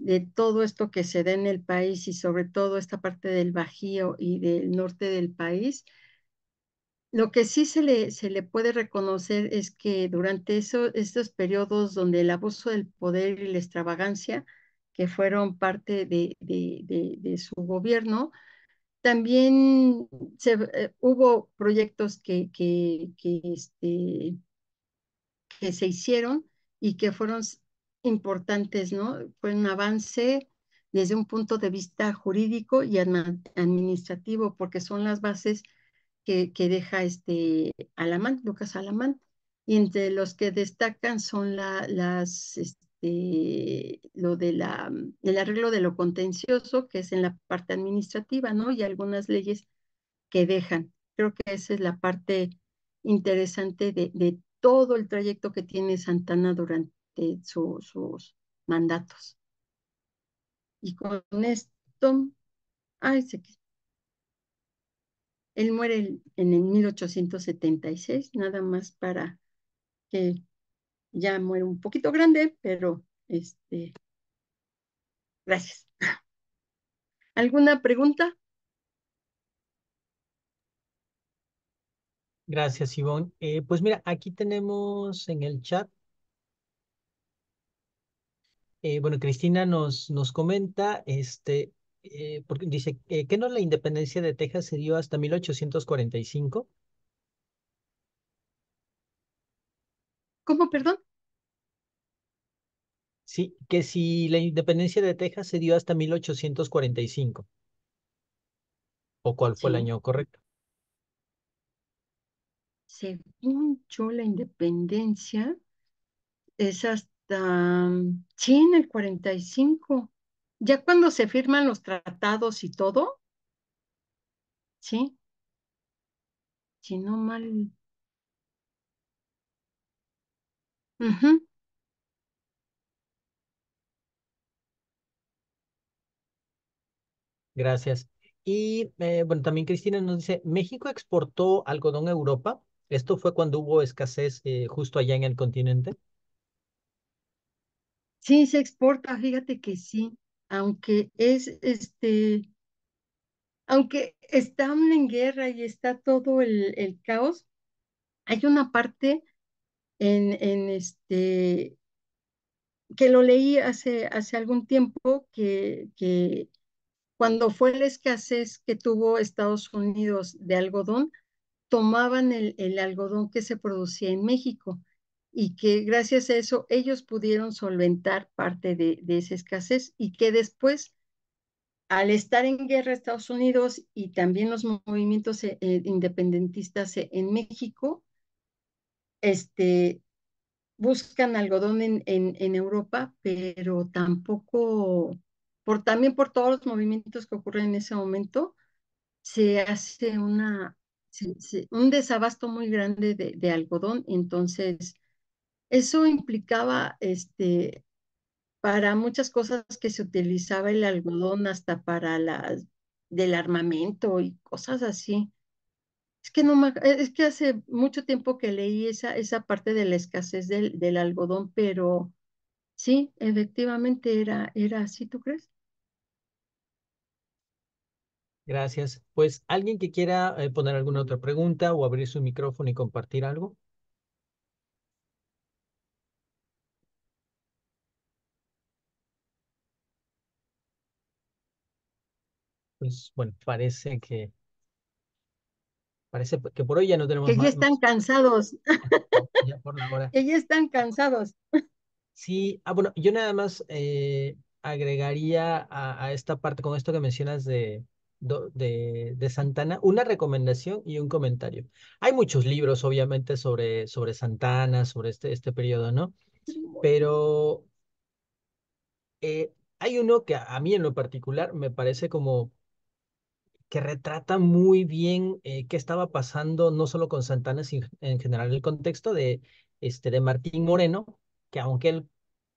de todo esto que se da en el país y sobre todo esta parte del Bajío y del norte del país, lo que sí se le, se le puede reconocer es que durante eso, estos periodos donde el abuso del poder y la extravagancia que fueron parte de, de, su gobierno, también se, eh, hubo proyectos que, que, este, que se hicieron y que fueron importantes, ¿no? Fue un avance desde un punto de vista jurídico y administrativo, porque son las bases que, deja este Alamán, Lucas Alamán, y entre los que destacan son las, este, lo de la, el arreglo de lo contencioso, que es en la parte administrativa, ¿no? Y algunas leyes que dejan. Creo que esa es la parte interesante de todo el trayecto que tiene Santana durante eh, sus mandatos. Y con esto, ay, Él muere en el 1876, nada más para que ya muere un poquito grande, pero este, gracias. ¿Alguna pregunta? Gracias, Ivonne. Eh, pues mira, aquí tenemos en el chat eh, bueno, Cristina nos, nos comenta, este, eh, porque dice, eh, que no la independencia de Texas se dio hasta 1845? ¿Cómo, perdón? Sí, que si la independencia de Texas se dio hasta 1845. ¿O cuál fue el año correcto? Según yo, la independencia es hasta sí, en el 45. Ya cuando se firman los tratados y todo, ¿sí? Si no mal. Gracias. Y eh, bueno, también Cristina nos dice, México exportó algodón a Europa. ¿Esto fue cuando hubo escasez eh, justo allá en el continente? Sí, se exporta, fíjate que sí, aunque es este, aunque están en guerra y está todo el, caos, hay una parte en, en este que lo leí hace, hace algún tiempo que, que cuando fue la escasez que tuvo Estados Unidos de algodón, tomaban el, el algodón que se producía en México y que gracias a eso ellos pudieron solventar parte de, de, esa escasez y que después, al estar en guerra Estados Unidos y también los movimientos eh, eh, independentistas eh, en México, este, buscan algodón en, en, Europa, pero tampoco, por, también por todos los movimientos que ocurren en ese momento, se hace una, un desabasto muy grande de, de algodón, entonces eso implicaba este, para muchas cosas que se utilizaba el algodón, hasta para las del armamento y cosas así. Es que, no es que hace mucho tiempo que leí esa, esa parte de la escasez del, del algodón, pero sí, efectivamente era, era así, ¿tú crees? Gracias. Pues, ¿alguien que quiera eh, poner alguna otra pregunta o abrir su micrófono y compartir algo? pues bueno, parece que parece que por hoy ya no tenemos que ya están cansados. ya por la hora. Que ya están cansados. Sí, ah, bueno, yo nada más eh, agregaría a, esta parte con esto que mencionas de, de, Santana, una recomendación y un comentario. Hay muchos libros, obviamente, sobre, sobre Santana, sobre este, este periodo, ¿no? Pero eh, hay uno que a mí en lo particular me parece como que retrata muy bien eh, qué estaba pasando, no solo con Santana, sino en general el contexto de, este, de Martín Moreno, que aunque él,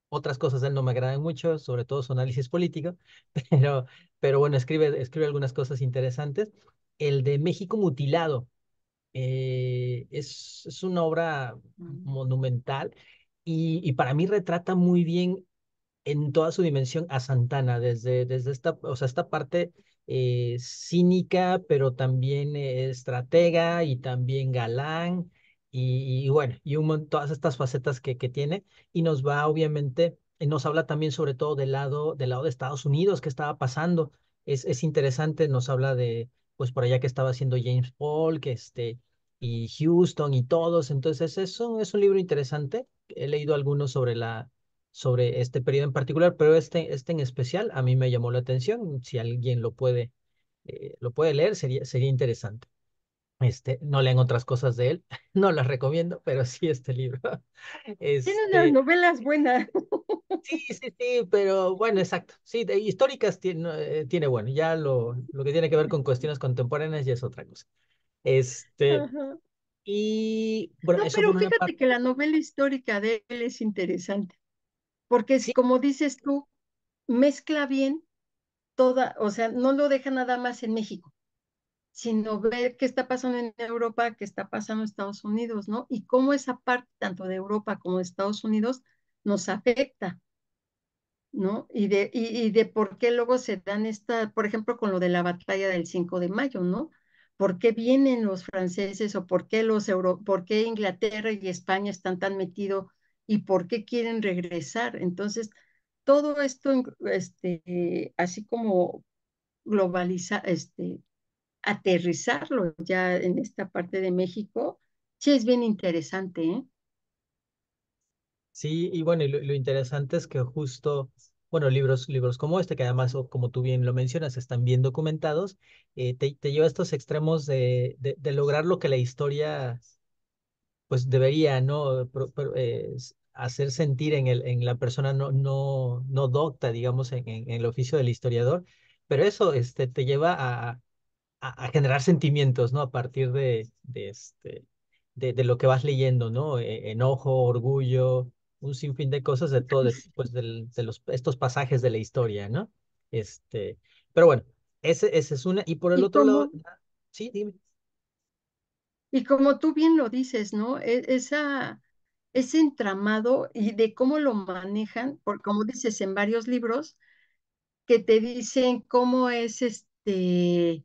otras cosas de él no me agradan mucho, sobre todo su análisis político, pero, pero bueno, escribe, escribe algunas cosas interesantes. El de México mutilado eh, es, es, una obra mm. monumental y, para mí retrata muy bien en toda su dimensión a Santana, desde, desde esta, o sea, esta parte eh, cínica, pero también eh, estratega y también galán. Y, bueno, y un todas estas facetas que, que tiene. Y nos va, obviamente, nos habla también sobre todo del lado, del lado de Estados Unidos, que estaba pasando. Es, es interesante, nos habla de, pues por allá que estaba haciendo James Paul, que este, y Houston y todos. Entonces, eso es un libro interesante. He leído algunos sobre la, sobre este periodo en particular, pero este, este en especial a mí me llamó la atención. Si alguien lo puede, eh, lo puede leer, sería, sería interesante. Este, no lean otras cosas de él, no las recomiendo, pero sí este libro. Tiene unas este novelas buenas. Sí, sí, sí, pero bueno, exacto. Sí, históricas tiene, eh, tiene, bueno, ya lo, lo que tiene que ver con cuestiones contemporáneas ya es otra cosa. Este, y bueno, no, pero fíjate que la novela histórica de él es interesante porque si, como dices tú, mezcla bien toda, o sea, no lo deja nada más en México, sino ver qué está pasando en Europa, qué está pasando en Estados Unidos, ¿no? Y cómo esa parte, tanto de Europa como de Estados Unidos, nos afecta, ¿no? Y de, y, de por qué luego se dan esta, por ejemplo, con lo de la batalla del 5 de mayo, ¿no? ¿Por qué vienen los franceses o por qué, los por qué Inglaterra y España están tan metidos y por qué quieren regresar. Entonces, todo esto, este, así como globalizar, este, aterrizarlo ya en esta parte de México, sí es bien interesante. ¿eh? Sí, y bueno, lo, interesante es que justo, bueno, libros, libros como este, que además, como tú bien lo mencionas, están bien documentados, eh, te, lleva a estos extremos de lograr lo que la historia pues debería ¿no? Eh, hacer sentir en, el, en la persona no, no, no docta, digamos, en, el oficio del historiador, pero eso este, te lleva a, a, generar sentimientos, ¿no? A partir de, de este, de, lo que vas leyendo, ¿no? E, enojo, orgullo, un sinfín de cosas de todos pues, los, estos pasajes de la historia, ¿no? Este, pero bueno, ese, ese es una, y por el otro lado, sí, dime. Y como tú bien lo dices, ¿no? E, esa, ese entramado y de cómo lo manejan, por como dices en varios libros, que te dicen cómo es este,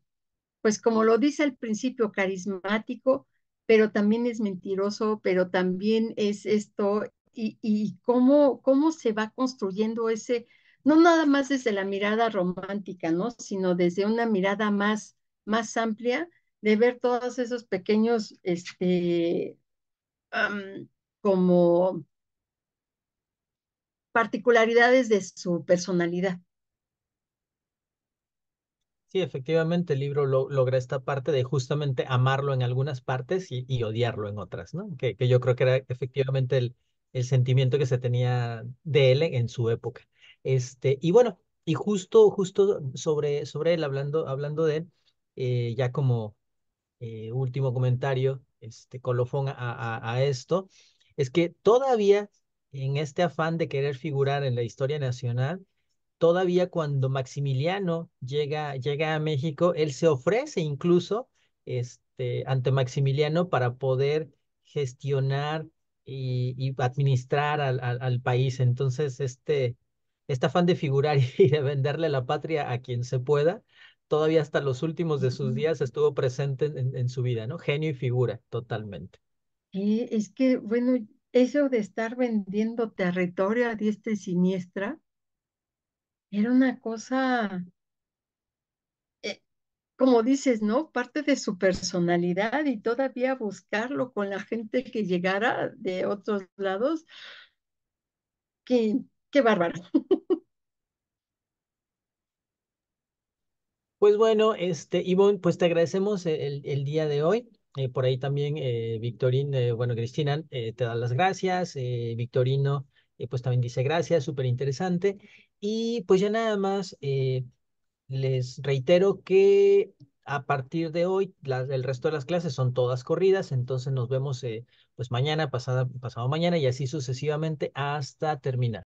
pues como lo dice al principio, carismático, pero también es mentiroso, pero también es esto, y, y cómo, cómo se va construyendo ese, no nada más desde la mirada romántica, ¿no? Sino desde una mirada más, más amplia de ver todos esos pequeños, este, como particularidades de su personalidad. Sí, efectivamente, el libro logra esta parte de justamente amarlo en algunas partes y, odiarlo en otras, ¿no? Que, que, yo creo que era efectivamente el, el sentimiento que se tenía de él en su época. Este, y bueno, y justo, justo sobre, sobre él, hablando, hablando de él, eh, ya como, eh, último comentario, este colofón a, esto, es que todavía en este afán de querer figurar en la historia nacional, todavía cuando Maximiliano llega, llega a México, él se ofrece incluso este, ante Maximiliano para poder gestionar y, administrar al, país. Entonces, este, este afán de figurar y de venderle la patria a quien se pueda todavía hasta los últimos de sus días estuvo presente en, su vida, ¿no? Genio y figura, totalmente. es que, bueno, eso de estar vendiendo territorio a diestra y siniestra era una cosa, eh, como dices, ¿no? Parte de su personalidad y todavía buscarlo con la gente que llegara de otros lados. Qué, qué bárbaro. Pues bueno, este, Ivonne, pues te agradecemos e-, el, el día de hoy. Eh, por ahí también, eh, Victorín, eh, bueno, Cristina, eh, te da las gracias. Victorino, pues también dice gracias, súper interesante. Y pues ya nada más, les reitero que a partir de hoy, el resto de las clases son todas corridas, entonces nos vemos pues mañana, pasado mañana y así sucesivamente hasta terminar.